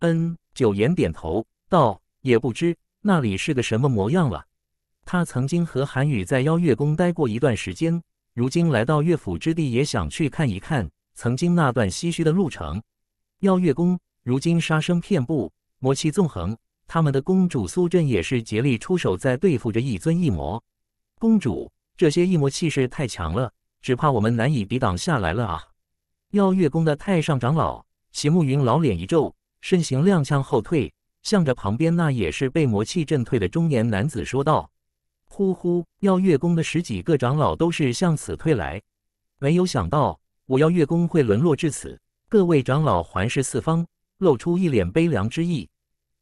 嗯。”九言点头道：“也不知那里是个什么模样了。他曾经和韩羽在邀月宫待过一段时间，如今来到乐府之地，也想去看一看曾经那段唏嘘的路程。邀月宫如今杀生遍布，魔气纵横。”他们的公主苏震也是竭力出手，在对付着一尊异魔。公主，这些异魔气势太强了，只怕我们难以抵挡下来了啊！耀月宫的太上长老席慕云老脸一皱，身形踉跄后退，向着旁边那也是被魔气震退的中年男子说道：“呼呼，耀月宫的十几个长老都是向此退来。没有想到，我药月宫会沦落至此。”各位长老环视四方，露出一脸悲凉之意。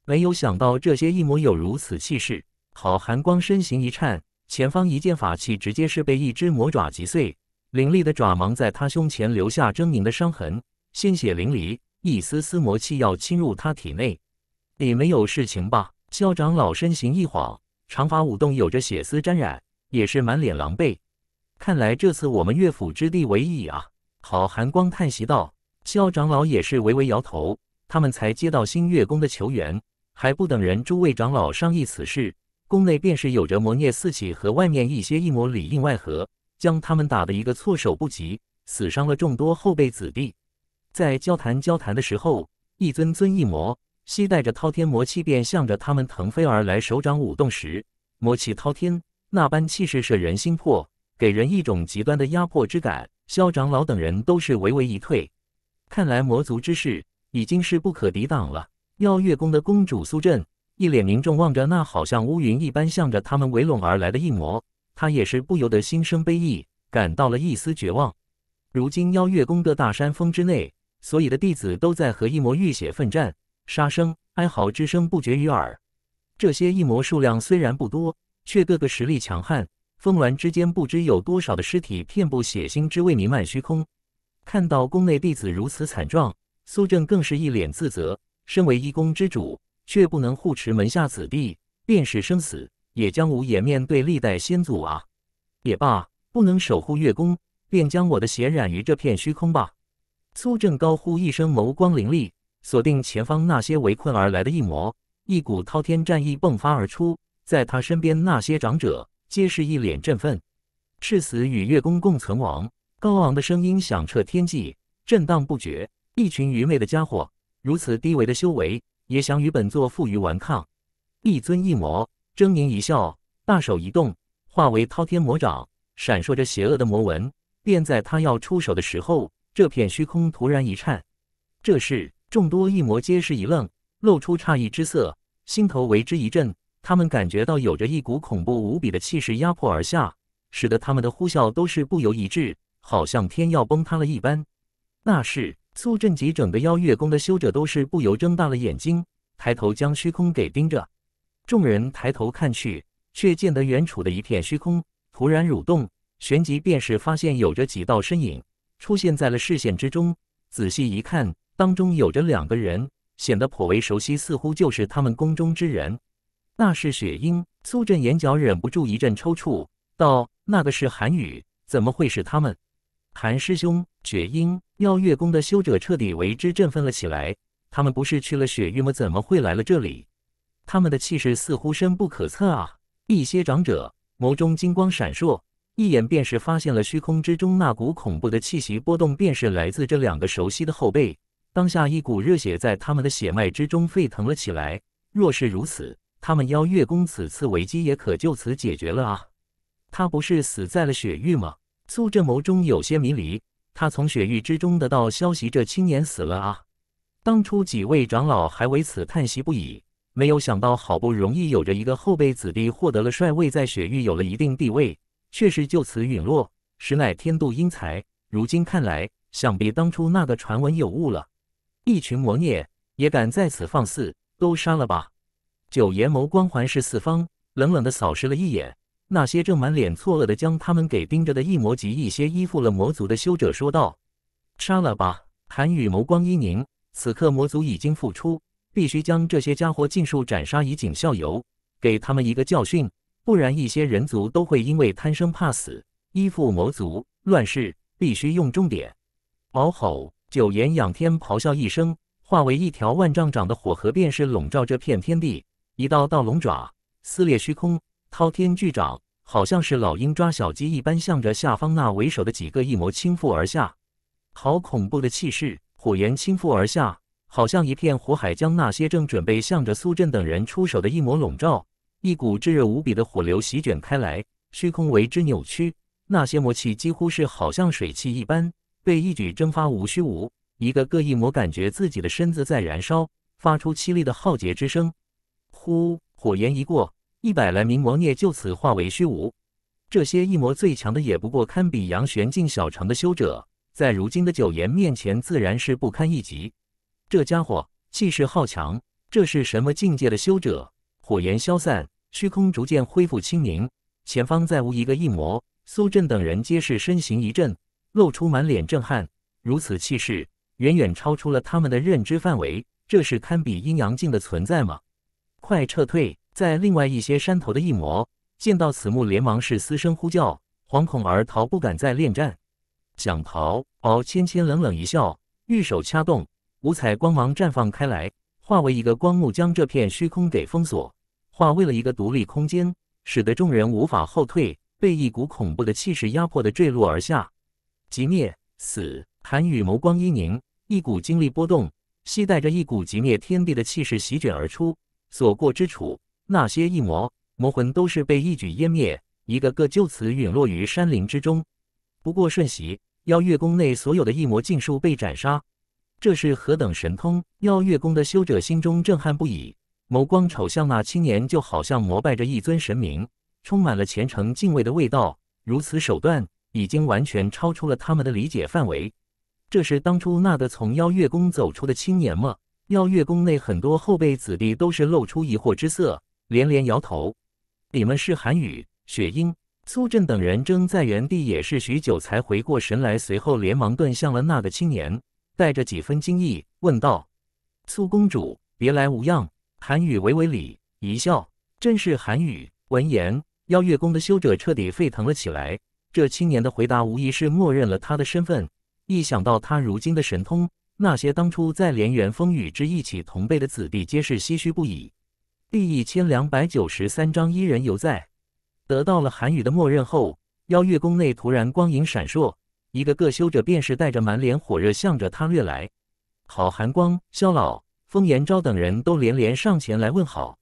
没有想到这些异魔有如此气势，好寒光身形一颤，前方一件法器直接是被一只魔爪击碎，凌厉的爪芒在他胸前留下狰狞的伤痕，鲜血淋漓，一丝丝魔气要侵入他体内。你没有事情吧？萧长老身形一晃，长发舞动，有着血丝沾染，也是满脸狼狈。看来这次我们岳府之地为一啊！好寒光叹息道。萧长老也是微微摇头，他们才接到新月宫的求援。还不等人，诸位长老商议此事，宫内便是有着魔孽四起，和外面一些异魔里应外合，将他们打得一个措手不及，死伤了众多后辈子弟。在交谈交谈的时候，一尊尊异魔，携带着滔天魔气，便向着他们腾飞而来，手掌舞动时，魔气滔天，那般气势摄人心魄，给人一种极端的压迫之感。萧长老等人都是微微一退，看来魔族之势已经是不可抵挡了。邀月宫的公主苏震一脸凝重，望着那好像乌云一般向着他们围拢而来的异魔，他也是不由得心生悲意，感到了一丝绝望。如今邀月宫的大山峰之内，所有的弟子都在和异魔浴血奋战，杀声、哀嚎之声不绝于耳。这些异魔数量虽然不多，却个个实力强悍，峰峦之间不知有多少的尸体，遍布血腥之味弥漫虚空。看到宫内弟子如此惨状，苏震更是一脸自责。身为一宫之主，却不能护持门下子弟，便是生死也将无颜面对历代先祖啊！也罢，不能守护月宫，便将我的血染于这片虚空吧！苏正高呼一声，眸光凌厉，锁定前方那些围困而来的异魔，一股滔天战意迸发而出。在他身边，那些长者皆是一脸振奋，誓死与月宫共存亡。高昂的声音响彻天际，震荡不绝。一群愚昧的家伙！如此低微的修为，也想与本座负隅顽抗？一尊一魔狰狞一笑，大手一动，化为滔天魔爪，闪烁着邪恶的魔纹。便在他要出手的时候，这片虚空突然一颤。这时，众多异魔皆是一愣，露出诧异之色，心头为之一震。他们感觉到有着一股恐怖无比的气势压迫而下，使得他们的呼啸都是不由一滞，好像天要崩塌了一般。那是。苏振及整个邀月宫的修者都是不由睁大了眼睛，抬头将虚空给盯着。众人抬头看去，却见得远处的一片虚空突然蠕动，旋即便是发现有着几道身影出现在了视线之中。仔细一看，当中有着两个人，显得颇为熟悉，似乎就是他们宫中之人。那是雪鹰。苏震眼角忍不住一阵抽搐，道：“那个是韩羽，怎么会是他们？”韩师兄、雪鹰、邀月宫的修者彻底为之振奋了起来。他们不是去了雪域吗？怎么会来了这里？他们的气势似乎深不可测啊！一些长者眸中金光闪烁，一眼便是发现了虚空之中那股恐怖的气息波动，便是来自这两个熟悉的后辈。当下一股热血在他们的血脉之中沸腾了起来。若是如此，他们邀月宫此次危机也可就此解决了啊！他不是死在了雪域吗？苏正眸中有些迷离，他从雪域之中得到消息，这青年死了啊！当初几位长老还为此叹息不已，没有想到好不容易有着一个后辈子弟获得了帅位，在雪域有了一定地位，却是就此陨落，实乃天妒英才。如今看来，想必当初那个传闻有误了。一群魔孽也敢在此放肆，都杀了吧！九爷眸光环视四方，冷冷的扫视了一眼。那些正满脸错愕的将他们给盯着的一魔及一些依附了魔族的修者说道：“杀了吧！”韩雨眸光一凝，此刻魔族已经复出，必须将这些家伙尽数斩杀，以儆效尤，给他们一个教训。不然，一些人族都会因为贪生怕死依附魔族。乱世必须用重典。嗷吼！九炎仰天咆哮一声，化为一条万丈长的火河，便是笼罩这片天地。一道道龙爪撕裂虚空。滔天巨掌，好像是老鹰抓小鸡一般，向着下方那为首的几个异魔倾覆而下，好恐怖的气势！火焰倾覆而下，好像一片火海，将那些正准备向着苏震等人出手的异魔笼罩。一股炙热无比的火流席卷开来，虚空为之扭曲。那些魔气几乎是好像水汽一般，被一举蒸发无虚无。一个个异魔感觉自己的身子在燃烧，发出凄厉的浩劫之声。呼，火焰一过。一百来名魔孽就此化为虚无，这些异魔最强的也不过堪比阳玄境小城的修者，在如今的九炎面前自然是不堪一击。这家伙气势好强，这是什么境界的修者？火焰消散，虚空逐渐恢复清明，前方再无一个异魔。苏震等人皆是身形一震，露出满脸震撼。如此气势，远远超出了他们的认知范围。这是堪比阴阳境的存在吗？快撤退！在另外一些山头的异魔见到此幕，连忙是嘶声呼叫，惶恐而逃，不敢再恋战，想逃。敖芊芊冷冷一笑，玉手掐动，五彩光芒绽放开来，化为一个光幕，将这片虚空给封锁，化为了一个独立空间，使得众人无法后退，被一股恐怖的气势压迫的坠落而下，极灭死寒雨眸光一凝，一股精力波动，携带着一股极灭天地的气势席卷而出，所过之处。那些异魔魔魂都是被一举湮灭，一个个就此陨落于山林之中。不过瞬息，妖月宫内所有的异魔尽数被斩杀，这是何等神通！妖月宫的修者心中震撼不已，眸光瞅向那青年，就好像膜拜着一尊神明，充满了虔诚敬畏的味道。如此手段，已经完全超出了他们的理解范围。这是当初那个从妖月宫走出的青年吗？妖月宫内很多后辈子弟都是露出疑惑之色。连连摇头，你们是韩雨、雪鹰、苏震等人，怔在原地也是许久才回过神来，随后连忙顿向了那个青年，带着几分惊异问道：“苏公主，别来无恙？”韩宇微微礼一笑，正是韩宇。’闻言，邀月宫的修者彻底沸腾了起来。这青年的回答无疑是默认了他的身份。一想到他如今的神通，那些当初在莲缘风雨之一起同辈的子弟皆是唏嘘不已。第一千两百九十三章，伊人犹在。得到了韩羽的默认后，邀月宫内突然光影闪烁，一个个修者便是带着满脸火热向着他掠来。郝寒光、肖老、风延昭等人都连连上前来问好。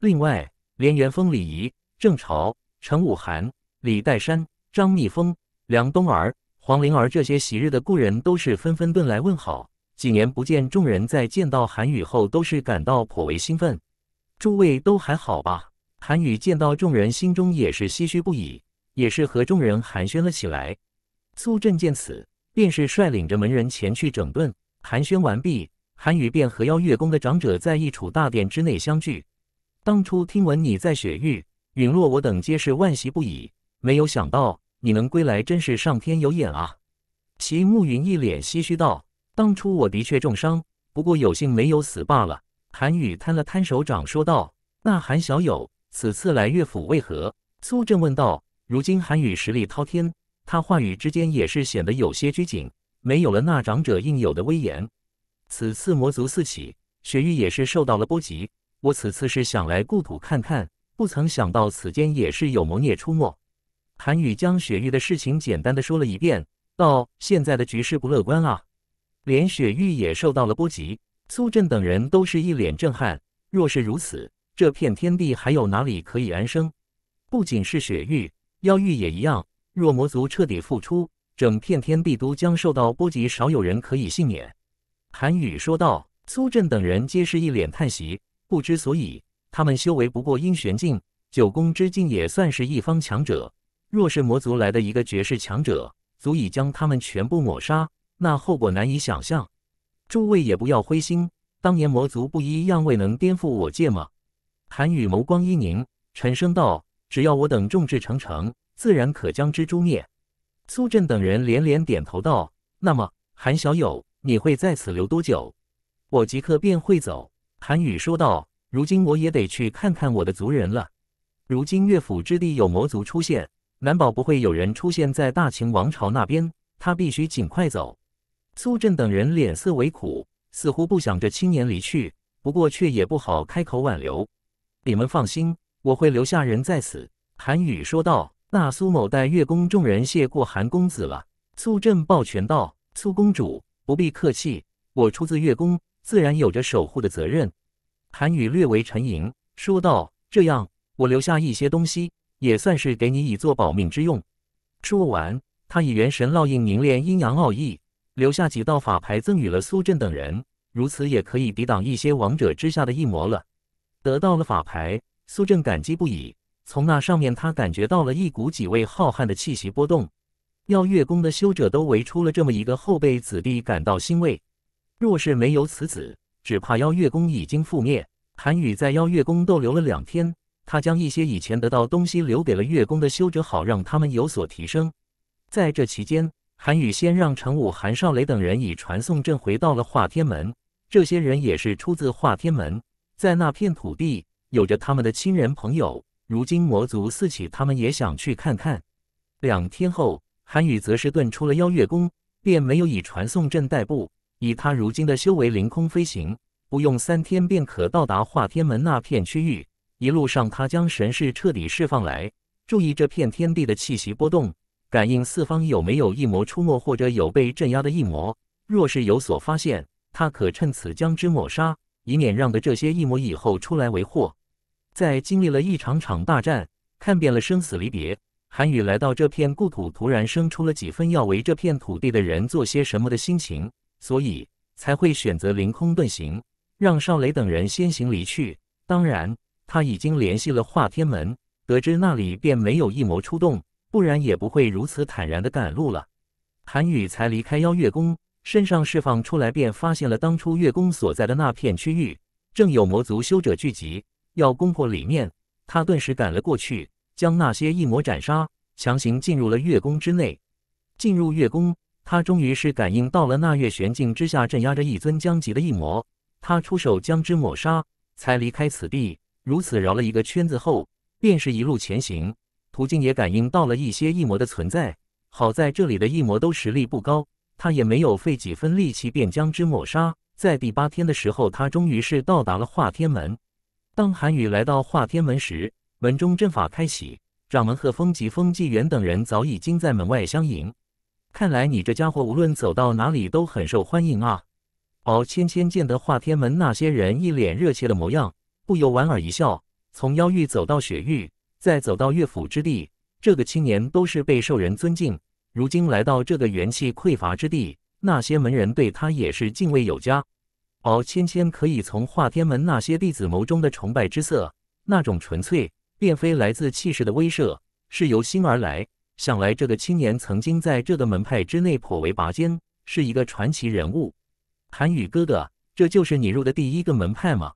另外，连元丰、李仪、郑朝、程武寒、李岱山、张蜜峰、梁冬儿、黄灵儿这些昔日的故人都是纷纷顿来问好。几年不见，众人在见到韩宇后，都是感到颇为兴奋。诸位都还好吧？韩宇见到众人心中也是唏嘘不已，也是和众人寒暄了起来。苏震见此，便是率领着门人前去整顿。寒暄完毕，韩宇便和邀月宫的长者在一处大殿之内相聚。当初听闻你在雪域陨落，我等皆是惋惜不已。没有想到你能归来，真是上天有眼啊！祁慕云一脸唏嘘道：“当初我的确重伤，不过有幸没有死罢了。”韩羽摊了摊手掌，说道：“那韩小友此次来乐府为何？”苏震问道。如今韩羽实力滔天，他话语之间也是显得有些拘谨，没有了那长者应有的威严。此次魔族四起，雪域也是受到了波及。我此次是想来故土看看，不曾想到此间也是有魔孽出没。韩羽将雪域的事情简单的说了一遍，道：“现在的局势不乐观啊，连雪域也受到了波及。”苏震等人都是一脸震撼。若是如此，这片天地还有哪里可以安生？不仅是雪域，妖域也一样。若魔族彻底复出，整片天地都将受到波及，少有人可以幸免。韩羽说道。苏震等人皆是一脸叹息，不知所以。他们修为不过阴玄境，九宫之境也算是一方强者。若是魔族来的一个绝世强者，足以将他们全部抹杀，那后果难以想象。诸位也不要灰心，当年魔族不一样未能颠覆我界吗？韩羽眸光一凝，沉声道：“只要我等众志成城，自然可将之诛灭。”苏震等人连连点头道：“那么，韩小友，你会在此留多久？”“我即刻便会走。”韩羽说道：“如今我也得去看看我的族人了。如今乐府之地有魔族出现，难保不会有人出现在大秦王朝那边，他必须尽快走。”苏震等人脸色为苦，似乎不想这青年离去，不过却也不好开口挽留。你们放心，我会留下人在此。”韩宇说道。“那苏某代月宫众人谢过韩公子了。”苏震抱拳道，“苏公主不必客气，我出自月宫，自然有着守护的责任。”韩宇略为沉吟，说道：“这样，我留下一些东西，也算是给你以作保命之用。”说完，他以元神烙印凝练阴阳奥义。留下几道法牌，赠予了苏震等人，如此也可以抵挡一些王者之下的一魔了。得到了法牌，苏震感激不已。从那上面，他感觉到了一股几位浩瀚的气息波动。邀月宫的修者都围出了这么一个后辈子弟感到欣慰。若是没有此子，只怕邀月宫已经覆灭。韩宇在邀月宫逗留了两天，他将一些以前得到东西留给了月宫的修者，好让他们有所提升。在这期间。韩雨先让陈武、韩少雷等人以传送阵回到了华天门。这些人也是出自华天门，在那片土地有着他们的亲人朋友。如今魔族四起，他们也想去看看。两天后，韩雨则是遁出了邀月宫，便没有以传送阵代步，以他如今的修为凌空飞行，不用三天便可到达华天门那片区域。一路上，他将神识彻底释放，来注意这片天地的气息波动。感应四方有没有异魔出没，或者有被镇压的异魔？若是有所发现，他可趁此将之抹杀，以免让得这些异魔以后出来为祸。在经历了一场场大战，看遍了生死离别，韩宇来到这片故土，突然生出了几分要为这片土地的人做些什么的心情，所以才会选择凌空遁形，让少雷等人先行离去。当然，他已经联系了化天门，得知那里便没有异魔出动。不然也不会如此坦然的赶路了。韩羽才离开妖月宫，身上释放出来，便发现了当初月宫所在的那片区域，正有魔族修者聚集，要攻破里面。他顿时赶了过去，将那些异魔斩杀，强行进入了月宫之内。进入月宫，他终于是感应到了那月玄境之下镇压着一尊将级的异魔，他出手将之抹杀，才离开此地。如此绕了一个圈子后，便是一路前行。途径也感应到了一些异魔的存在，好在这里的异魔都实力不高，他也没有费几分力气便将之抹杀。在第八天的时候，他终于是到达了化天门。当韩宇来到化天门时，门中阵法开启，掌门和风疾、风纪元等人早已经在门外相迎。看来你这家伙无论走到哪里都很受欢迎啊！敖芊芊见得化天门那些人一脸热切的模样，不由莞尔一笑。从妖域走到雪域。在走到乐府之地，这个青年都是被受人尊敬。如今来到这个元气匮乏之地，那些门人对他也是敬畏有加。敖芊芊可以从华天门那些弟子眸中的崇拜之色，那种纯粹，并非来自气势的威慑，是由心而来。想来这个青年曾经在这个门派之内颇为拔尖，是一个传奇人物。韩宇哥哥，这就是你入的第一个门派吗？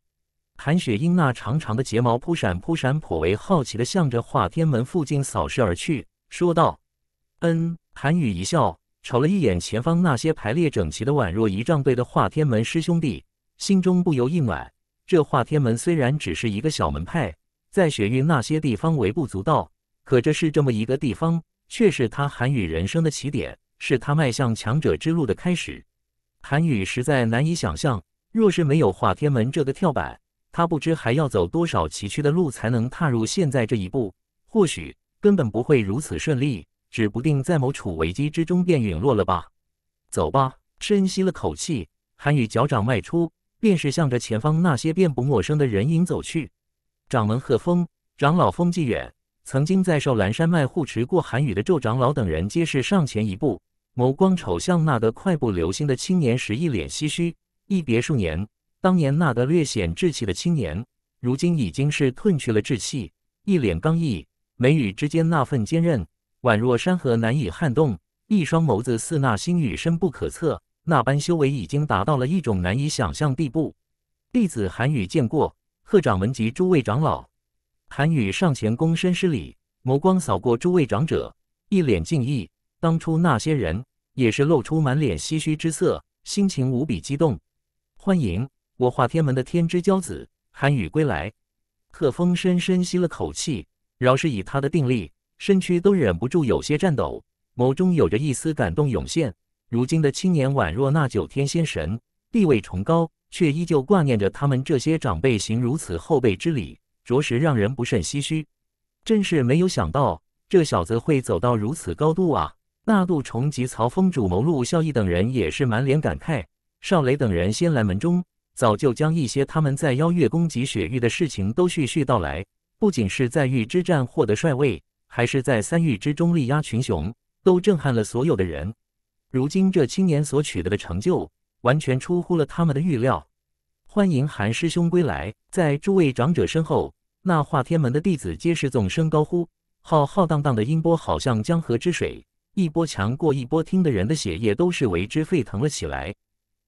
韩雪英那长长的睫毛扑闪扑闪，颇为好奇地向着华天门附近扫视而去，说道：“嗯。”韩宇一笑，瞅了一眼前方那些排列整齐的宛若仪仗队的华天门师兄弟，心中不由一暖。这华天门虽然只是一个小门派，在雪域那些地方微不足道，可这是这么一个地方，却是他韩宇人生的起点，是他迈向强者之路的开始。韩宇实在难以想象，若是没有华天门这个跳板，他不知还要走多少崎岖的路才能踏入现在这一步，或许根本不会如此顺利，指不定在某处危机之中便陨落了吧。走吧，深吸了口气，韩宇脚掌迈出，便是向着前方那些遍布陌生的人影走去。掌门贺风、长老风纪远，曾经在受蓝山脉护持过韩宇的咒长老等人，皆是上前一步，眸光瞅向那个快步流星的青年时，一脸唏嘘。一别数年。当年那个略显稚气的青年，如今已经是褪去了稚气，一脸刚毅，眉宇之间那份坚韧，宛若山河难以撼动。一双眸子似那星宇深不可测，那般修为已经达到了一种难以想象地步。弟子韩宇见过贺掌门及诸位长老，韩宇上前躬身施礼，眸光扫过诸位长者，一脸敬意。当初那些人也是露出满脸唏嘘之色，心情无比激动，欢迎。我化天门的天之骄子韩雨归来，特风深深吸了口气，饶是以他的定力，身躯都忍不住有些颤抖，眸中有着一丝感动涌现。如今的青年宛若那九天仙神，地位崇高，却依旧挂念着他们这些长辈，行如此后辈之礼，着实让人不甚唏嘘。真是没有想到，这小子会走到如此高度啊！那杜崇及曹峰、主谋陆孝义等人也是满脸感慨。少雷等人先来门中。早就将一些他们在邀月宫及雪域的事情都絮絮道来，不仅是在域之战获得帅位，还是在三域之中力压群雄，都震撼了所有的人。如今这青年所取得的成就，完全出乎了他们的预料。欢迎韩师兄归来！在诸位长者身后，那华天门的弟子皆是纵声高呼，浩浩荡荡的音波好像江河之水，一波强过一波，听的人的血液都是为之沸腾了起来。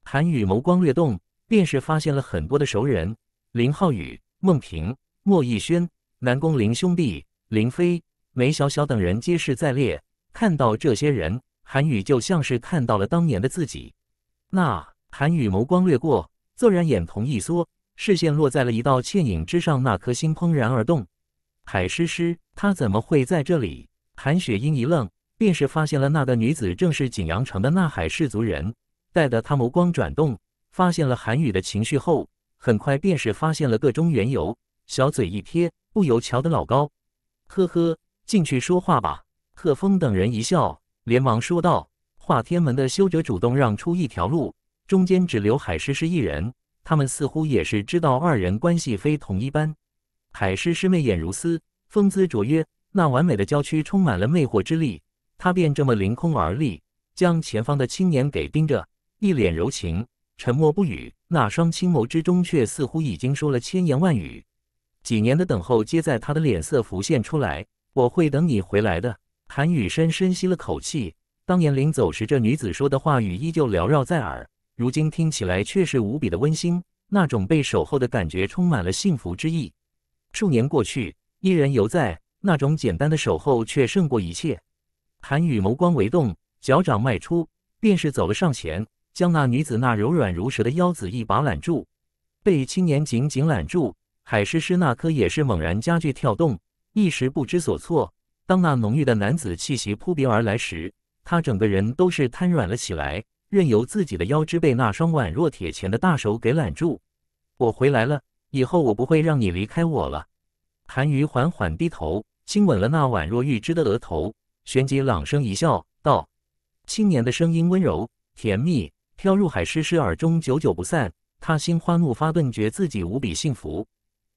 韩羽眸光掠动。便是发现了很多的熟人，林浩宇、孟平、莫逸轩、南宫林兄弟、林飞、梅小小等人皆是在列。看到这些人，韩宇就像是看到了当年的自己。那韩宇眸光掠过，骤然眼瞳一缩，视线落在了一道倩影之上，那颗心怦然而动。海诗诗，她怎么会在这里？韩雪英一愣，便是发现了那个女子正是景阳城的那海氏族人，待得他眸光转动。发现了韩宇的情绪后，很快便是发现了各种缘由，小嘴一撇，不由瞧得老高。呵呵，进去说话吧。贺峰等人一笑，连忙说道：“华天门的修者主动让出一条路，中间只留海师师一人。他们似乎也是知道二人关系非同一般。”海师师眉眼如丝，风姿卓约，那完美的娇躯充满了魅惑之力。她便这么凌空而立，将前方的青年给盯着，一脸柔情。沉默不语，那双清眸之中却似乎已经说了千言万语。几年的等候皆在他的脸色浮现出来。我会等你回来的。韩雨深深吸了口气，当年临走时这女子说的话语依旧缭绕在耳，如今听起来却是无比的温馨。那种被守候的感觉充满了幸福之意。数年过去，一人犹在，那种简单的守候却胜过一切。韩雨眸光微动，脚掌迈出，便是走了上前。将那女子那柔软如蛇的腰子一把揽住，被青年紧紧揽住，海诗诗那颗也是猛然加剧跳动，一时不知所措。当那浓郁的男子气息扑鼻而来时，他整个人都是瘫软了起来，任由自己的腰肢被那双宛若铁钳的大手给揽住。我回来了，以后我不会让你离开我了。韩瑜缓缓低头亲吻了那宛若玉脂的额头，旋即朗声一笑，道：“青年的声音温柔甜蜜。”飘入海诗诗耳中，久久不散。他心花怒发，顿觉自己无比幸福。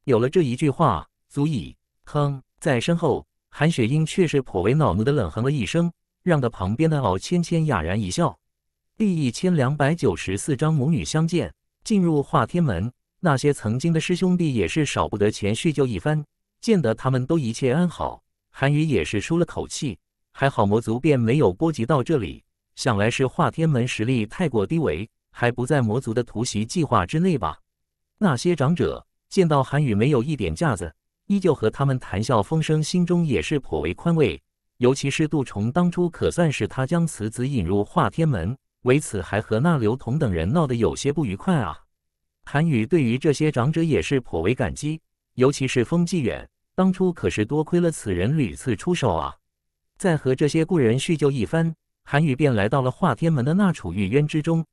有了这一句话，足以。哼，在身后，韩雪英却是颇为恼怒的冷哼了一声，让得旁边的敖芊芊哑然一笑。第一千两百九十四章母女相见。进入化天门，那些曾经的师兄弟也是少不得前叙旧一番。见得他们都一切安好，韩宇也是舒了口气。还好魔族便没有波及到这里。想来是化天门实力太过低微，还不在魔族的突袭计划之内吧？那些长者见到韩宇没有一点架子，依旧和他们谈笑风生，心中也是颇为宽慰。尤其是杜重，当初可算是他将此子引入化天门，为此还和那刘同等人闹得有些不愉快啊。韩宇对于这些长者也是颇为感激，尤其是风纪远，当初可是多亏了此人屡次出手啊。再和这些故人叙旧一番。韩愈便来到了化天门的那处玉渊之中。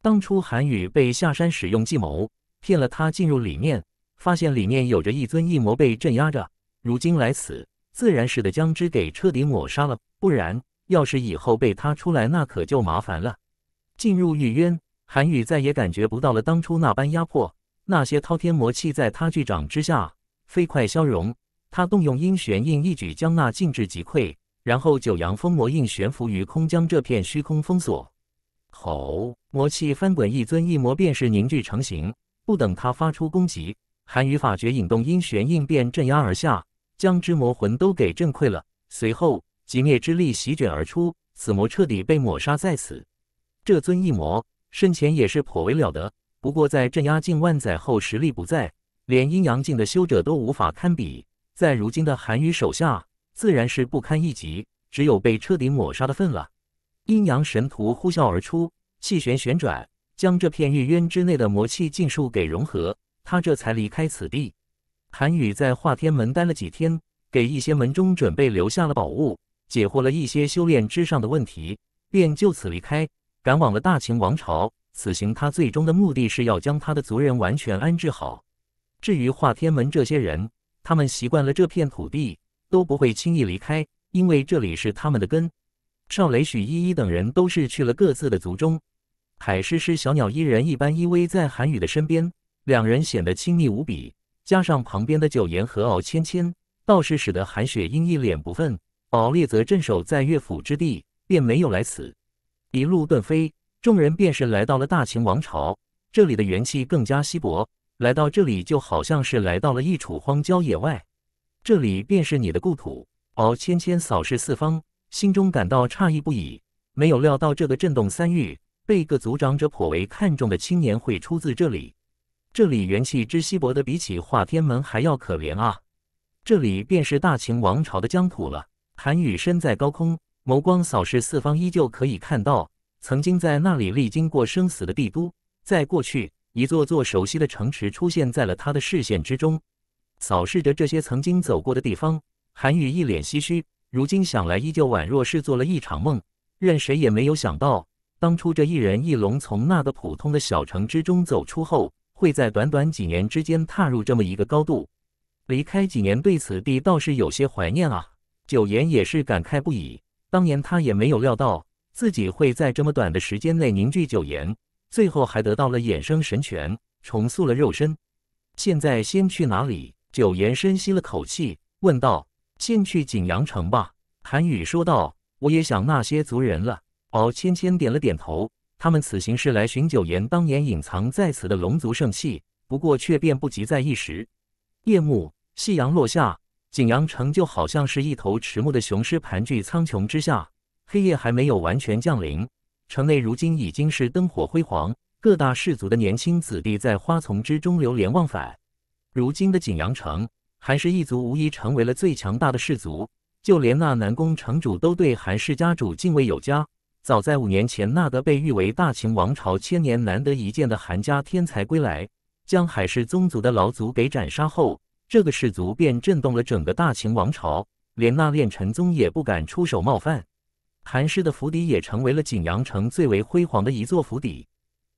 当初韩愈被下山使用计谋骗了他进入里面，发现里面有着一尊异魔被镇压着。如今来此，自然是得将之给彻底抹杀了，不然要是以后被他出来，那可就麻烦了。进入玉渊，韩愈再也感觉不到了当初那般压迫，那些滔天魔气在他巨掌之下飞快消融。他动用阴玄印，一举将那禁制击溃。然后，九阳封魔印悬浮于空，将这片虚空封锁。吼！魔气翻滚，一尊一魔便是凝聚成形。不等他发出攻击，韩羽法诀引动阴玄印，便镇压而下，将之魔魂都给震溃了。随后，寂灭之力席卷而出，此魔彻底被抹杀在此。这尊异魔身前也是颇为了得，不过在镇压近万载后，实力不在，连阴阳境的修者都无法堪比，在如今的韩雨手下。自然是不堪一击，只有被彻底抹杀的份了。阴阳神图呼啸而出，气旋旋转，将这片玉渊之内的魔气尽数给融合。他这才离开此地。韩羽在化天门待了几天，给一些门中准备留下了宝物，解惑了一些修炼之上的问题，便就此离开，赶往了大秦王朝。此行他最终的目的是要将他的族人完全安置好。至于化天门这些人，他们习惯了这片土地。都不会轻易离开，因为这里是他们的根。少雷、许依依等人都是去了各自的族中。海狮狮、小鸟依人一般依偎在韩雨的身边，两人显得亲密无比。加上旁边的九言和敖芊芊，倒是使得韩雪英一脸不忿。敖烈则镇守在乐府之地，便没有来此。一路遁飞，众人便是来到了大秦王朝。这里的元气更加稀薄，来到这里就好像是来到了一处荒郊野外。这里便是你的故土。敖芊芊扫视四方，心中感到诧异不已，没有料到这个震动三域、被各族长者颇为看重的青年会出自这里。这里元气之稀薄的，比起化天门还要可怜啊！这里便是大秦王朝的疆土了。韩羽身在高空，眸光扫视四方，依旧可以看到曾经在那里历经过生死的帝都。在过去，一座座熟悉的城池出现在了他的视线之中。扫视着这些曾经走过的地方，韩羽一脸唏嘘。如今想来，依旧宛若是做了一场梦。任谁也没有想到，当初这一人一龙从那个普通的小城之中走出后，会在短短几年之间踏入这么一个高度。离开几年，对此地倒是有些怀念啊。九言也是感慨不已。当年他也没有料到，自己会在这么短的时间内凝聚九言，最后还得到了衍生神泉，重塑了肉身。现在先去哪里？九言深吸了口气，问道：“先去景阳城吧。”韩宇说道：“我也想那些族人了。”敖芊芊点了点头。他们此行是来寻九言当年隐藏在此的龙族圣器，不过却便不及在一时。夜幕，夕阳落下，景阳城就好像是一头迟暮的雄狮，盘踞苍穹之下。黑夜还没有完全降临，城内如今已经是灯火辉煌。各大氏族的年轻子弟在花丛之中流连忘返。如今的景阳城，韩氏一族无疑成为了最强大的氏族。就连那南宫城主都对韩氏家主敬畏有加。早在五年前，那个被誉为大秦王朝千年难得一见的韩家天才归来，将海氏宗族的老祖给斩杀后，这个氏族便震动了整个大秦王朝，连那炼尘宗也不敢出手冒犯。韩氏的府邸也成为了景阳城最为辉煌的一座府邸。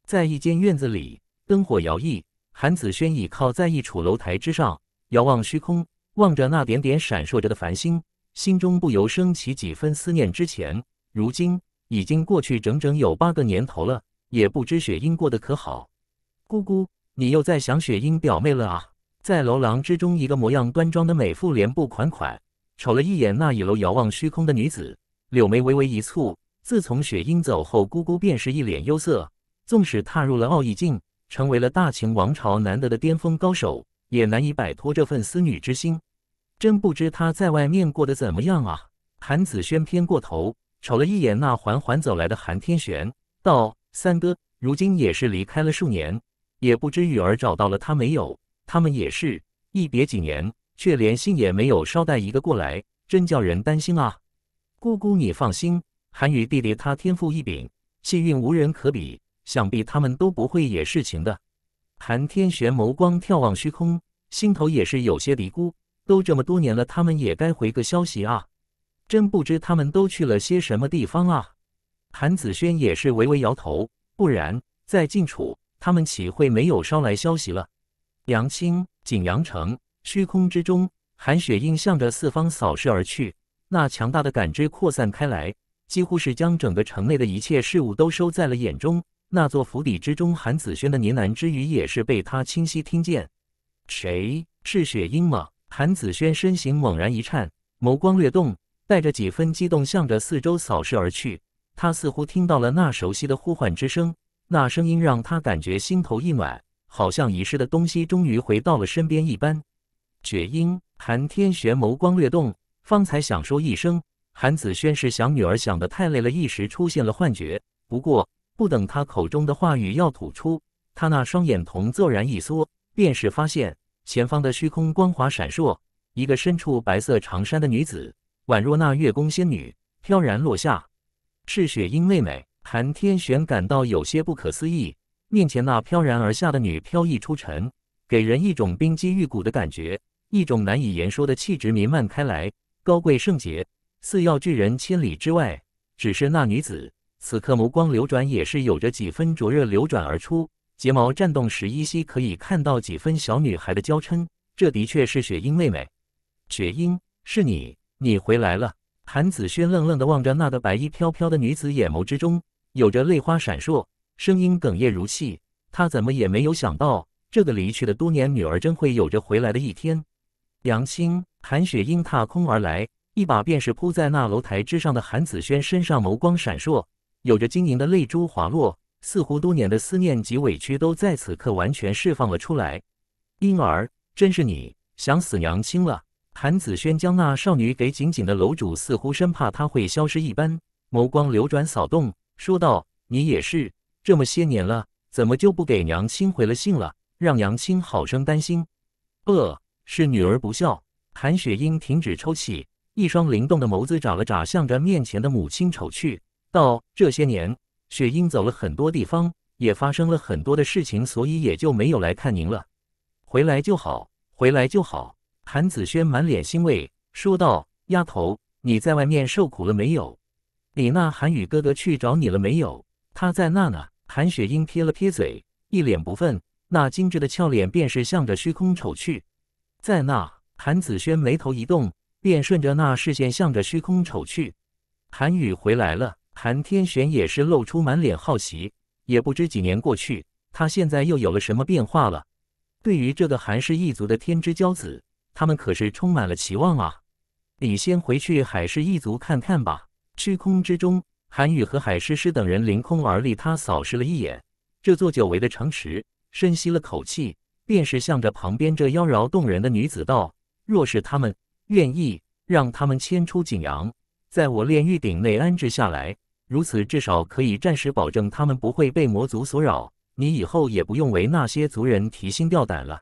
在一间院子里，灯火摇曳。韩子轩倚靠在一处楼台之上，遥望虚空，望着那点点闪烁着的繁星，心中不由升起几分思念之情。如今已经过去整整有八个年头了，也不知雪英过得可好。姑姑，你又在想雪英表妹了啊？在楼廊之中，一个模样端庄的美妇，脸部款款，瞅了一眼那倚楼遥望虚空的女子，柳眉微微一蹙。自从雪英走后，姑姑便是一脸忧色。纵使踏入了奥义境。成为了大秦王朝难得的巅峰高手，也难以摆脱这份思女之心。真不知他在外面过得怎么样啊！韩子轩偏过头，瞅了一眼那缓缓走来的韩天玄，道：“三哥，如今也是离开了数年，也不知雨儿找到了他没有。他们也是一别几年，却连信也没有捎带一个过来，真叫人担心啊！”姑姑，你放心，韩宇弟弟他天赋异禀，气运无人可比。想必他们都不会也事情的。韩天玄眸光眺望虚空，心头也是有些嘀咕：都这么多年了，他们也该回个消息啊！真不知他们都去了些什么地方啊！韩子轩也是微微摇头，不然在晋楚，他们岂会没有捎来消息了？阳清景阳城虚空之中，韩雪映向着四方扫视而去，那强大的感知扩散开来，几乎是将整个城内的一切事物都收在了眼中。那座府邸之中，韩子轩的呢喃之语也是被他清晰听见。谁是雪鹰吗？韩子轩身形猛然一颤，眸光略动，带着几分激动，向着四周扫视而去。他似乎听到了那熟悉的呼唤之声，那声音让他感觉心头一暖，好像遗失的东西终于回到了身边一般。雪鹰，韩天玄眸光略动，方才想说一声，韩子轩是想女儿想得太累了，一时出现了幻觉。不过。不等他口中的话语要吐出，他那双眼瞳骤然一缩，便是发现前方的虚空光华闪烁，一个身处白色长衫的女子，宛若那月宫仙女，飘然落下。是雪樱妹妹韩天玄感到有些不可思议，面前那飘然而下的女，飘逸出尘，给人一种冰肌玉骨的感觉，一种难以言说的气质弥漫开来，高贵圣洁，似要拒人千里之外。只是那女子。此刻眸光流转，也是有着几分灼热流转而出，睫毛颤动时，依稀可以看到几分小女孩的娇嗔。这的确是雪英妹妹，雪英，是你，你回来了。韩子轩愣愣的望着那个白衣飘飘的女子，眼眸之中有着泪花闪烁，声音哽咽如泣。他怎么也没有想到，这个离去的多年女儿，真会有着回来的一天。杨青，韩雪英踏空而来，一把便是扑在那楼台之上的韩子轩身上，眸光闪烁。有着晶莹的泪珠滑落，似乎多年的思念及委屈都在此刻完全释放了出来。婴儿真是你，想死娘亲了。谭子轩将那少女给紧紧的搂住，似乎生怕她会消失一般，眸光流转扫动，说道：“你也是，这么些年了，怎么就不给娘亲回了信了？让娘亲好生担心。”“呃，是女儿不孝。”谭雪英停止抽泣，一双灵动的眸子眨了眨，向着面前的母亲瞅去。道这些年，雪英走了很多地方，也发生了很多的事情，所以也就没有来看您了。回来就好，回来就好。韩子轩满脸欣慰说道：“丫头，你在外面受苦了没有？李娜、韩宇哥哥去找你了没有？他在那呢。”韩雪英撇了撇嘴，一脸不忿，那精致的俏脸便是向着虚空瞅去。在那，韩子轩眉头一动，便顺着那视线向着虚空瞅去。韩宇回来了。韩天玄也是露出满脸好奇，也不知几年过去，他现在又有了什么变化了。对于这个韩氏一族的天之骄子，他们可是充满了期望啊！你先回去海氏一族看看吧。虚空之中，韩愈和海诗诗等人凌空而立，他扫视了一眼这座久违的城池，深吸了口气，便是向着旁边这妖娆动人的女子道：“若是他们愿意，让他们迁出景阳，在我炼狱鼎内安置下来。”如此，至少可以暂时保证他们不会被魔族所扰。你以后也不用为那些族人提心吊胆了。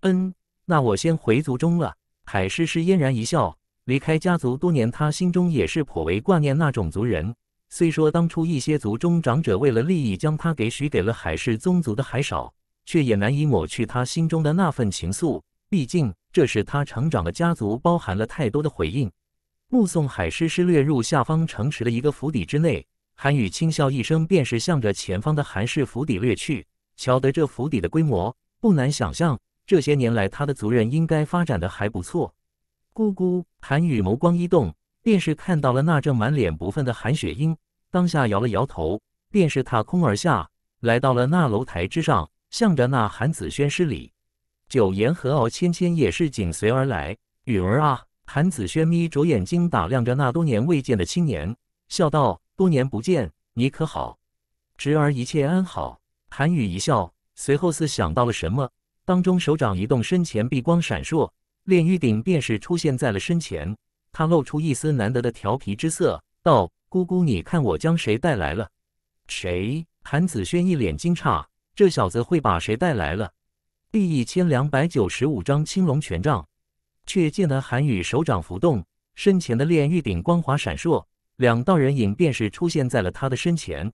嗯，那我先回族中了。海诗诗嫣然一笑，离开家族多年，他心中也是颇为挂念那种族人。虽说当初一些族中长者为了利益将他给许给了海氏宗族的还少，却也难以抹去他心中的那份情愫。毕竟，这是他成长的家族，包含了太多的回应。目送海狮师掠入下方城池的一个府邸之内，韩宇轻笑一声，便是向着前方的韩氏府邸掠去。瞧得这府邸的规模，不难想象，这些年来他的族人应该发展的还不错。咕咕，韩羽眸光一动，便是看到了那正满脸不忿的韩雪英，当下摇了摇头，便是踏空而下，来到了那楼台之上，向着那韩子轩施礼。九言和敖芊芊也是紧随而来，允儿啊。韩子轩眯着眼睛打量着那多年未见的青年，笑道：“多年不见，你可好？侄儿一切安好。”韩羽一笑，随后似想到了什么，当中手掌一动，身前碧光闪烁，炼狱鼎便是出现在了身前。他露出一丝难得的调皮之色，道：“姑姑，你看我将谁带来了？”谁？韩子轩一脸惊诧：“这小子会把谁带来了？”第一千两百九十五章青龙权杖。却见得韩宇手掌浮动，身前的炼狱鼎光华闪烁，两道人影便是出现在了他的身前。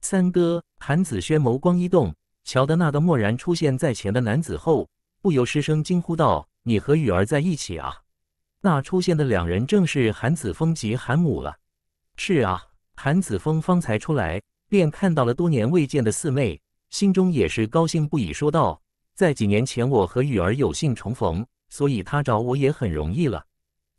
三哥韩子轩眸光一动，瞧得那个蓦然出现在前的男子后，不由失声惊呼道：“你和羽儿在一起啊！”那出现的两人正是韩子峰及韩母了。是啊，韩子峰方才出来，便看到了多年未见的四妹，心中也是高兴不已，说道：“在几年前，我和羽儿有幸重逢。”所以他找我也很容易了，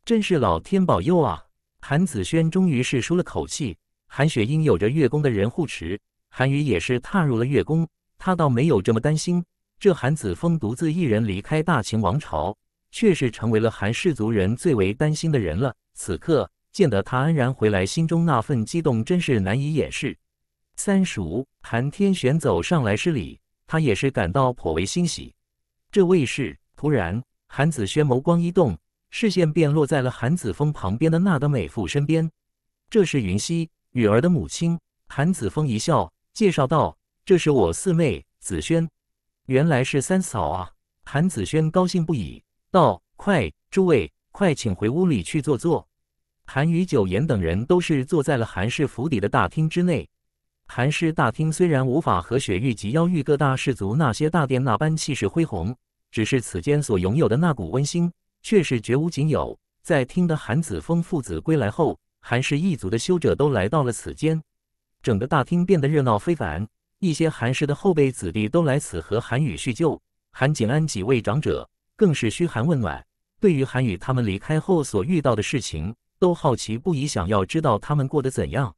真是老天保佑啊！韩子轩终于是舒了口气。韩雪英有着月宫的人护持，韩宇也是踏入了月宫，他倒没有这么担心。这韩子峰独自一人离开大秦王朝，却是成为了韩氏族人最为担心的人了。此刻见得他安然回来，心中那份激动真是难以掩饰。三叔韩天玄走上来施礼，他也是感到颇为欣喜。这位是突然。韩子轩眸光一动，视线便落在了韩子峰旁边的那等美妇身边。这是云溪女儿的母亲。韩子峰一笑，介绍道：“这是我四妹子轩，原来是三嫂啊！”韩子轩高兴不已，道：“快，诸位，快请回屋里去坐坐。”韩雨、九言等人都是坐在了韩氏府邸的大厅之内。韩氏大厅虽然无法和雪域及妖域各大氏族那些大殿那般气势恢宏。只是此间所拥有的那股温馨，却是绝无仅有。在听得韩子峰父子归来后，韩氏一族的修者都来到了此间，整个大厅变得热闹非凡。一些韩氏的后辈子弟都来此和韩宇叙旧，韩景安几位长者更是嘘寒问暖。对于韩宇他们离开后所遇到的事情，都好奇不已，想要知道他们过得怎样。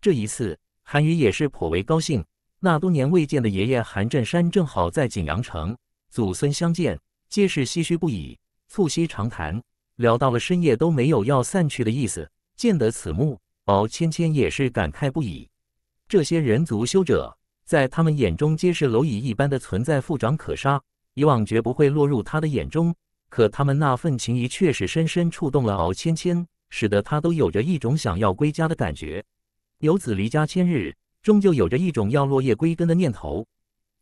这一次，韩宇也是颇为高兴。那多年未见的爷爷韩振山正好在景阳城。祖孙相见，皆是唏嘘不已，促膝长谈，聊到了深夜都没有要散去的意思。见得此幕，敖芊芊也是感慨不已。这些人族修者，在他们眼中皆是蝼蚁一般的存在，覆掌可杀。以往绝不会落入他的眼中，可他们那份情谊却是深深触动了敖芊芊，使得他都有着一种想要归家的感觉。游子离家千日，终究有着一种要落叶归根的念头。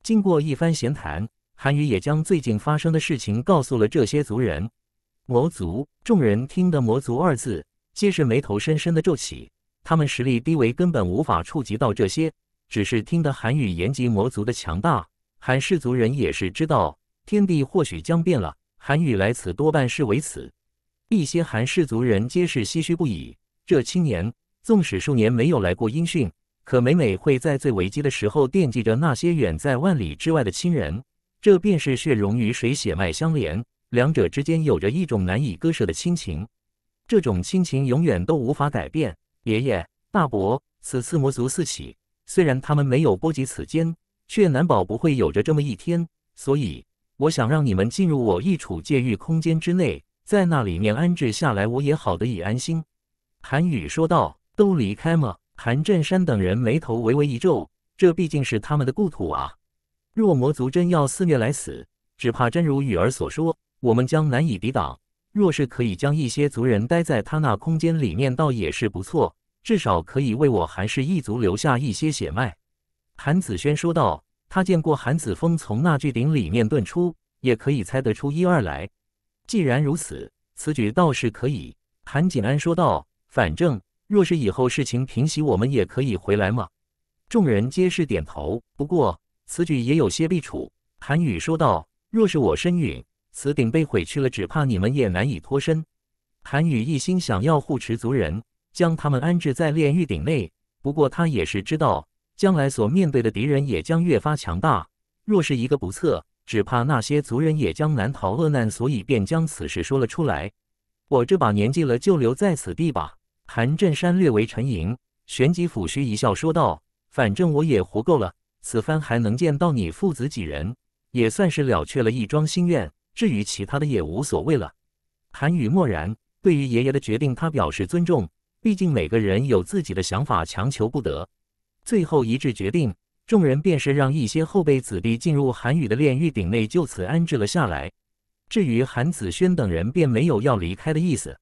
经过一番闲谈。韩愈也将最近发生的事情告诉了这些族人。魔族众人听得“魔族”二字，皆是眉头深深的皱起。他们实力低微，根本无法触及到这些，只是听得韩愈言及魔族的强大，韩氏族人也是知道天地或许将变了。韩愈来此多半是为此。一些韩氏族人皆是唏嘘不已。这青年，纵使数年没有来过音讯，可每每会在最危机的时候惦记着那些远在万里之外的亲人。这便是血融于水，血脉相连，两者之间有着一种难以割舍的亲情。这种亲情永远都无法改变。爷爷、大伯，此次魔族四起，虽然他们没有波及此间，却难保不会有着这么一天。所以，我想让你们进入我一处界域空间之内，在那里面安置下来，我也好得以安心。”韩宇说道。“都离开吗？”韩振山等人眉头微微一皱，这毕竟是他们的故土啊。若魔族真要肆虐来死，只怕真如雨儿所说，我们将难以抵挡。若是可以将一些族人待在他那空间里面，倒也是不错，至少可以为我韩氏一族留下一些血脉。”韩子轩说道。他见过韩子峰从那巨鼎里面遁出，也可以猜得出一二来。既然如此，此举倒是可以。”韩锦安说道。反正，若是以后事情平息，我们也可以回来嘛。”众人皆是点头。不过。此举也有些弊处，韩雨说道：“若是我身陨，此鼎被毁去了，只怕你们也难以脱身。”韩雨一心想要护持族人，将他们安置在炼狱鼎内。不过他也是知道，将来所面对的敌人也将越发强大。若是一个不测，只怕那些族人也将难逃厄难。所以便将此事说了出来。我这把年纪了，就留在此地吧。韩振山略为沉吟，旋即抚须一笑，说道：“反正我也活够了。”此番还能见到你父子几人，也算是了却了一桩心愿。至于其他的也无所谓了。韩羽默然，对于爷爷的决定，他表示尊重。毕竟每个人有自己的想法，强求不得。最后一致决定，众人便是让一些后辈子弟进入韩羽的炼狱鼎内，就此安置了下来。至于韩子轩等人，便没有要离开的意思，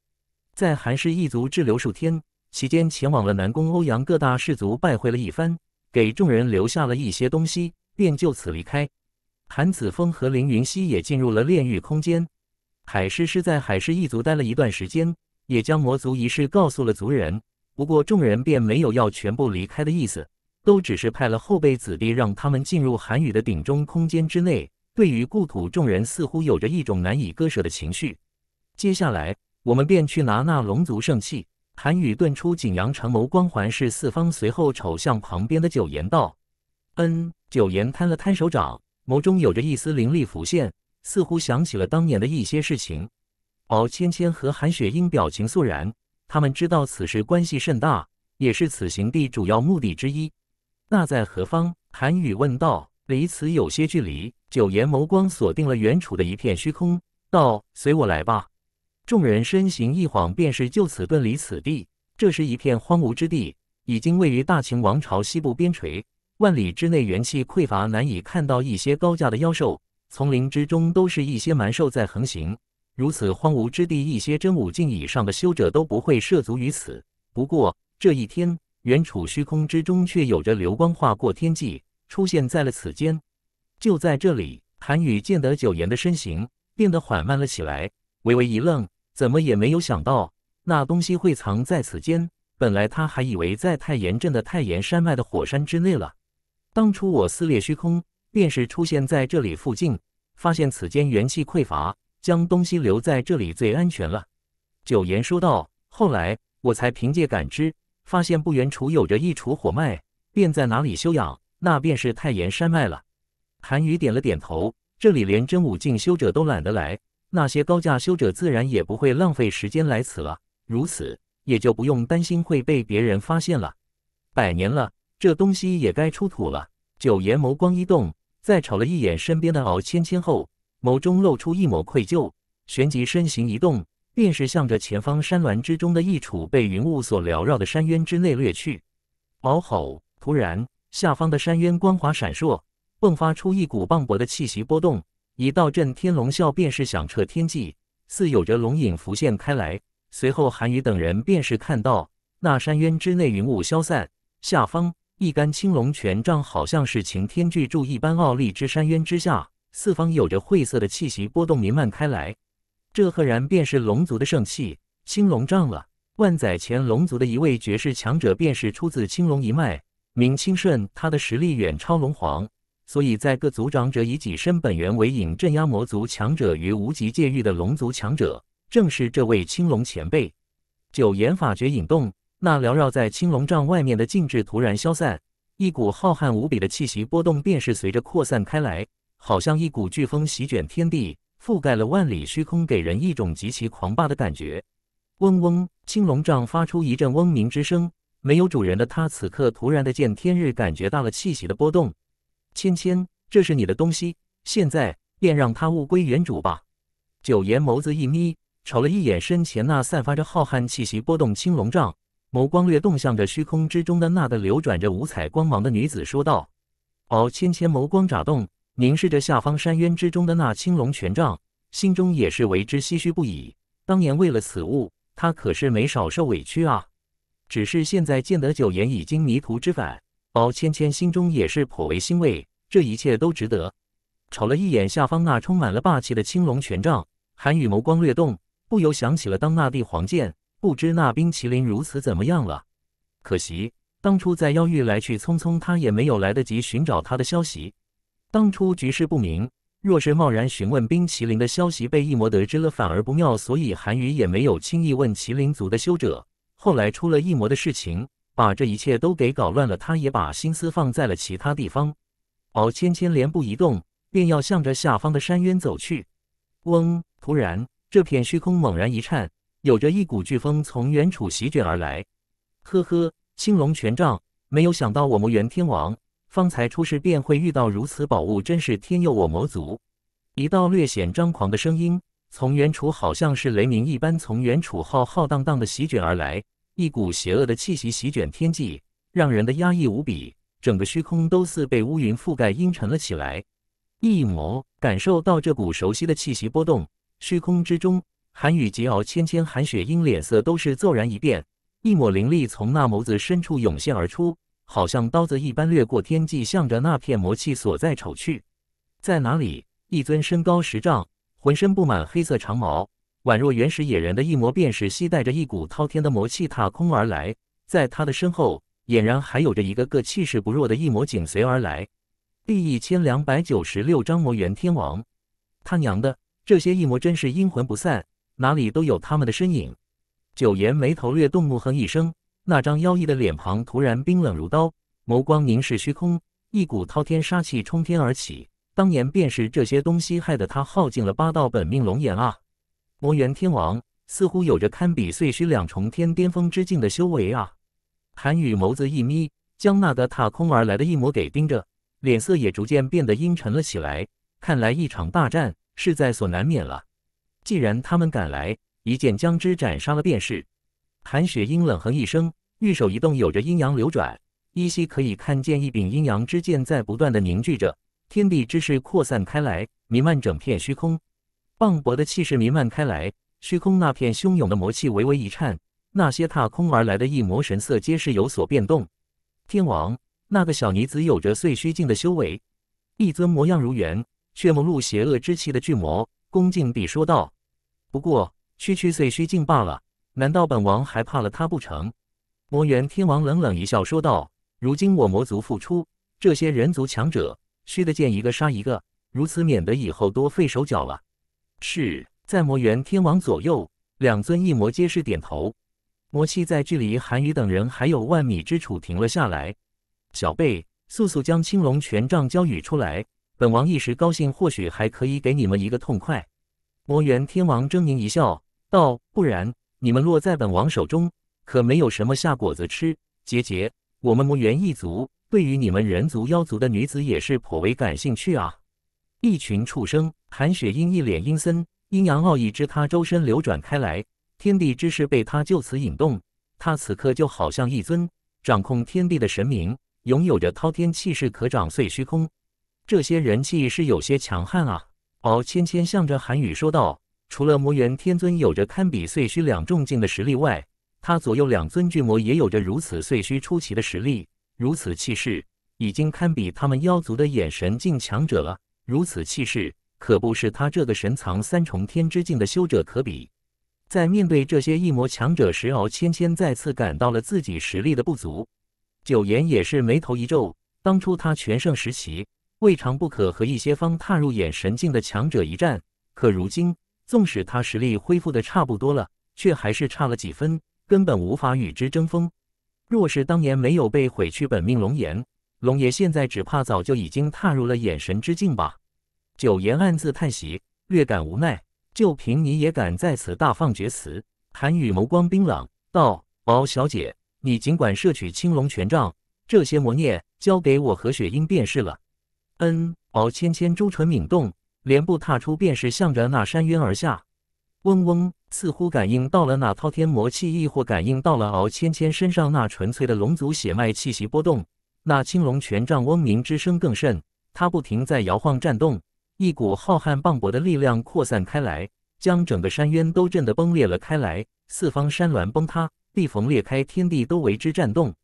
在韩氏一族滞留数天，期间前往了南宫、欧阳各大氏族拜会了一番。给众人留下了一些东西，便就此离开。韩子峰和凌云熙也进入了炼狱空间。海师师在海师一族待了一段时间，也将魔族一事告诉了族人。不过众人便没有要全部离开的意思，都只是派了后辈子弟让他们进入韩宇的鼎中空间之内。对于故土，众人似乎有着一种难以割舍的情绪。接下来，我们便去拿那龙族圣器。韩宇顿出景阳城，眸光环视四方，随后瞅向旁边的九言道：“嗯。”九言摊了摊手掌，眸中有着一丝灵力浮现，似乎想起了当年的一些事情。敖芊芊和韩雪英表情肃然，他们知道此事关系甚大，也是此行的主要目的之一。那在何方？韩宇问道。离此有些距离。九言眸光锁定了远处的一片虚空，道：“随我来吧。”众人身形一晃，便是就此遁离此地。这是一片荒芜之地，已经位于大秦王朝西部边陲。万里之内，元气匮乏，难以看到一些高价的妖兽。丛林之中，都是一些蛮兽在横行。如此荒芜之地，一些真武境以上的修者都不会涉足于此。不过，这一天，远处虚空之中却有着流光划过天际，出现在了此间。就在这里，韩羽见得九岩的身形变得缓慢了起来。微微一愣，怎么也没有想到那东西会藏在此间。本来他还以为在太岩镇的太岩山脉的火山之内了。当初我撕裂虚空，便是出现在这里附近，发现此间元气匮乏，将东西留在这里最安全了。九言说道：“后来我才凭借感知，发现不远处有着一处火脉，便在哪里休养，那便是太岩山脉了。”韩宇点了点头：“这里连真武境修者都懒得来。”那些高价修者自然也不会浪费时间来此了，如此也就不用担心会被别人发现了。百年了，这东西也该出土了。九爷眸光一动，再瞅了一眼身边的敖芊芊后，眸中露出一抹愧疚，旋即身形一动，便是向着前方山峦之中的一处被云雾所缭绕的山渊之内掠去。嗷吼！突然，下方的山渊光华闪烁，迸发出一股磅礴的气息波动。一道震天龙啸便是响彻天际，似有着龙影浮现开来。随后，韩羽等人便是看到那山渊之内云雾消散，下方一杆青龙权杖，好像是擎天巨柱一般傲立之山渊之下。四方有着晦涩的气息波动弥漫开来，这赫然便是龙族的圣器青龙杖了。万载前，龙族的一位绝世强者便是出自青龙一脉，名清顺，他的实力远超龙皇。所以在各族长者以己身本源为引镇压魔族强者与无极界域的龙族强者，正是这位青龙前辈。九炎法诀引动，那缭绕在青龙帐外面的禁制突然消散，一股浩瀚无比的气息波动便是随着扩散开来，好像一股飓风席卷天地，覆盖了万里虚空，给人一种极其狂霸的感觉。嗡嗡，青龙杖发出一阵嗡鸣之声，没有主人的他，此刻突然的见天日，感觉到了气息的波动。芊芊，这是你的东西，现在便让它物归原主吧。九爷眸子一眯，瞅了一眼身前那散发着浩瀚气息波动青龙杖，眸光略动，向着虚空之中的那个流转着五彩光芒的女子说道：“而芊芊眸光眨动，凝视着下方山渊之中的那青龙权杖，心中也是为之唏嘘不已。当年为了此物，他可是没少受委屈啊。只是现在见得九爷已经迷途知返。”敖芊芊心中也是颇为欣慰，这一切都值得。瞅了一眼下方那充满了霸气的青龙权杖，韩宇眸光掠动，不由想起了当那帝黄剑。不知那冰麒麟如此怎么样了？可惜当初在妖域来去匆匆，他也没有来得及寻找他的消息。当初局势不明，若是贸然询问冰麒麟的消息，被异魔得知了反而不妙，所以韩宇也没有轻易问麒麟族的修者。后来出了异魔的事情。把这一切都给搞乱了，他也把心思放在了其他地方。敖芊芊连步移动，便要向着下方的山渊走去。嗡！突然，这片虚空猛然一颤，有着一股飓风从远处席卷而来。呵呵，青龙权杖，没有想到我魔元天王方才出世便会遇到如此宝物，真是天佑我魔族！一道略显张狂的声音从远处，好像是雷鸣一般从远处浩浩荡荡的席卷而来。一股邪恶的气息席卷天际，让人的压抑无比。整个虚空都似被乌云覆盖，阴沉了起来。一魔感受到这股熟悉的气息波动，虚空之中，韩雨桀骜、芊芊、韩雪英脸色都是骤然一变。一抹灵力从那眸子深处涌现而出，好像刀子一般掠过天际，向着那片魔气所在瞅去。在哪里？一尊身高十丈，浑身布满黑色长毛。宛若原始野人的一魔便是携带着一股滔天的魔气踏空而来，在他的身后，俨然还有着一个个气势不弱的一魔紧随而来。第一千两百九十六章魔元天王，他娘的，这些一魔真是阴魂不散，哪里都有他们的身影。九言眉头略动，怒哼一声，那张妖异的脸庞突然冰冷如刀，眸光凝视虚空，一股滔天杀气冲天而起。当年便是这些东西害得他耗尽了八道本命龙炎啊！魔猿天王似乎有着堪比碎尸两重天巅峰之境的修为啊！韩羽眸子一眯，将那个踏空而来的一魔给盯着，脸色也逐渐变得阴沉了起来。看来一场大战是在所难免了。既然他们敢来，一剑将之斩杀了便是。韩雪英冷哼一声，玉手一动，有着阴阳流转，依稀可以看见一柄阴阳之剑在不断的凝聚着，天地之势扩散开来，弥漫整片虚空。磅礴的气势弥漫开来，虚空那片汹涌的魔气微微一颤，那些踏空而来的异魔神色皆是有所变动。天王，那个小女子有着碎虚境的修为。一尊模样如猿，却目露邪恶之气的巨魔恭敬地说道：“不过区区碎虚境罢了，难道本王还怕了他不成？”魔猿天王冷冷一笑说道：“如今我魔族复出，这些人族强者，虚得见一个杀一个，如此免得以后多费手脚了。”是在魔元天王左右两尊异魔皆是点头，魔气在距离韩羽等人还有万米之处停了下来。小贝，速速将青龙权杖交予出来，本王一时高兴，或许还可以给你们一个痛快。魔猿天王狰狞一笑，道：“不然你们落在本王手中，可没有什么下果子吃。”杰杰，我们魔猿一族对于你们人族、妖族的女子也是颇为感兴趣啊。一群畜生！韩雪英一脸阴森，阴阳奥义之他周身流转开来，天地之势被他就此引动。他此刻就好像一尊掌控天地的神明，拥有着滔天气势，可掌碎虚空。这些人气是有些强悍啊！敖芊芊向着韩羽说道：“除了魔元天尊有着堪比碎虚两重境的实力外，他左右两尊巨魔也有着如此碎虚出奇的实力，如此气势已经堪比他们妖族的眼神境强者了。”如此气势，可不是他这个神藏三重天之境的修者可比。在面对这些异魔强者时，敖芊芊再次感到了自己实力的不足。九岩也是眉头一皱，当初他全盛时期，未尝不可和一些方踏入眼神境的强者一战。可如今，纵使他实力恢复的差不多了，却还是差了几分，根本无法与之争锋。若是当年没有被毁去本命龙颜。龙爷现在只怕早就已经踏入了眼神之境吧？九爷暗自叹息，略感无奈。就凭你也敢在此大放厥词？韩雨眸光冰冷道：“敖小姐，你尽管摄取青龙权杖，这些魔孽交给我和雪鹰便是了。”嗯。敖芊芊朱唇抿动，莲步踏出，便是向着那山渊而下。嗡嗡，似乎感应到了那滔天魔气，亦或感应到了敖芊芊身上那纯粹的龙族血脉气息波动。那青龙权杖嗡鸣之声更甚，它不停在摇晃颤动，一股浩瀚磅礴的力量扩散开来，将整个山渊都震得崩裂了开来，四方山峦崩塌，地缝裂开，天地都为之颤动。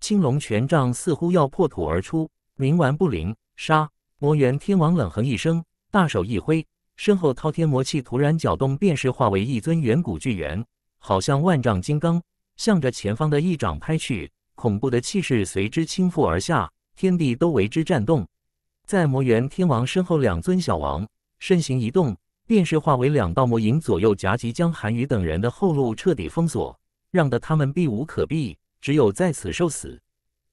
青龙权杖似乎要破土而出，冥顽不灵。杀！魔猿天王冷哼一声，大手一挥，身后滔天魔气突然搅动，便是化为一尊远古巨猿，好像万丈金刚，向着前方的一掌拍去。恐怖的气势随之倾覆而下，天地都为之颤动。在魔猿天王身后，两尊小王身形一动，便是化为两道魔影，左右夹击，将韩宇等人的后路彻底封锁，让得他们避无可避，只有在此受死。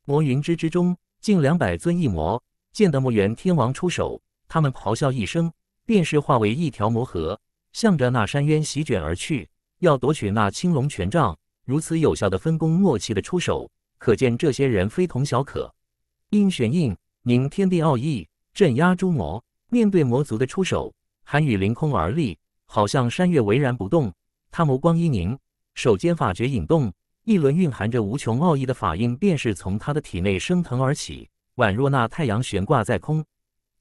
魔云之之中，近两百尊异魔见得魔猿天王出手，他们咆哮一声，便是化为一条魔河，向着那山渊席卷而去，要夺取那青龙权杖。如此有效的分工默契的出手。可见这些人非同小可。阴玄印凝天地奥义，镇压诸魔。面对魔族的出手，韩羽凌空而立，好像山岳巍然不动。他眸光一凝，手间法诀引动，一轮蕴含着无穷奥义的法印，便是从他的体内升腾而起，宛若那太阳悬挂在空。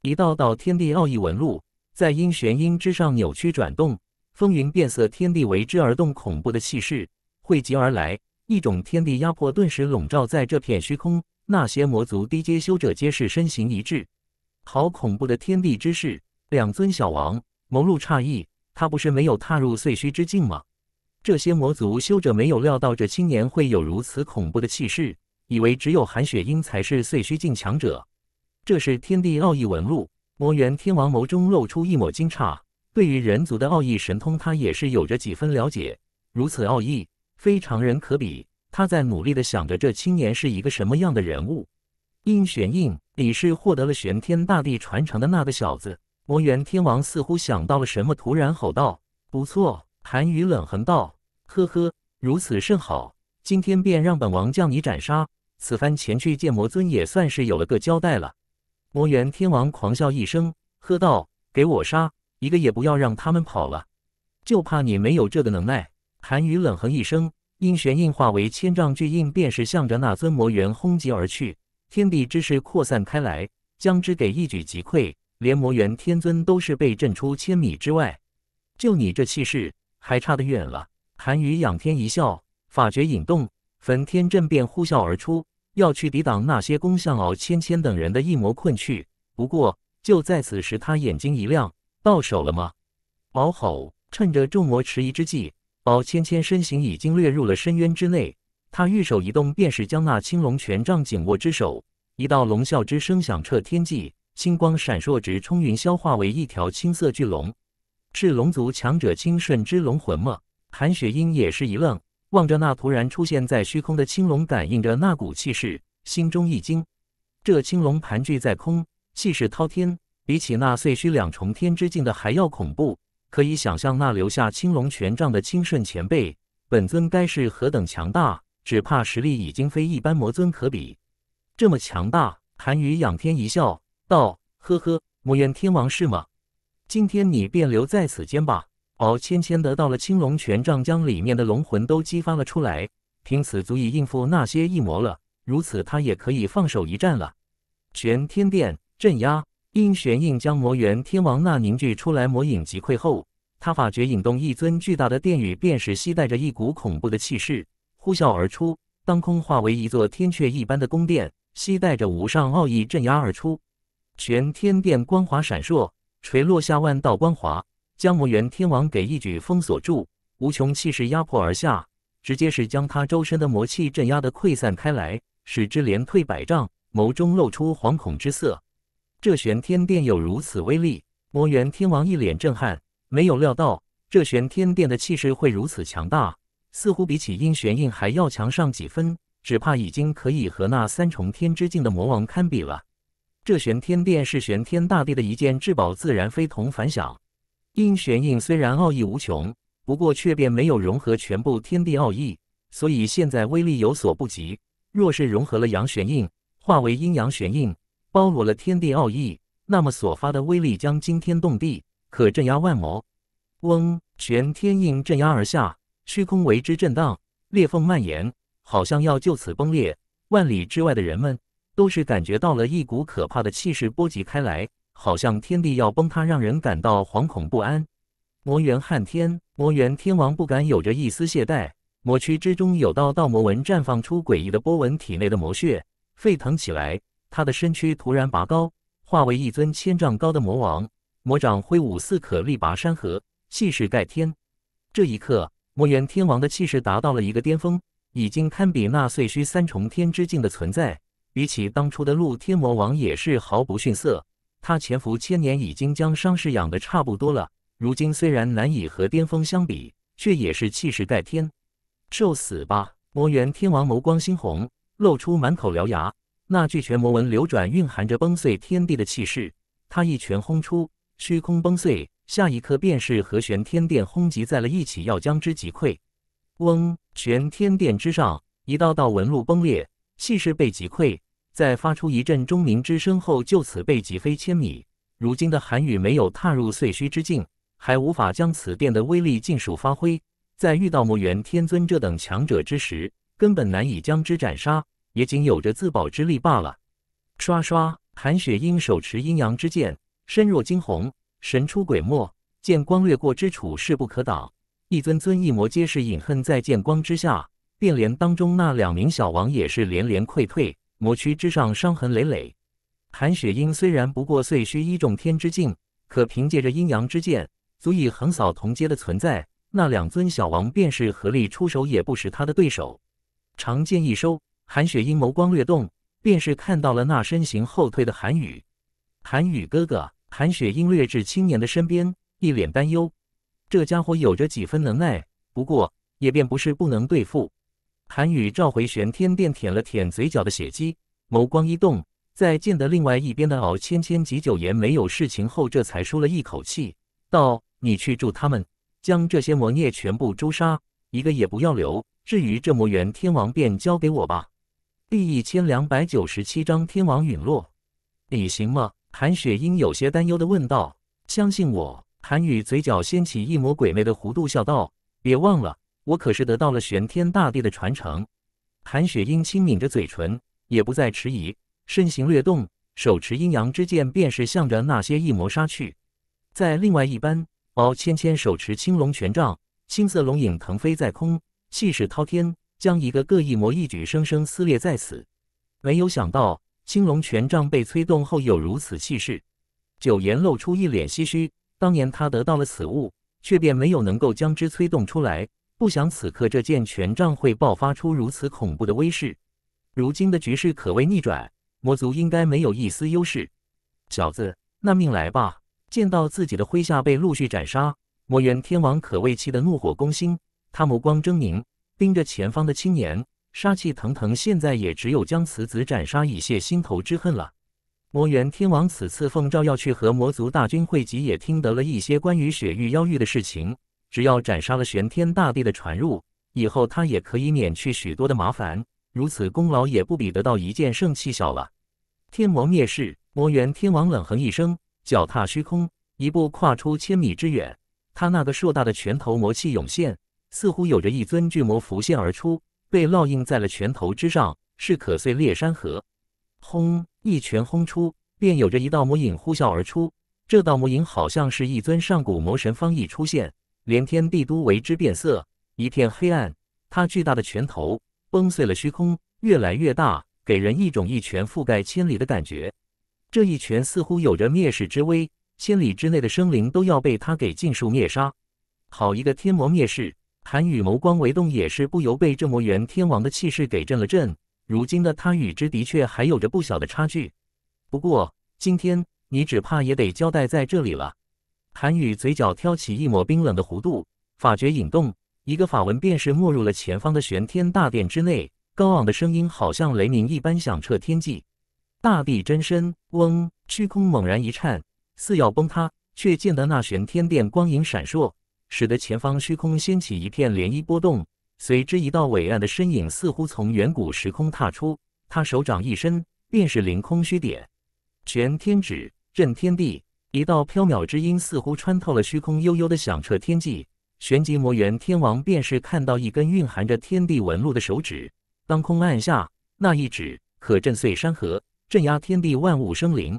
一道道天地奥义纹路在阴玄阴之上扭曲转动，风云变色，天地为之而动，恐怖的气势汇集而来。一种天地压迫顿时笼罩在这片虚空，那些魔族低阶修者皆是身形一致，好恐怖的天地之势！两尊小王眸露诧异，他不是没有踏入碎虚之境吗？这些魔族修者没有料到这青年会有如此恐怖的气势，以为只有韩雪英才是碎虚境强者。这是天地奥义纹路，魔猿天王眸中露出一抹惊诧。对于人族的奥义神通，他也是有着几分了解。如此奥义。非常人可比。他在努力的想着这青年是一个什么样的人物。应玄应，李氏获得了玄天大帝传承的那个小子。魔猿天王似乎想到了什么，突然吼道：“不错。”韩羽冷哼道：“呵呵，如此甚好。今天便让本王将你斩杀。此番前去见魔尊，也算是有了个交代了。”魔猿天王狂笑一声，喝道：“给我杀一个也不要让他们跑了，就怕你没有这个能耐。”韩愈冷哼一声，阴玄印化为千丈巨印，便是向着那尊魔猿轰击而去。天地之势扩散开来，将之给一举击溃，连魔猿天尊都是被震出千米之外。就你这气势，还差得远了！韩愈仰天一笑，法诀引动，焚天阵便呼啸而出，要去抵挡那些攻向敖芊芊等人的一魔困去。不过就在此时，他眼睛一亮，到手了吗？敖吼！趁着众魔迟疑之际。宝芊芊身形已经掠入了深渊之内，他玉手一动，便是将那青龙权杖紧握之手，一道龙啸之声响彻天际，星光闪烁，直冲云霄，化为一条青色巨龙。是龙族强者青顺之龙魂吗？韩雪英也是一愣，望着那突然出现在虚空的青龙，感应着那股气势，心中一惊。这青龙盘踞在空，气势滔天，比起那碎虚两重天之境的还要恐怖。可以想象，那留下青龙权杖的清顺前辈本尊该是何等强大，只怕实力已经非一般魔尊可比。这么强大，韩愈仰天一笑，道：“呵呵，魔焰天王是吗？今天你便留在此间吧。”敖芊芊得到了青龙权杖，将里面的龙魂都激发了出来，凭此足以应付那些异魔了。如此，他也可以放手一战了。全天殿镇压。因玄印将魔猿天王那凝聚出来魔影击溃后，他发觉引动一尊巨大的殿宇，便是携带着一股恐怖的气势呼啸而出，当空化为一座天阙一般的宫殿，携带着无上奥义镇压而出，全天殿光华闪烁，垂落下万道光华，将魔猿天王给一举封锁住，无穷气势压迫而下，直接是将他周身的魔气镇压的溃散开来，使之连退百丈，眸中露出惶恐之色。这玄天殿有如此威力，魔元天王一脸震撼，没有料到这玄天殿的气势会如此强大，似乎比起阴玄印还要强上几分，只怕已经可以和那三重天之境的魔王堪比了。这玄天殿是玄天大帝的一件至宝，自然非同凡响。阴玄印虽然奥义无穷，不过却便没有融合全部天地奥义，所以现在威力有所不及。若是融合了阳玄印，化为阴阳玄印。包罗了天地奥义，那么所发的威力将惊天动地，可镇压万魔。嗡！全天印镇压而下，虚空为之震荡，裂缝蔓延，好像要就此崩裂。万里之外的人们都是感觉到了一股可怕的气势波及开来，好像天地要崩塌，让人感到惶恐不安。魔猿撼天，魔猿天王不敢有着一丝懈怠，魔躯之中有道道魔纹绽放出诡异的波纹，体内的魔血沸腾起来。他的身躯突然拔高，化为一尊千丈高的魔王，魔掌挥舞似可力拔山河，气势盖天。这一刻，魔元天王的气势达到了一个巅峰，已经堪比那碎虚三重天之境的存在，比起当初的陆天魔王也是毫不逊色。他潜伏千年，已经将伤势养得差不多了。如今虽然难以和巅峰相比，却也是气势盖天。受死吧！魔猿天王眸光猩红，露出满口獠牙。那巨拳魔纹流转，蕴含着崩碎天地的气势。他一拳轰出，虚空崩碎，下一刻便是和玄天殿轰击在了一起，要将之击溃。嗡！玄天殿之上，一道道纹路崩裂，气势被击溃，在发出一阵钟鸣之声后，就此被击飞千米。如今的韩宇没有踏入碎虚之境，还无法将此殿的威力尽数发挥。在遇到魔元天尊这等强者之时，根本难以将之斩杀。也仅有着自保之力罢了。唰唰，韩雪英手持阴阳之剑，身若惊鸿，神出鬼没，剑光掠过之处势不可挡。一尊尊一魔皆是隐恨在剑光之下，便连当中那两名小王也是连连溃退，魔躯之上伤痕累累。韩雪英虽然不过碎虚一重天之境，可凭借着阴阳之剑，足以横扫同阶的存在。那两尊小王便是合力出手，也不是他的对手。长剑一收。韩雪英眸光略动，便是看到了那身形后退的韩宇。韩宇哥哥，韩雪英略至青年的身边，一脸担忧。这家伙有着几分能耐，不过也便不是不能对付。韩宇召回玄天殿，舔了舔嘴角的血迹，眸光一动，在见得另外一边的敖芊芊及九爷没有事情后，这才舒了一口气，道：“你去助他们，将这些魔孽全部诛杀，一个也不要留。至于这魔猿天王，便交给我吧。”第一千两百九十七章天王陨落，你行吗？韩雪英有些担忧的问道。相信我，韩羽嘴角掀起一抹鬼魅的弧度，笑道：“别忘了，我可是得到了玄天大帝的传承。”韩雪英轻抿着嘴唇，也不再迟疑，身形略动，手持阴阳之剑，便是向着那些异魔杀去。在另外一班，敖芊芊手持青龙权杖，青色龙影腾飞在空，气势滔天。将一个各异魔一举生生撕裂在此，没有想到青龙权杖被催动后有如此气势。九岩露出一脸唏嘘，当年他得到了此物，却便没有能够将之催动出来。不想此刻这件权杖会爆发出如此恐怖的威势。如今的局势可谓逆转，魔族应该没有一丝优势。小子，纳命来吧！见到自己的麾下被陆续斩杀，魔元天王可谓气得怒火攻心，他目光狰狞。盯着前方的青年，杀气腾腾。现在也只有将此子斩杀，以泄心头之恨了。魔猿天王此次奉诏要去和魔族大军汇集，也听得了一些关于雪域妖域的事情。只要斩杀了玄天大帝的传入，以后他也可以免去许多的麻烦。如此功劳也不比得到一件圣器小了。天魔灭世，魔猿天王冷哼一声，脚踏虚空，一步跨出千米之远。他那个硕大的拳头，魔气涌现。似乎有着一尊巨魔浮现而出，被烙印在了拳头之上，是可碎裂山河。轰！一拳轰出，便有着一道魔影呼啸而出。这道魔影好像是一尊上古魔神方毅出现，连天地都为之变色，一片黑暗。他巨大的拳头崩碎了虚空，越来越大，给人一种一拳覆盖千里的感觉。这一拳似乎有着灭世之威，千里之内的生灵都要被他给尽数灭杀。好一个天魔灭世！韩羽眸光微动，也是不由被这魔元天王的气势给震了震。如今的他与之的确还有着不小的差距。不过今天你只怕也得交代在这里了。韩羽嘴角挑起一抹冰冷的弧度，法诀引动，一个法文便是没入了前方的玄天大殿之内。高昂的声音好像雷鸣一般响彻天际。大地真身，嗡！虚空猛然一颤，似要崩塌，却见得那玄天殿光影闪烁。使得前方虚空掀起一片涟漪波动，随之一道伟岸的身影似乎从远古时空踏出。他手掌一伸，便是凌空虚点，玄天指震天地。一道飘渺之音似乎穿透了虚空，悠悠的响彻天际。旋即魔猿天王便是看到一根蕴含着天地纹路的手指，当空按下，那一指可震碎山河，镇压天地万物生灵。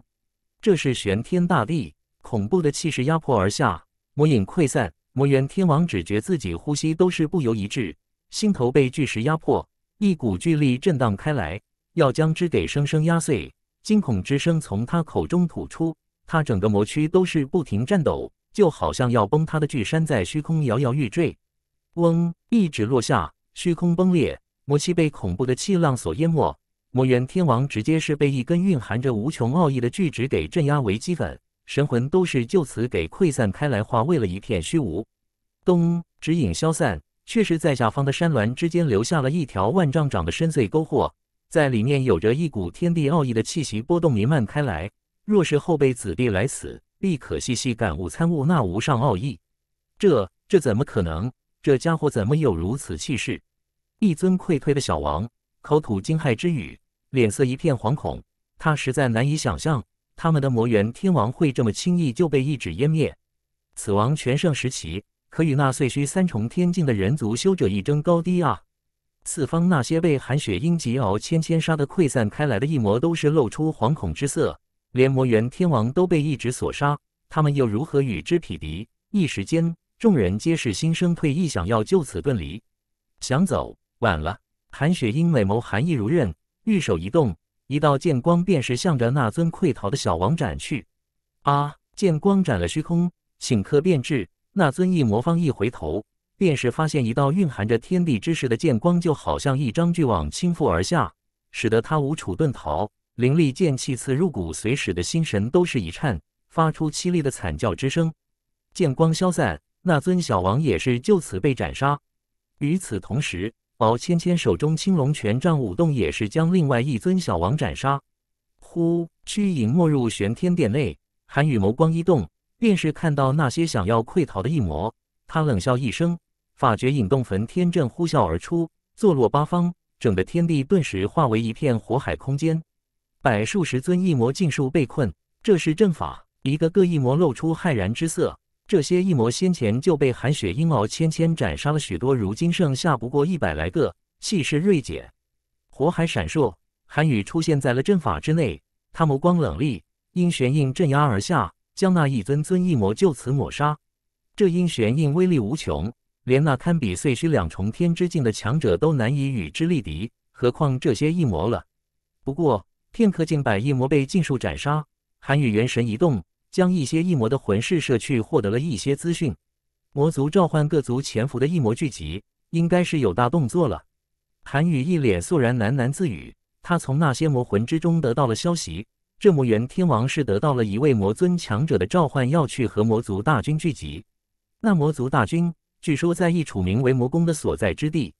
这是玄天大帝，恐怖的气势压迫而下，魔影溃散。魔猿天王只觉自己呼吸都是不由一滞，心头被巨石压迫，一股巨力震荡开来，要将之给生生压碎。惊恐之声从他口中吐出，他整个魔躯都是不停颤抖，就好像要崩塌的巨山在虚空摇摇欲坠。嗡，一直落下，虚空崩裂，魔气被恐怖的气浪所淹没。魔猿天王直接是被一根蕴含着无穷奥义的巨指给镇压为齑粉。神魂都是就此给溃散开来，化为了一片虚无。咚！指引消散，却是在下方的山峦之间留下了一条万丈长的深邃沟壑，在里面有着一股天地奥义的气息波动弥漫开来。若是后辈子弟来此，必可细细感悟参悟那无上奥义。这这怎么可能？这家伙怎么有如此气势？一尊溃退的小王口吐惊骇之语，脸色一片惶恐，他实在难以想象。他们的魔猿天王会这么轻易就被一指湮灭？此王全盛时期，可与那碎虚三重天境的人族修者一争高低啊！四方那些被韩雪鹰、桀敖、千千杀的溃散开来的异魔，都是露出惶恐之色，连魔猿天王都被一指所杀，他们又如何与之匹敌？一时间，众人皆是心生退意，想要就此遁离。想走，晚了！韩雪鹰美眸寒意如刃，玉手一动。一道剑光便是向着那尊溃逃的小王斩去。啊！剑光斩了虚空，顷刻便至。那尊异魔方一回头，便是发现一道蕴含着天地之势的剑光，就好像一张巨网倾覆而下，使得他无处遁逃。凌厉剑气刺入骨髓，使的心神都是一颤，发出凄厉的惨叫之声。剑光消散，那尊小王也是就此被斩杀。与此同时，敖芊芊手中青龙权杖舞动，也是将另外一尊小王斩杀。呼！虚影没入玄天殿内，韩羽眸光一动，便是看到那些想要溃逃的异魔。他冷笑一声，法诀引动焚天阵呼啸而出，坐落八方，整个天地顿时化为一片火海空间。百数十尊异魔尽数被困。这是阵法，一个个异魔露出骇然之色。这些异魔先前就被韩雪鹰、敖芊芊斩杀了许多，如今剩下不过一百来个，气势锐减。火海闪烁，韩雨出现在了阵法之内，他眸光冷厉，阴玄印镇压而下，将那一尊尊异魔就此抹杀。这阴玄印威力无穷，连那堪比碎虚两重天之境的强者都难以与之力敌，何况这些异魔了？不过片刻，近百异魔被尽数斩杀，韩雨元神一动。将一些异魔的魂师摄去，获得了一些资讯。魔族召唤各族潜伏的异魔聚集，应该是有大动作了。韩羽一脸肃然，喃喃自语：“他从那些魔魂之中得到了消息，这魔元天王是得到了一位魔尊强者的召唤，要去和魔族大军聚集。那魔族大军据说在一处名为魔宫的所在之地，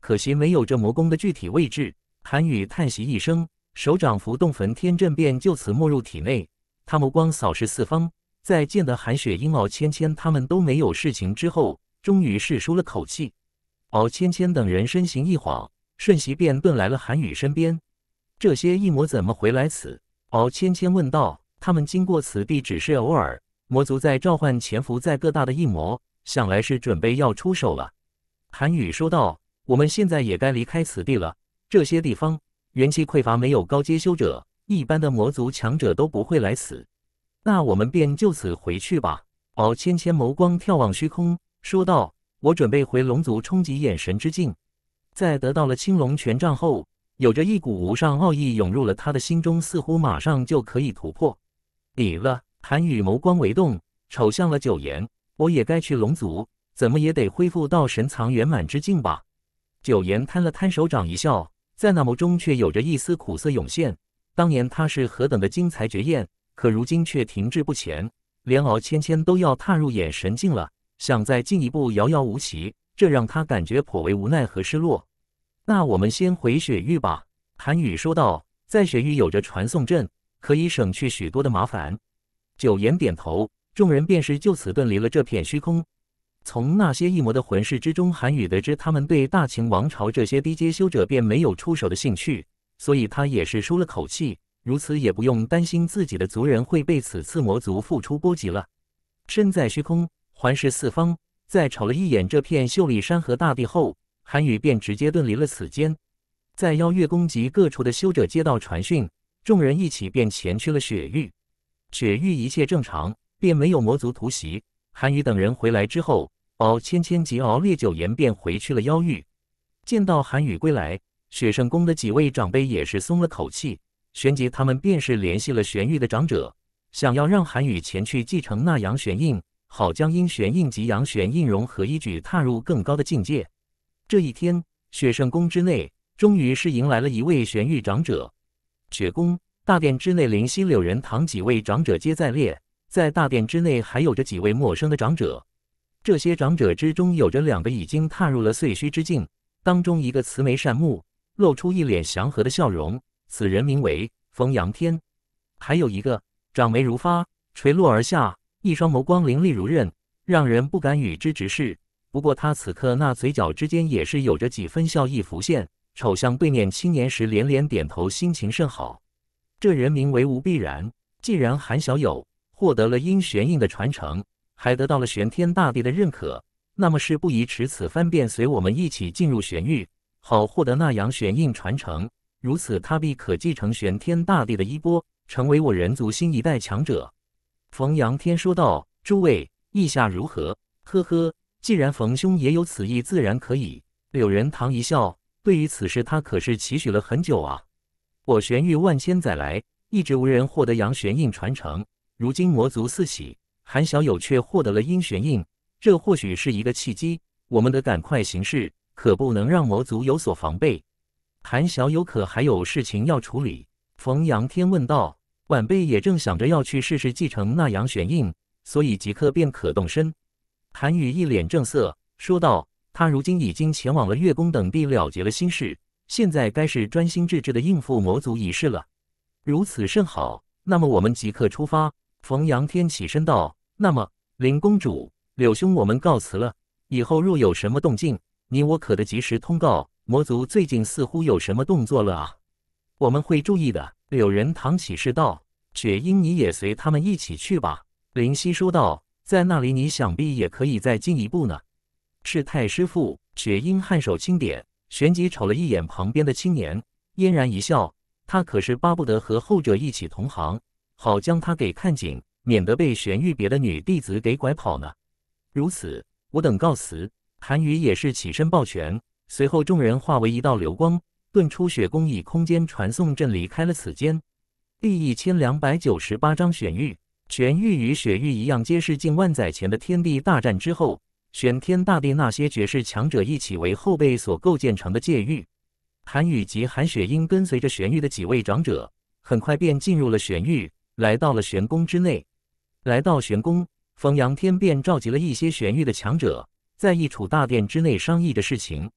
可惜没有这魔宫的具体位置。”韩羽叹息一声，手掌浮动，焚天阵便就此没入体内。他目光扫视四方，在见得韩雪英、敖芊芊他们都没有事情之后，终于是舒了口气。敖芊芊等人身形一晃，瞬息便遁来了韩雨身边。这些异魔怎么回来此？敖芊芊问道。他们经过此地只是偶尔，魔族在召唤潜伏在各大的异魔，想来是准备要出手了。韩雨说道：“我们现在也该离开此地了，这些地方元气匮乏，没有高阶修者。”一般的魔族强者都不会来此。那我们便就此回去吧。宝芊芊眸光眺望虚空，说道：“我准备回龙族冲击眼神之境，在得到了青龙权杖后，有着一股无上奥义涌入了他的心中，似乎马上就可以突破。”你了，韩羽眸光微动，瞅向了九言：“我也该去龙族，怎么也得恢复到神藏圆满之境吧？”九言摊了摊手掌，一笑，在那眸中却有着一丝苦涩涌现。当年他是何等的惊才绝艳，可如今却停滞不前，连敖芊芊都要踏入眼神境了，想再进一步遥遥无期，这让他感觉颇为无奈和失落。那我们先回雪域吧，韩宇说道，在雪域有着传送阵，可以省去许多的麻烦。九言点头，众人便是就此遁离了这片虚空。从那些异魔的魂师之中，韩宇得知他们对大秦王朝这些低阶修者便没有出手的兴趣。所以他也是舒了口气，如此也不用担心自己的族人会被此次魔族复出波及了。身在虚空，环视四方，在瞅了一眼这片秀丽山河大地后，韩羽便直接遁离了此间。在邀月宫及各处的修者接到传讯，众人一起便前去了雪域。雪域一切正常，便没有魔族突袭。韩羽等人回来之后，敖芊芊及敖烈九言便回去了妖域。见到韩羽归来。雪圣宫的几位长辈也是松了口气，旋即他们便是联系了玄玉的长者，想要让韩羽前去继承那阳玄印，好将阴玄印及阳玄印融合，一举踏入更高的境界。这一天，雪圣宫之内终于是迎来了一位玄玉长者。雪宫大殿之内，灵犀柳人堂几位长者皆在列，在大殿之内还有着几位陌生的长者。这些长者之中，有着两个已经踏入了碎虚之境，当中一个慈眉善目。露出一脸祥和的笑容，此人名为冯阳天。还有一个，长眉如发垂落而下，一双眸光凌厉如刃，让人不敢与之直视。不过他此刻那嘴角之间也是有着几分笑意浮现，瞅向对面青年时连连点头，心情甚好。这人名为吴必然。既然韩小友获得了阴玄印的传承，还得到了玄天大帝的认可，那么事不宜迟，此番便随我们一起进入玄域。好，获得那阳玄印传承，如此他必可继承玄天大帝的衣钵，成为我人族新一代强者。冯阳天说道：“诸位意下如何？”呵呵，既然冯兄也有此意，自然可以。柳仁堂一笑，对于此事他可是期许了很久啊。我玄域万千载来，一直无人获得阳玄印传承，如今魔族四起，韩小友却获得了阴玄印，这或许是一个契机，我们得赶快行事。可不能让魔族有所防备。韩小友可还有事情要处理？冯阳天问道。晚辈也正想着要去试试继承那阳玄印，所以即刻便可动身。韩羽一脸正色说道：“他如今已经前往了月宫等地了结了心事，现在该是专心致志的应付魔族一事了。如此甚好，那么我们即刻出发。”冯阳天起身道：“那么，林公主、柳兄，我们告辞了。以后若有什么动静，”你我可得及时通告，魔族最近似乎有什么动作了啊！我们会注意的。柳人堂起誓道。雪鹰，你也随他们一起去吧。林夕说道，在那里你想必也可以再进一步呢。是太师傅，雪鹰颔首轻点，旋即瞅了一眼旁边的青年，嫣然一笑。他可是巴不得和后者一起同行，好将他给看紧，免得被玄玉别的女弟子给拐跑呢。如此，我等告辞。韩宇也是起身抱拳，随后众人化为一道流光，遁出雪宫，以空间传送阵离开了此间。第一千两百九十八章玄玉。玄玉与雪玉一样，皆是近万载前的天地大战之后，玄天大帝那些绝世强者一起为后辈所构建成的界域。韩宇及韩雪英跟随着玄玉的几位长者，很快便进入了玄玉，来到了玄宫之内。来到玄宫，冯阳天便召集了一些玄玉的强者。在一处大殿之内商议着事情，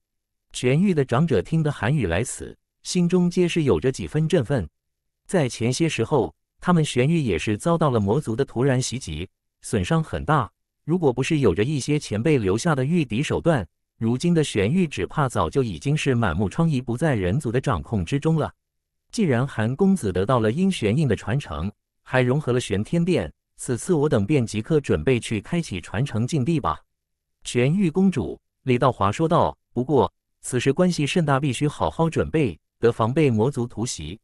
玄玉的长者听得韩语来此，心中皆是有着几分振奋。在前些时候，他们玄玉也是遭到了魔族的突然袭击，损伤很大。如果不是有着一些前辈留下的御敌手段，如今的玄玉只怕早就已经是满目疮痍，不在人族的掌控之中了。既然韩公子得到了阴玄印的传承，还融合了玄天殿，此次我等便即刻准备去开启传承禁地吧。全玉公主李道华说道：“不过，此时关系甚大，必须好好准备，得防备魔族突袭。”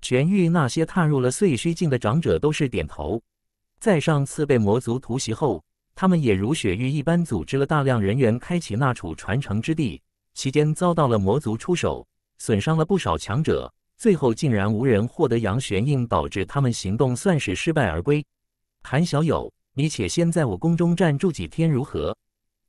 全玉那些踏入了碎虚境的长者都是点头。在上次被魔族突袭后，他们也如雪域一般组织了大量人员开启那处传承之地，期间遭到了魔族出手，损伤了不少强者，最后竟然无人获得阳玄印，导致他们行动算是失败而归。韩小友，你且先在我宫中暂住几天，如何？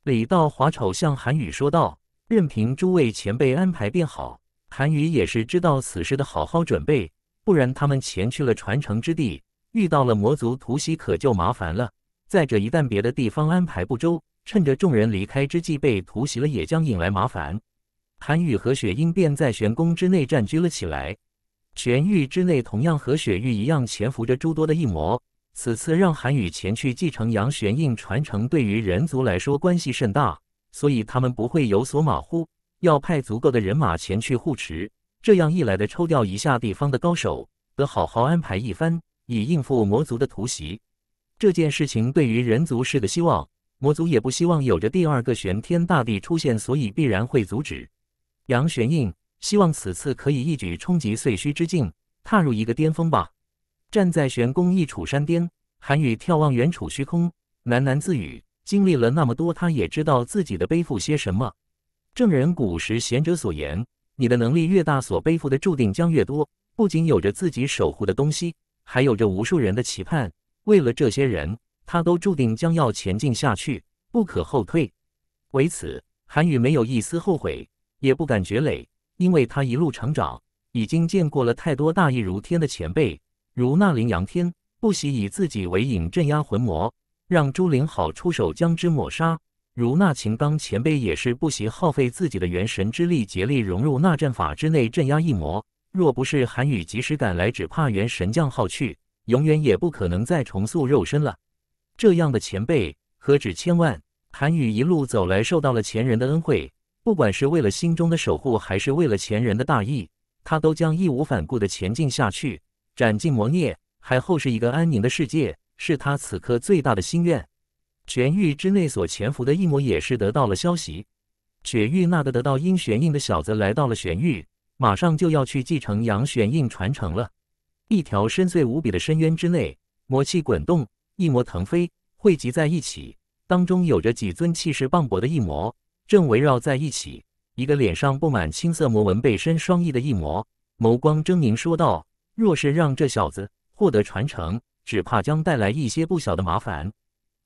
李道华丑向韩愈说道：“任凭诸位前辈安排便好。”韩愈也是知道此事的，好好准备。不然他们前去了传承之地，遇到了魔族突袭，可就麻烦了。再者，一旦别的地方安排不周，趁着众人离开之际被突袭了，也将引来麻烦。韩愈和雪鹰便在玄宫之内占据了起来。玄域之内，同样和雪域一样，潜伏着诸多的异魔。此次让韩羽前去继承杨玄印传承，对于人族来说关系甚大，所以他们不会有所马虎，要派足够的人马前去护持。这样一来，的抽调一下地方的高手，得好好安排一番，以应付魔族的突袭。这件事情对于人族是个希望，魔族也不希望有着第二个玄天大帝出现，所以必然会阻止。杨玄印希望此次可以一举冲击碎虚之境，踏入一个巅峰吧。站在玄宫一处山巅，韩宇眺望远处虚空，喃喃自语：“经历了那么多，他也知道自己的背负些什么。正人古时贤者所言，你的能力越大，所背负的注定将越多。不仅有着自己守护的东西，还有着无数人的期盼。为了这些人，他都注定将要前进下去，不可后退。为此，韩宇没有一丝后悔，也不感觉累，因为他一路成长，已经见过了太多大义如天的前辈。”如那林阳天不惜以自己为引镇压魂魔，让朱灵好出手将之抹杀；如那秦刚前辈也是不惜耗费自己的元神之力，竭力融入那阵法之内镇压异魔。若不是韩羽及时赶来，只怕元神将耗去，永远也不可能再重塑肉身了。这样的前辈何止千万？韩羽一路走来，受到了前人的恩惠。不管是为了心中的守护，还是为了前人的大义，他都将义无反顾地前进下去。斩尽魔孽，还后世一个安宁的世界，是他此刻最大的心愿。玄域之内所潜伏的异魔也是得到了消息，雪域那个得到阴玄印的小子来到了玄域，马上就要去继承阳玄印传承了。一条深邃无比的深渊之内，魔气滚动，异魔腾飞，汇集在一起，当中有着几尊气势磅礴的异魔，正围绕在一起。一个脸上布满青色魔纹、背身双翼的异魔，眸光狰狞说道。若是让这小子获得传承，只怕将带来一些不小的麻烦。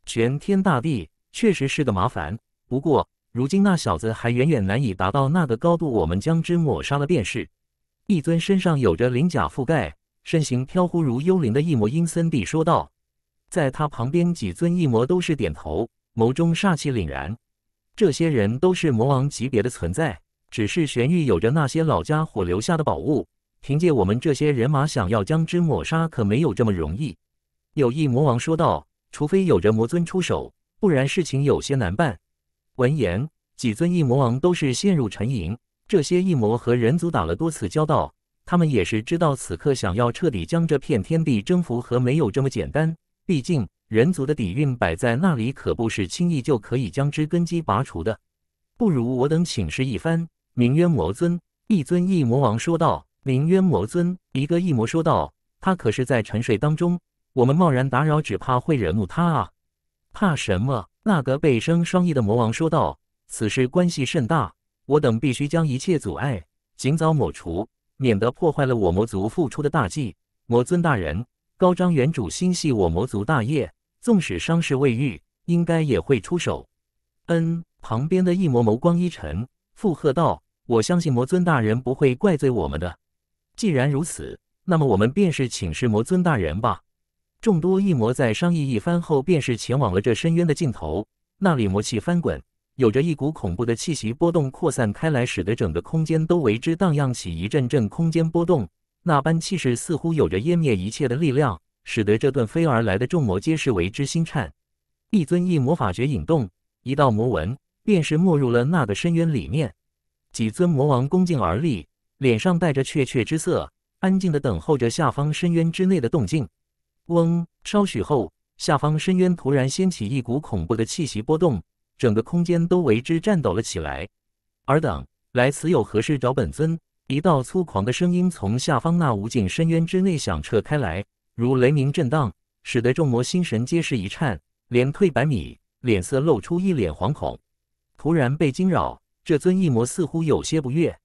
玄天大帝确实是个麻烦，不过如今那小子还远远难以达到那个高度，我们将之抹杀了便是。一尊身上有着鳞甲覆盖，身形飘忽如幽灵的一魔阴森地说道，在他旁边几尊一魔都是点头，眸中煞气凛然。这些人都是魔王级别的存在，只是玄玉有着那些老家伙留下的宝物。凭借我们这些人马，想要将之抹杀，可没有这么容易。”有一魔王说道，“除非有着魔尊出手，不然事情有些难办。”闻言，几尊一魔王都是陷入沉吟。这些一魔和人族打了多次交道，他们也是知道，此刻想要彻底将这片天地征服，和没有这么简单。毕竟人族的底蕴摆在那里，可不是轻易就可以将之根基拔除的。不如我等请示一番，名曰魔尊。”一尊一魔王说道。名渊魔尊，一个异魔说道：“他可是在沉睡当中，我们贸然打扰，只怕会惹怒他啊！”“怕什么？”那个背生双翼的魔王说道：“此事关系甚大，我等必须将一切阻碍尽早抹除，免得破坏了我魔族复出的大计。”“魔尊大人高瞻远瞩，心系我魔族大业，纵使伤势未愈，应该也会出手。”“嗯。”旁边的一魔眸光一沉，附和道：“我相信魔尊大人不会怪罪我们的。”既然如此，那么我们便是请示魔尊大人吧。众多异魔在商议一番后，便是前往了这深渊的尽头。那里魔气翻滚，有着一股恐怖的气息波动扩散开来，使得整个空间都为之荡漾起一阵阵空间波动。那般气势似乎有着湮灭一切的力量，使得这顿飞而来的众魔皆是为之心颤。一尊异魔法诀引动，一道魔纹便是没入了那个深渊里面。几尊魔王恭敬而立。脸上带着怯怯之色，安静地等候着下方深渊之内的动静。嗡！稍许后，下方深渊突然掀起一股恐怖的气息波动，整个空间都为之颤抖了起来。尔等来此有何事？找本尊！一道粗狂的声音从下方那无尽深渊之内响彻开来，如雷鸣震荡，使得众魔心神皆是一颤，连退百米，脸色露出一脸惶恐。突然被惊扰，这尊异魔似乎有些不悦。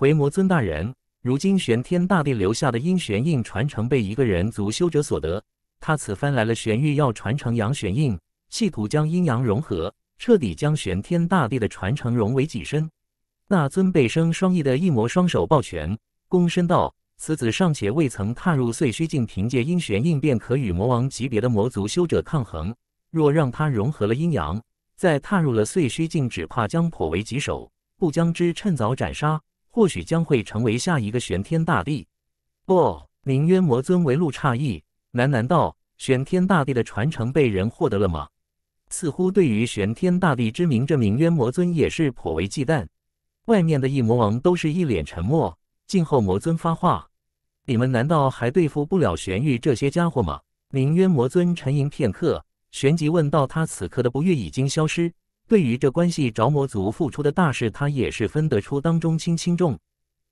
回魔尊大人，如今玄天大帝留下的阴玄印传承被一个人族修者所得。他此番来了玄域，要传承阳玄印，企图将阴阳融合，彻底将玄天大帝的传承融为己身。那尊背生双翼的一魔双手抱拳，躬身道：“此子尚且未曾踏入碎虚境，凭借阴玄印便可与魔王级别的魔族修者抗衡。若让他融合了阴阳，再踏入了碎虚境，只怕将颇为棘手。不将之趁早斩杀。”或许将会成为下一个玄天大帝。哦，冥渊魔尊为路诧异，喃喃道：“玄天大帝的传承被人获得了吗？”似乎对于玄天大帝之名，这冥渊魔尊也是颇为忌惮。外面的异魔王都是一脸沉默，静候魔尊发话。你们难道还对付不了玄玉这些家伙吗？冥渊魔尊沉吟片刻，旋即问道：“他此刻的不悦已经消失。”对于这关系着魔族付出的大事，他也是分得出当中轻轻重。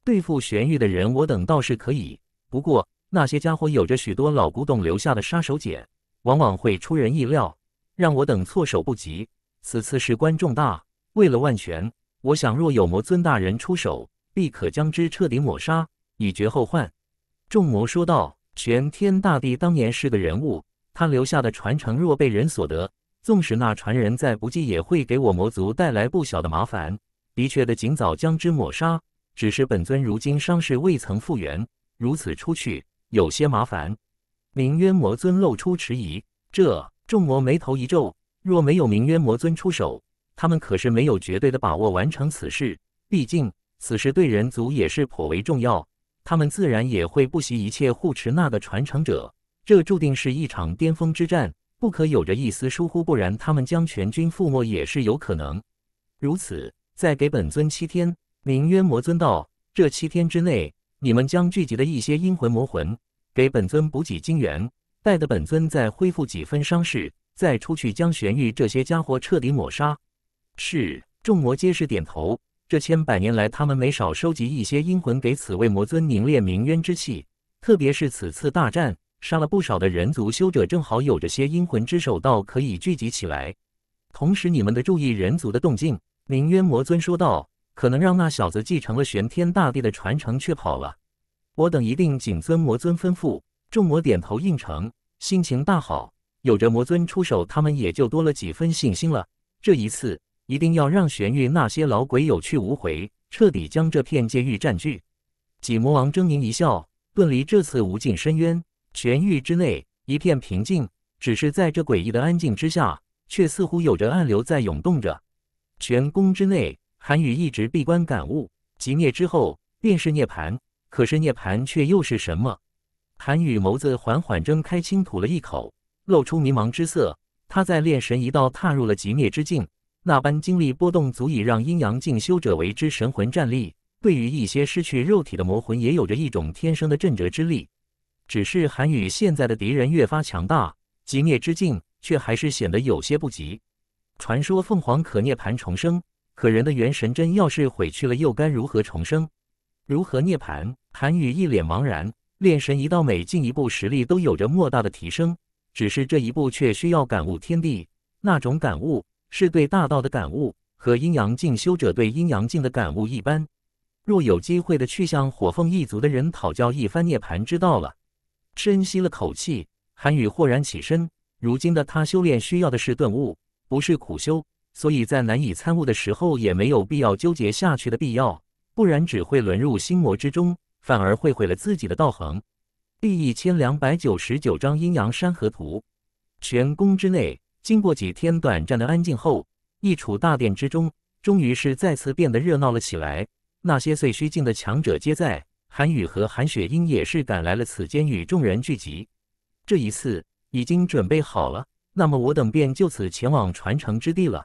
对付玄玉的人，我等倒是可以。不过那些家伙有着许多老古董留下的杀手锏，往往会出人意料，让我等措手不及。此次事关重大，为了万全，我想若有魔尊大人出手，必可将之彻底抹杀，以绝后患。众魔说道：“玄天大帝当年是个人物，他留下的传承若被人所得。”纵使那传人再不济，也会给我魔族带来不小的麻烦。的确的，尽早将之抹杀。只是本尊如今伤势未曾复原，如此出去有些麻烦。明渊魔尊露出迟疑。这众魔眉头一皱，若没有明渊魔尊出手，他们可是没有绝对的把握完成此事。毕竟此事对人族也是颇为重要，他们自然也会不惜一切护持那个传承者。这注定是一场巅峰之战。不可有着一丝疏忽，不然他们将全军覆没也是有可能。如此，再给本尊七天。冥渊魔尊道：“这七天之内，你们将聚集的一些阴魂魔魂，给本尊补给精元，待得本尊再恢复几分伤势，再出去将玄玉这些家伙彻底抹杀。”是，众魔皆是点头。这千百年来，他们没少收集一些阴魂，给此位魔尊凝练冥渊之气。特别是此次大战。杀了不少的人族修者，正好有着些阴魂之手，倒可以聚集起来。同时，你们的注意人族的动静。冥渊魔尊说道：“可能让那小子继承了玄天大帝的传承，却跑了。我等一定谨遵魔尊吩咐。”众魔点头应承，心情大好。有着魔尊出手，他们也就多了几分信心了。这一次，一定要让玄域那些老鬼有去无回，彻底将这片界域占据。几魔王狰狞一笑，遁离这次无尽深渊。玄玉之内一片平静，只是在这诡异的安静之下，却似乎有着暗流在涌动着。玄宫之内，韩羽一直闭关感悟极灭之后便是涅槃，可是涅槃却又是什么？韩羽眸子缓缓睁开，轻吐了一口，露出迷茫之色。他在炼神一道踏入了极灭之境，那般精力波动足以让阴阳境修者为之神魂战栗，对于一些失去肉体的魔魂也有着一种天生的震折之力。只是韩羽现在的敌人越发强大，极灭之境却还是显得有些不及。传说凤凰可涅槃重生，可人的元神真要是毁去了，又该如何重生？如何涅槃？韩羽一脸茫然。炼神一道每进一步，实力都有着莫大的提升，只是这一步却需要感悟天地，那种感悟是对大道的感悟，和阴阳境修者对阴阳境的感悟一般。若有机会的去向火凤一族的人讨教一番涅槃之道了。深吸了口气，韩宇豁然起身。如今的他修炼需要的是顿悟，不是苦修，所以在难以参悟的时候，也没有必要纠结下去的必要，不然只会沦入心魔之中，反而会毁了自己的道行。第一千两百九十九章阴阳山河图。全宫之内，经过几天短暂的安静后，一处大殿之中终于是再次变得热闹了起来。那些碎虚境的强者皆在。韩羽和韩雪英也是赶来了此间，与众人聚集。这一次已经准备好了，那么我等便就此前往传承之地了。”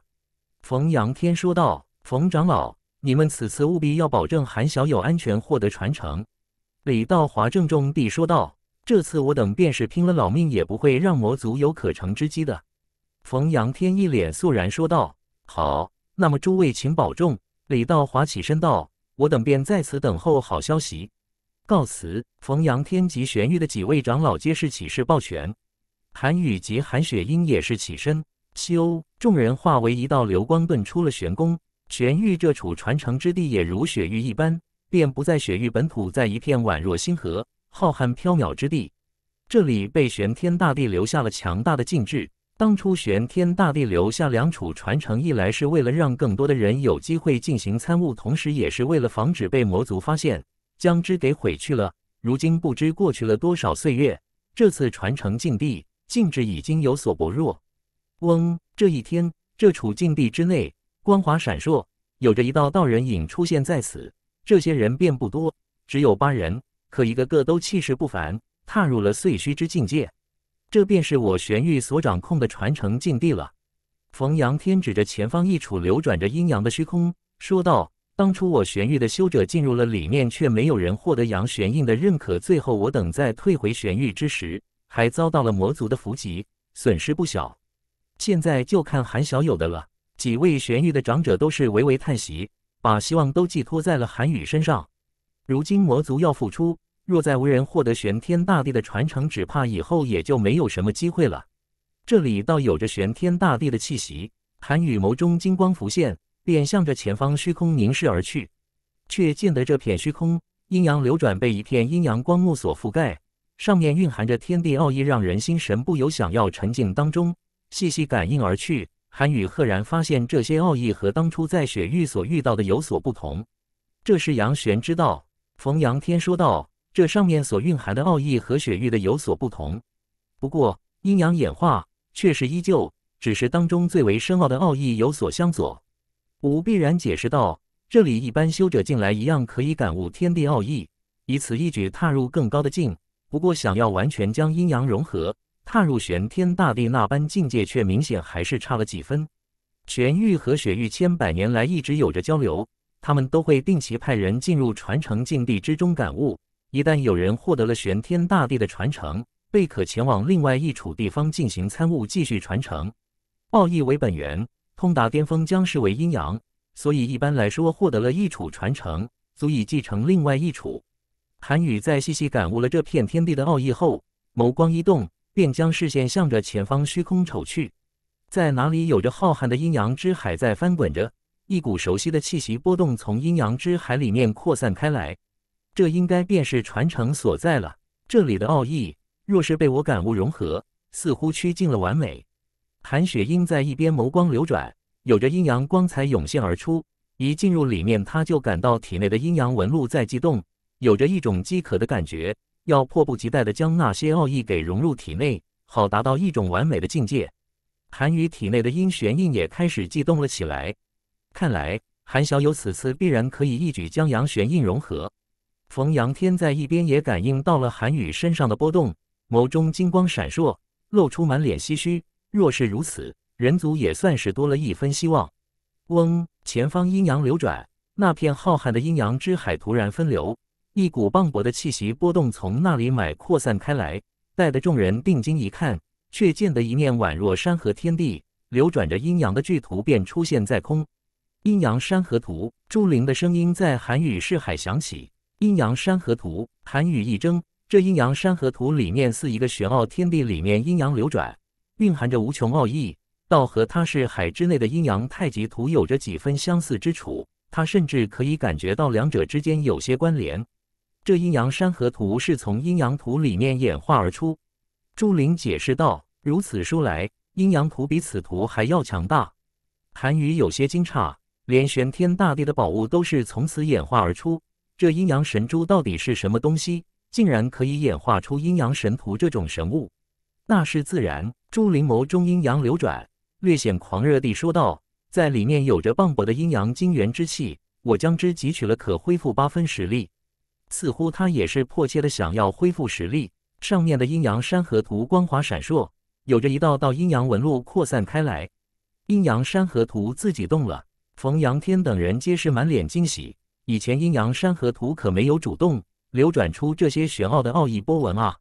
冯阳天说道。“冯长老，你们此次务必要保证韩小友安全获得传承。”李道华郑重地说道。“这次我等便是拼了老命，也不会让魔族有可乘之机的。”冯阳天一脸肃然说道。“好，那么诸位请保重。”李道华起身道，“我等便在此等候好消息。”告辞！冯阳天及玄玉的几位长老皆是起势抱拳，韩羽及韩雪英也是起身。修，众人化为一道流光遁出了玄宫。玄玉这处传承之地也如雪域一般，便不在雪域本土，在一片宛若星河、浩瀚缥缈之地。这里被玄天大帝留下了强大的禁制。当初玄天大帝留下两处传承，一来是为了让更多的人有机会进行参悟，同时也是为了防止被魔族发现。将之给毁去了。如今不知过去了多少岁月，这次传承禁地禁制已经有所薄弱。嗡！这一天，这处禁地之内，光华闪烁，有着一道道人影出现在此。这些人并不多，只有八人，可一个个都气势不凡，踏入了碎虚之境界。这便是我玄玉所掌控的传承禁地了。冯阳天指着前方一处流转着阴阳的虚空，说道。当初我玄域的修者进入了里面，却没有人获得阳玄印的认可。最后我等在退回玄域之时，还遭到了魔族的伏击，损失不小。现在就看韩小友的了。几位玄域的长者都是微微叹息，把希望都寄托在了韩羽身上。如今魔族要复出，若再无人获得玄天大帝的传承，只怕以后也就没有什么机会了。这里倒有着玄天大帝的气息，韩羽眸中金光浮现。便向着前方虚空凝视而去，却见得这片虚空阴阳流转，被一片阴阳光幕所覆盖，上面蕴含着天地奥义，让人心神不由想要沉静当中细细感应而去。韩羽赫然发现，这些奥义和当初在雪域所遇到的有所不同。这是阳玄之道，冯阳天说道：“这上面所蕴含的奥义和雪域的有所不同，不过阴阳演化却是依旧，只是当中最为深奥的奥义有所相左。”五必然解释道：“这里一般修者进来一样可以感悟天地奥义，以此一举踏入更高的境。不过想要完全将阴阳融合，踏入玄天大地那般境界，却明显还是差了几分。玄玉和雪域千百年来一直有着交流，他们都会定期派人进入传承境地之中感悟。一旦有人获得了玄天大地的传承，便可前往另外一处地方进行参悟，继续传承。奥义为本源。”通达巅峰将视为阴阳，所以一般来说，获得了一处传承，足以继承另外一处。韩羽在细细感悟了这片天地的奥义后，眸光一动，便将视线向着前方虚空瞅去，在哪里有着浩瀚的阴阳之海在翻滚着？一股熟悉的气息波动从阴阳之海里面扩散开来，这应该便是传承所在了。这里的奥义，若是被我感悟融合，似乎趋近了完美。韩雪英在一边眸光流转，有着阴阳光彩涌现而出。一进入里面，他就感到体内的阴阳纹路在悸动，有着一种饥渴的感觉，要迫不及待的将那些奥义给融入体内，好达到一种完美的境界。韩宇体内的阴玄印也开始悸动了起来。看来韩小友此次必然可以一举将阳玄印融合。冯阳天在一边也感应到了韩宇身上的波动，眸中金光闪烁，露出满脸唏嘘。若是如此，人族也算是多了一分希望。嗡，前方阴阳流转，那片浩瀚的阴阳之海突然分流，一股磅礴的气息波动从那里脉扩散开来，带得众人定睛一看，却见得一面宛若山河天地，流转着阴阳的巨图便出现在空。阴阳山河图，朱灵的声音在寒雨世海响起。阴阳山河图，寒雨一怔，这阴阳山河图里面似一个玄奥天地，里面阴阳流转。蕴含着无穷奥义，倒和它是海之内的阴阳太极图有着几分相似之处。他甚至可以感觉到两者之间有些关联。这阴阳山河图是从阴阳图里面演化而出。朱林解释道：“如此说来，阴阳图比此图还要强大。”韩愈有些惊诧，连玄天大帝的宝物都是从此演化而出。这阴阳神珠到底是什么东西？竟然可以演化出阴阳神图这种神物？那是自然。朱灵眸中阴阳流转，略显狂热地说道：“在里面有着磅礴的阴阳精元之气，我将之汲取了，可恢复八分实力。似乎他也是迫切的想要恢复实力。上面的阴阳山河图光滑闪烁，有着一道道阴阳纹路扩散开来。阴阳山河图自己动了，冯阳天等人皆是满脸惊喜。以前阴阳山河图可没有主动流转出这些玄奥的奥义波纹啊！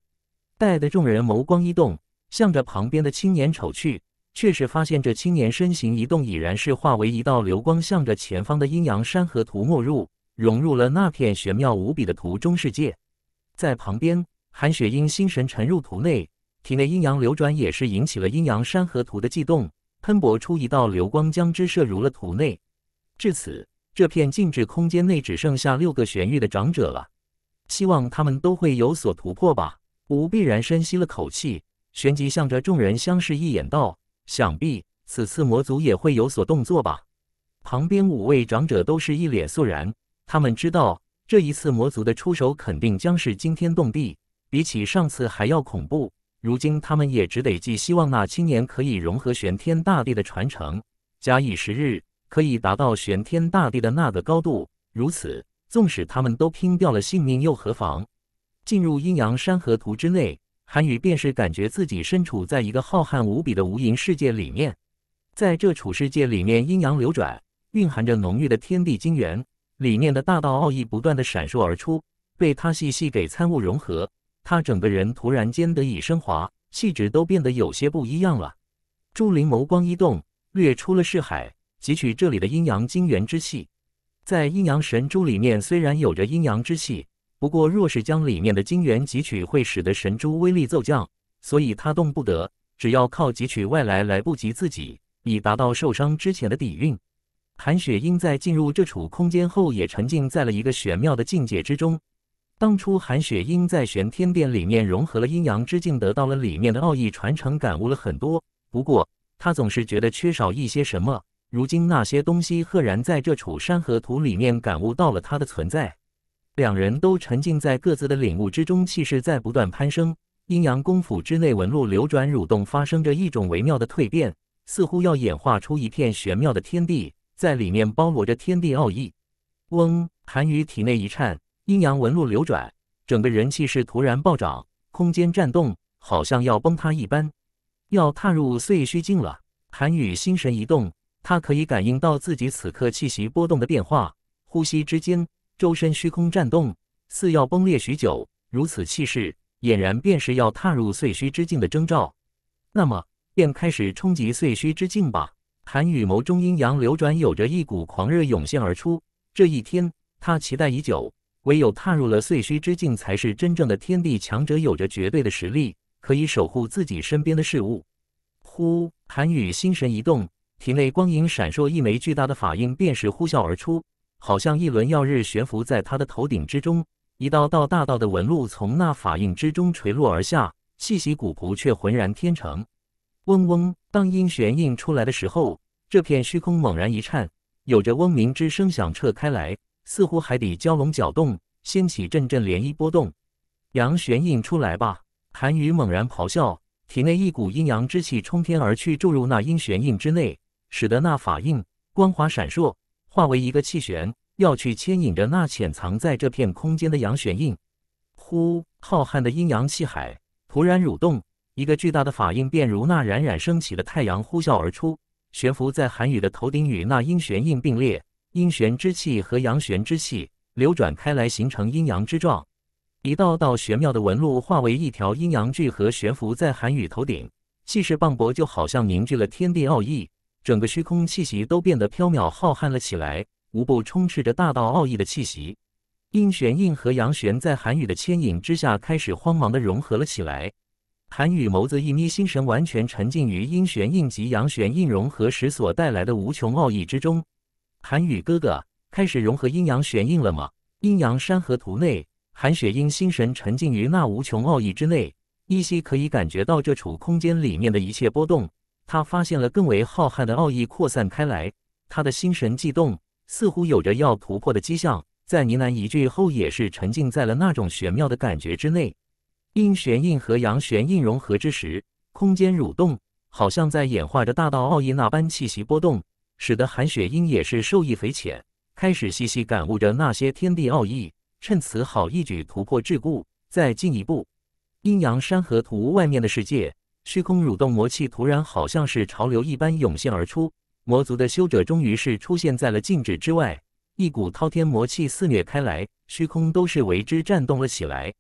带的众人眸光一动。”向着旁边的青年瞅去，却是发现这青年身形一动，已然是化为一道流光，向着前方的阴阳山河图没入，融入了那片玄妙无比的图中世界。在旁边，韩雪英心神沉入图内，体内阴阳流转，也是引起了阴阳山河图的悸动，喷薄出一道流光，将之射入了图内。至此，这片静止空间内只剩下六个玄域的长者了。希望他们都会有所突破吧。吾必然深吸了口气。旋即向着众人相视一眼，道：“想必此次魔族也会有所动作吧？”旁边五位长者都是一脸肃然，他们知道这一次魔族的出手肯定将是惊天动地，比起上次还要恐怖。如今他们也只得寄希望那青年可以融合玄天大帝的传承，假以时日可以达到玄天大帝的那个高度。如此，纵使他们都拼掉了性命又何妨？进入阴阳山河图之内。韩羽便是感觉自己身处在一个浩瀚无比的无垠世界里面，在这处世界里面，阴阳流转，蕴含着浓郁的天地精元，里面的大道奥义不断的闪烁而出，被他细细给参悟融合，他整个人突然间得以升华，气质都变得有些不一样了。朱琳眸光一动，掠出了视海，汲取这里的阴阳精元之气，在阴阳神珠里面虽然有着阴阳之气。不过，若是将里面的精元汲取，会使得神珠威力骤降，所以他动不得。只要靠汲取外来，来不及自己，以达到受伤之前的底蕴。韩雪英在进入这处空间后，也沉浸在了一个玄妙的境界之中。当初韩雪英在玄天殿里面融合了阴阳之境，得到了里面的奥义传承，感悟了很多。不过，他总是觉得缺少一些什么。如今那些东西赫然在这处山河图里面，感悟到了它的存在。两人都沉浸在各自的领悟之中，气势在不断攀升。阴阳功夫之内纹路流转、蠕动，发生着一种微妙的蜕变，似乎要演化出一片玄妙的天地，在里面包罗着天地奥义。嗡，韩羽体内一颤，阴阳纹路流转，整个人气势突然暴涨，空间颤动，好像要崩塌一般。要踏入碎虚境了。韩羽心神一动，他可以感应到自己此刻气息波动的变化，呼吸之间。周身虚空颤动，似要崩裂。许久，如此气势，俨然便是要踏入碎虚之境的征兆。那么，便开始冲击碎虚之境吧！韩羽眸中阴阳流转，有着一股狂热涌现而出。这一天，他期待已久，唯有踏入了碎虚之境，才是真正的天地强者，有着绝对的实力，可以守护自己身边的事物。呼！韩羽心神一动，体内光影闪烁，一枚巨大的法印便是呼啸而出。好像一轮耀日悬浮在他的头顶之中，一道道大道的纹路从那法印之中垂落而下，气息古朴却浑然天成。嗡嗡，当音玄印出来的时候，这片虚空猛然一颤，有着嗡鸣之声响彻开来，似乎海底蛟龙搅动，掀起阵阵涟漪波动。阳玄印出来吧！韩雨猛然咆哮，体内一股阴阳之气冲天而去，注入那阴玄印之内，使得那法印光滑闪烁。化为一个气旋，要去牵引着那潜藏在这片空间的阳玄印。呼！浩瀚的阴阳气海突然蠕动，一个巨大的法印便如那冉冉升起的太阳呼啸而出，悬浮在韩宇的头顶，与那阴玄印并列。阴玄之气和阳玄之气流转开来，形成阴阳之状，一道道玄妙的纹路化为一条阴阳巨河，悬浮在韩宇头顶，气势磅礴，就好像凝聚了天地奥义。整个虚空气息都变得飘渺浩瀚了起来，无不充斥着大道奥义的气息。阴玄印和阳玄在韩羽的牵引之下，开始慌忙的融合了起来。韩羽眸子一眯，心神完全沉浸于阴玄印及阳玄印融合时所带来的无穷奥义之中。韩羽哥哥，开始融合阴阳玄印了吗？阴阳山河图内，韩雪英心神沉浸于那无穷奥义之内，依稀可以感觉到这处空间里面的一切波动。他发现了更为浩瀚的奥义扩散开来，他的心神悸动，似乎有着要突破的迹象。在呢喃一句后，也是沉浸在了那种玄妙的感觉之内。阴玄印和阳玄印融合之时，空间蠕动，好像在演化着大道奥义那般气息波动，使得韩雪英也是受益匪浅，开始细细感悟着那些天地奥义，趁此好一举突破桎梏，再进一步，阴阳山河图外面的世界。虚空蠕动，魔气突然好像是潮流一般涌现而出。魔族的修者终于是出现在了静止之外，一股滔天魔气肆虐开来，虚空都是为之颤动了起来，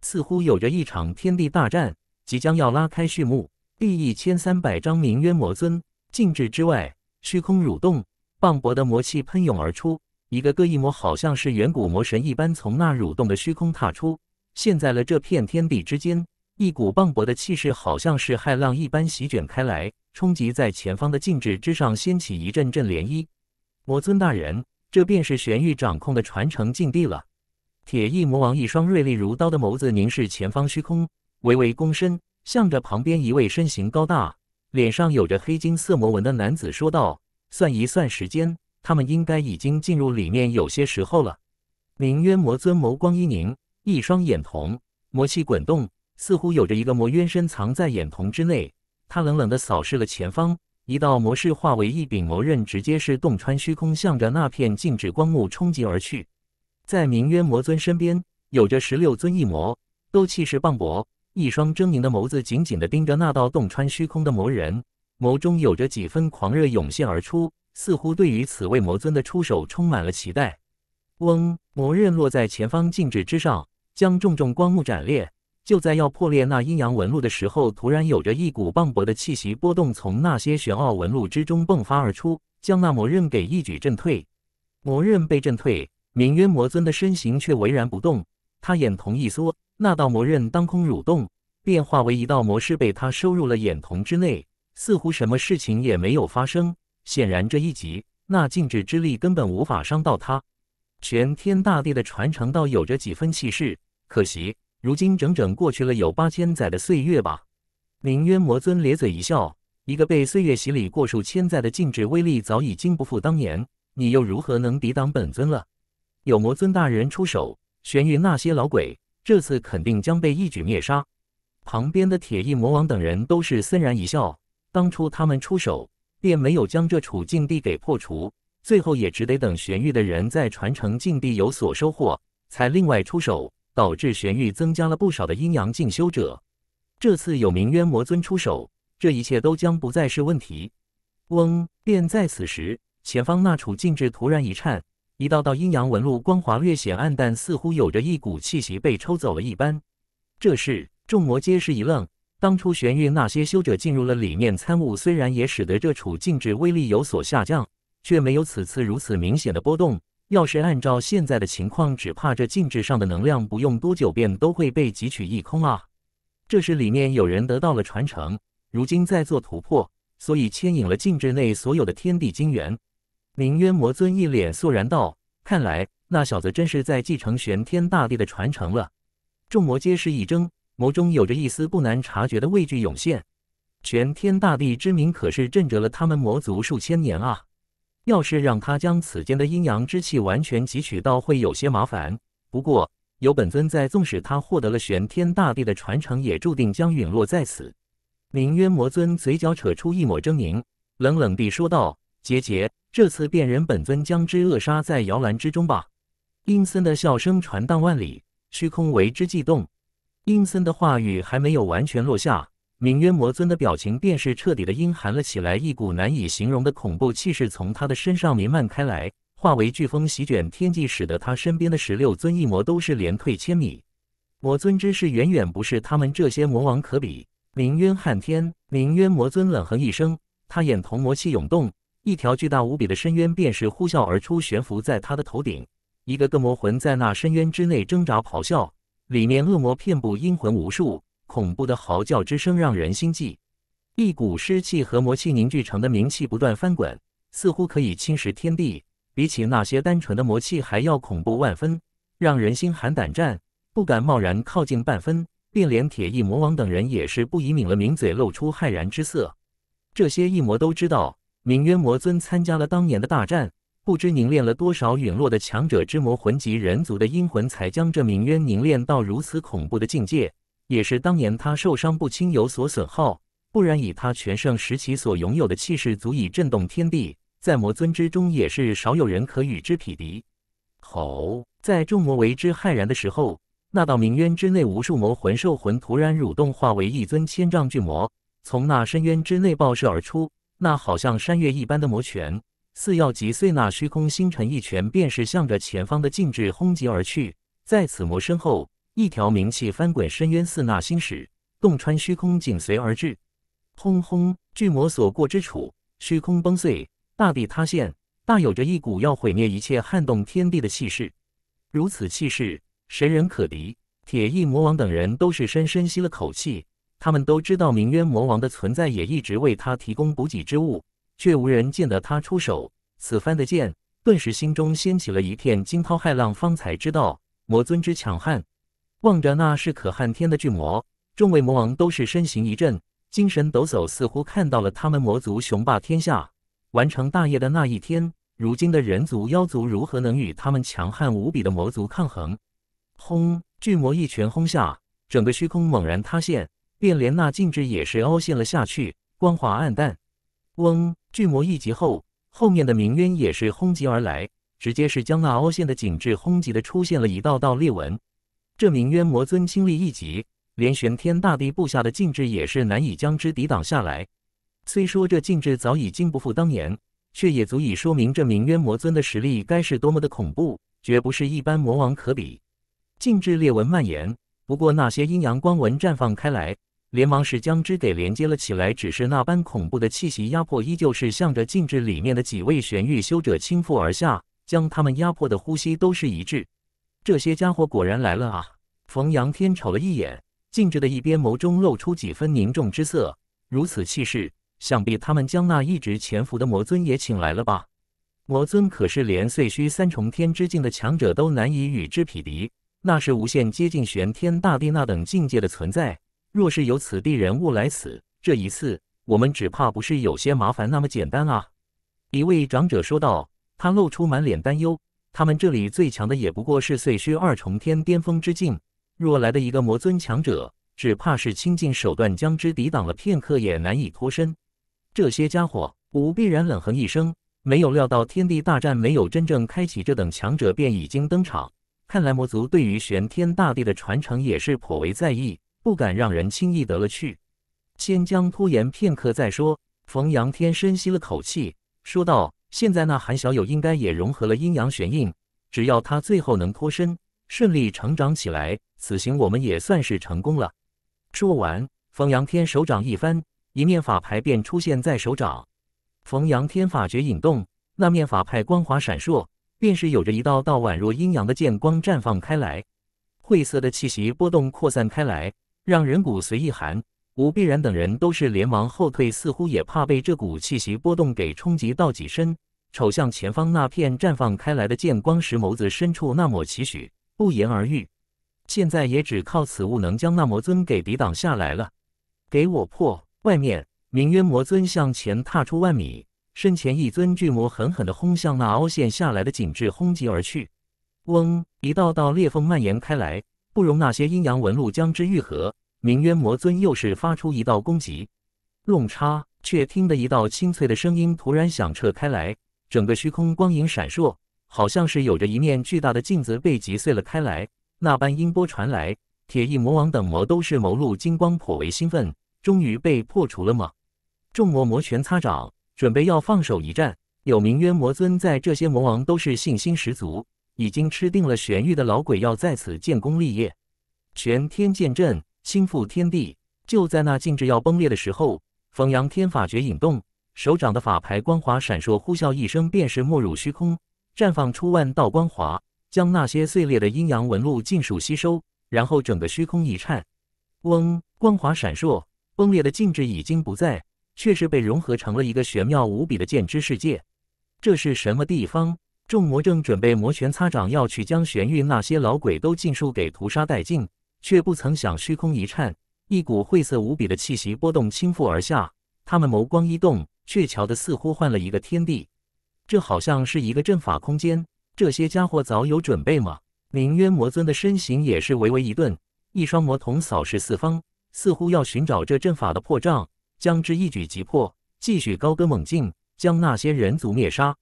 似乎有着一场天地大战即将要拉开序幕。第一千三百张冥渊魔尊，静止之外，虚空蠕动，磅礴的魔气喷涌而出，一个个异魔好像是远古魔神一般从那蠕动的虚空踏出，现在了这片天地之间。一股磅礴的气势，好像是骇浪一般席卷开来，冲击在前方的禁制之上，掀起一阵阵涟漪。魔尊大人，这便是玄玉掌控的传承禁地了。铁翼魔王一双锐利如刀的眸子凝视前方虚空，微微躬身，向着旁边一位身形高大、脸上有着黑金色魔纹的男子说道：“算一算时间，他们应该已经进入里面有些时候了。”明渊魔尊眸光一凝，一双眼瞳魔气滚动。似乎有着一个魔渊深藏在眼瞳之内，他冷冷地扫视了前方，一道魔势化为一柄魔刃，直接是洞穿虚空，向着那片静止光幕冲击而去。在冥渊魔尊身边，有着十六尊异魔，都气势磅礴，一双狰狞的眸子紧紧地盯着那道洞穿虚空的魔人，眸中有着几分狂热涌现而出，似乎对于此位魔尊的出手充满了期待。嗡，魔刃落在前方静止之上，将重重光幕斩裂。就在要破裂那阴阳纹路的时候，突然有着一股磅礴的气息波动从那些玄奥纹路之中迸发而出，将那魔刃给一举震退。魔刃被震退，泯渊魔尊的身形却巍然不动。他眼瞳一缩，那道魔刃当空蠕动，变化为一道魔势被他收入了眼瞳之内，似乎什么事情也没有发生。显然这一击，那静止之力根本无法伤到他。全天大地的传承道有着几分气势，可惜。如今整整过去了有八千载的岁月吧，冥渊魔尊咧嘴一笑，一个被岁月洗礼过数千载的禁制，威力早已经不复当年，你又如何能抵挡本尊了？有魔尊大人出手，玄玉那些老鬼这次肯定将被一举灭杀。旁边的铁翼魔王等人都是森然一笑，当初他们出手便没有将这处禁地给破除，最后也只得等玄玉的人在传承禁地有所收获，才另外出手。导致玄域增加了不少的阴阳静修者。这次有名渊魔尊出手，这一切都将不再是问题。嗡！便在此时，前方那处静制突然一颤，一道道阴阳纹路光滑略显暗淡，似乎有着一股气息被抽走了一般。这是众魔皆是一愣。当初玄域那些修者进入了里面参悟，虽然也使得这处静制威力有所下降，却没有此次如此明显的波动。要是按照现在的情况，只怕这静制上的能量不用多久便都会被汲取一空啊！这时里面有人得到了传承，如今在做突破，所以牵引了禁制内所有的天地精元。凌渊魔尊一脸肃然道：“看来那小子真是在继承玄天大帝的传承了。”众魔皆是一怔，眸中有着一丝不难察觉的畏惧涌现。玄天大帝之名可是震折了他们魔族数千年啊！要是让他将此间的阴阳之气完全汲取到，会有些麻烦。不过有本尊在，纵使他获得了玄天大帝的传承，也注定将陨落在此。冥渊魔尊嘴角扯出一抹狰狞，冷冷地说道：“杰杰，这次便任本尊将之扼杀在摇篮之中吧。”阴森的笑声传荡万里，虚空为之悸动。阴森的话语还没有完全落下。冥渊魔尊的表情便是彻底的阴寒了起来，一股难以形容的恐怖气势从他的身上弥漫开来，化为飓风席卷天际，使得他身边的十六尊异魔都是连退千米。魔尊之势远远不是他们这些魔王可比。冥渊撼天，冥渊魔尊冷哼一声，他眼瞳魔气涌动，一条巨大无比的深渊便是呼啸而出，悬浮在他的头顶。一个个魔魂在那深渊之内挣扎咆哮，里面恶魔遍布，阴魂无数。恐怖的嚎叫之声让人心悸，一股湿气和魔气凝聚成的冥气不断翻滚，似乎可以侵蚀天地。比起那些单纯的魔气，还要恐怖万分，让人心寒胆战，不敢贸然靠近半分。便连铁翼魔王等人也是不以抿了抿嘴，露出骇然之色。这些异魔都知道，冥渊魔尊参加了当年的大战，不知凝练了多少陨落的强者之魔魂及人族的阴魂，才将这冥渊凝练到如此恐怖的境界。也是当年他受伤不轻，有所损耗，不然以他全盛时期所拥有的气势，足以震动天地，在魔尊之中也是少有人可与之匹敌。吼！在众魔为之骇然的时候，那道冥渊之内，无数魔魂兽魂突然蠕动，化为一尊千丈巨魔，从那深渊之内爆射而出。那好像山岳一般的魔拳，似要击碎那虚空星辰，一拳便是向着前方的禁制轰击而去。在此魔身后。一条名气翻滚，深渊似那星矢洞穿虚空，紧随而至。轰轰！巨魔所过之处，虚空崩碎，大地塌陷，大有着一股要毁灭一切、撼动天地的气势。如此气势，神人可敌。铁翼魔王等人都是深深吸了口气，他们都知道明渊魔王的存在，也一直为他提供补给之物，却无人见得他出手。此番的剑，顿时心中掀起了一片惊涛骇浪，方才知道魔尊之强悍。望着那是可撼天的巨魔，众位魔王都是身形一震，精神抖擞，似乎看到了他们魔族雄霸天下、完成大业的那一天。如今的人族、妖族如何能与他们强悍无比的魔族抗衡？轰！巨魔一拳轰下，整个虚空猛然塌陷，便连那禁制也是凹陷了下去，光滑暗淡。嗡！巨魔一击后，后面的明渊也是轰击而来，直接是将那凹陷的景致轰击的出现了一道道裂纹。这名渊魔尊倾力一击，连玄天大帝布下的禁制也是难以将之抵挡下来。虽说这禁制早已经不复当年，却也足以说明这名渊魔尊的实力该是多么的恐怖，绝不是一般魔王可比。禁制裂纹蔓延，不过那些阴阳光纹绽放开来，连忙是将之给连接了起来。只是那般恐怖的气息压迫，依旧是向着禁制里面的几位玄域修者倾覆而下，将他们压迫的呼吸都是一滞。这些家伙果然来了啊！冯阳天瞅了一眼静止的一边，眸中露出几分凝重之色。如此气势，想必他们将那一直潜伏的魔尊也请来了吧？魔尊可是连碎虚三重天之境的强者都难以与之匹敌，那是无限接近玄天大帝那等境界的存在。若是有此地人物来此，这一次我们只怕不是有些麻烦那么简单啊！一位长者说道，他露出满脸担忧。他们这里最强的也不过是碎虚二重天巅峰之境，若来的一个魔尊强者，只怕是倾尽手段将之抵挡了片刻也难以脱身。这些家伙，吾必然冷哼一声，没有料到天地大战没有真正开启，这等强者便已经登场。看来魔族对于玄天大帝的传承也是颇为在意，不敢让人轻易得了去。先将拖延片刻再说。冯阳天深吸了口气，说道。现在那韩小友应该也融合了阴阳玄印，只要他最后能脱身，顺利成长起来，此行我们也算是成功了。说完，冯阳天手掌一翻，一面法牌便出现在手掌。冯阳天法诀引动，那面法牌光华闪烁，便是有着一道道宛若阴阳的剑光绽放开来，晦涩的气息波动扩散开来，让人骨髓一寒。吴必然等人都是连忙后退，似乎也怕被这股气息波动给冲击到己身。瞅向前方那片绽放开来的剑光时，眸子深处那抹期许不言而喻。现在也只靠此物能将那魔尊给抵挡下来了。给我破！外面冥渊魔尊向前踏出万米，身前一尊巨魔狠狠地轰向那凹陷下来的景致，轰击而去。嗡！一道道裂缝蔓延开来，不容那些阴阳纹路将之愈合。明渊魔尊又是发出一道攻击，弄叉，却听得一道清脆的声音突然响彻开来，整个虚空光影闪烁，好像是有着一面巨大的镜子被击碎了开来。那般音波传来，铁翼魔王等魔都是眸露金光，颇为兴奋。终于被破除了吗？众魔摩拳擦掌，准备要放手一战。有明渊魔尊在，这些魔王都是信心十足，已经吃定了玄玉的老鬼要在此建功立业。全天剑阵。心覆天地，就在那静至要崩裂的时候，冯阳天法诀引动手掌的法牌，光华闪烁，呼啸一声，便是没入虚空，绽放出万道光华，将那些碎裂的阴阳纹路尽数吸收，然后整个虚空一颤，嗡，光华闪烁，崩裂的静止已经不在，却是被融合成了一个玄妙无比的剑之世界。这是什么地方？众魔正准备摩拳擦掌，要去将玄域那些老鬼都尽数给屠杀殆尽。却不曾想，虚空一颤，一股晦涩无比的气息波动倾覆而下。他们眸光一动，却瞧得似乎换了一个天地。这好像是一个阵法空间。这些家伙早有准备吗？冥渊魔尊的身形也是微微一顿，一双魔瞳扫视四方，似乎要寻找这阵法的破绽，将之一举击破，继续高歌猛进，将那些人族灭杀。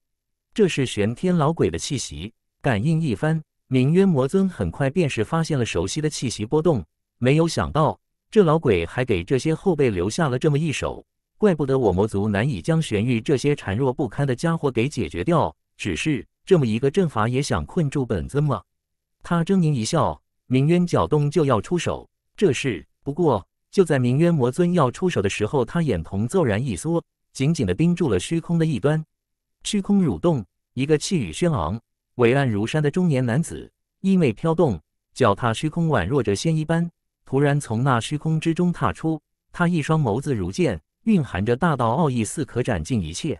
这是玄天老鬼的气息，感应一番。冥渊魔尊很快便是发现了熟悉的气息波动，没有想到这老鬼还给这些后辈留下了这么一手，怪不得我魔族难以将玄玉这些孱弱不堪的家伙给解决掉。只是这么一个阵法也想困住本尊吗？他狰狞一笑，冥渊搅动就要出手。这是不过就在冥渊魔尊要出手的时候，他眼瞳骤然一缩，紧紧地盯住了虚空的一端。虚空蠕动，一个气宇轩昂。伟岸如山的中年男子，衣袂飘动，脚踏虚空，宛若谪仙一般，突然从那虚空之中踏出。他一双眸子如剑，蕴含着大道奥义，似可斩尽一切。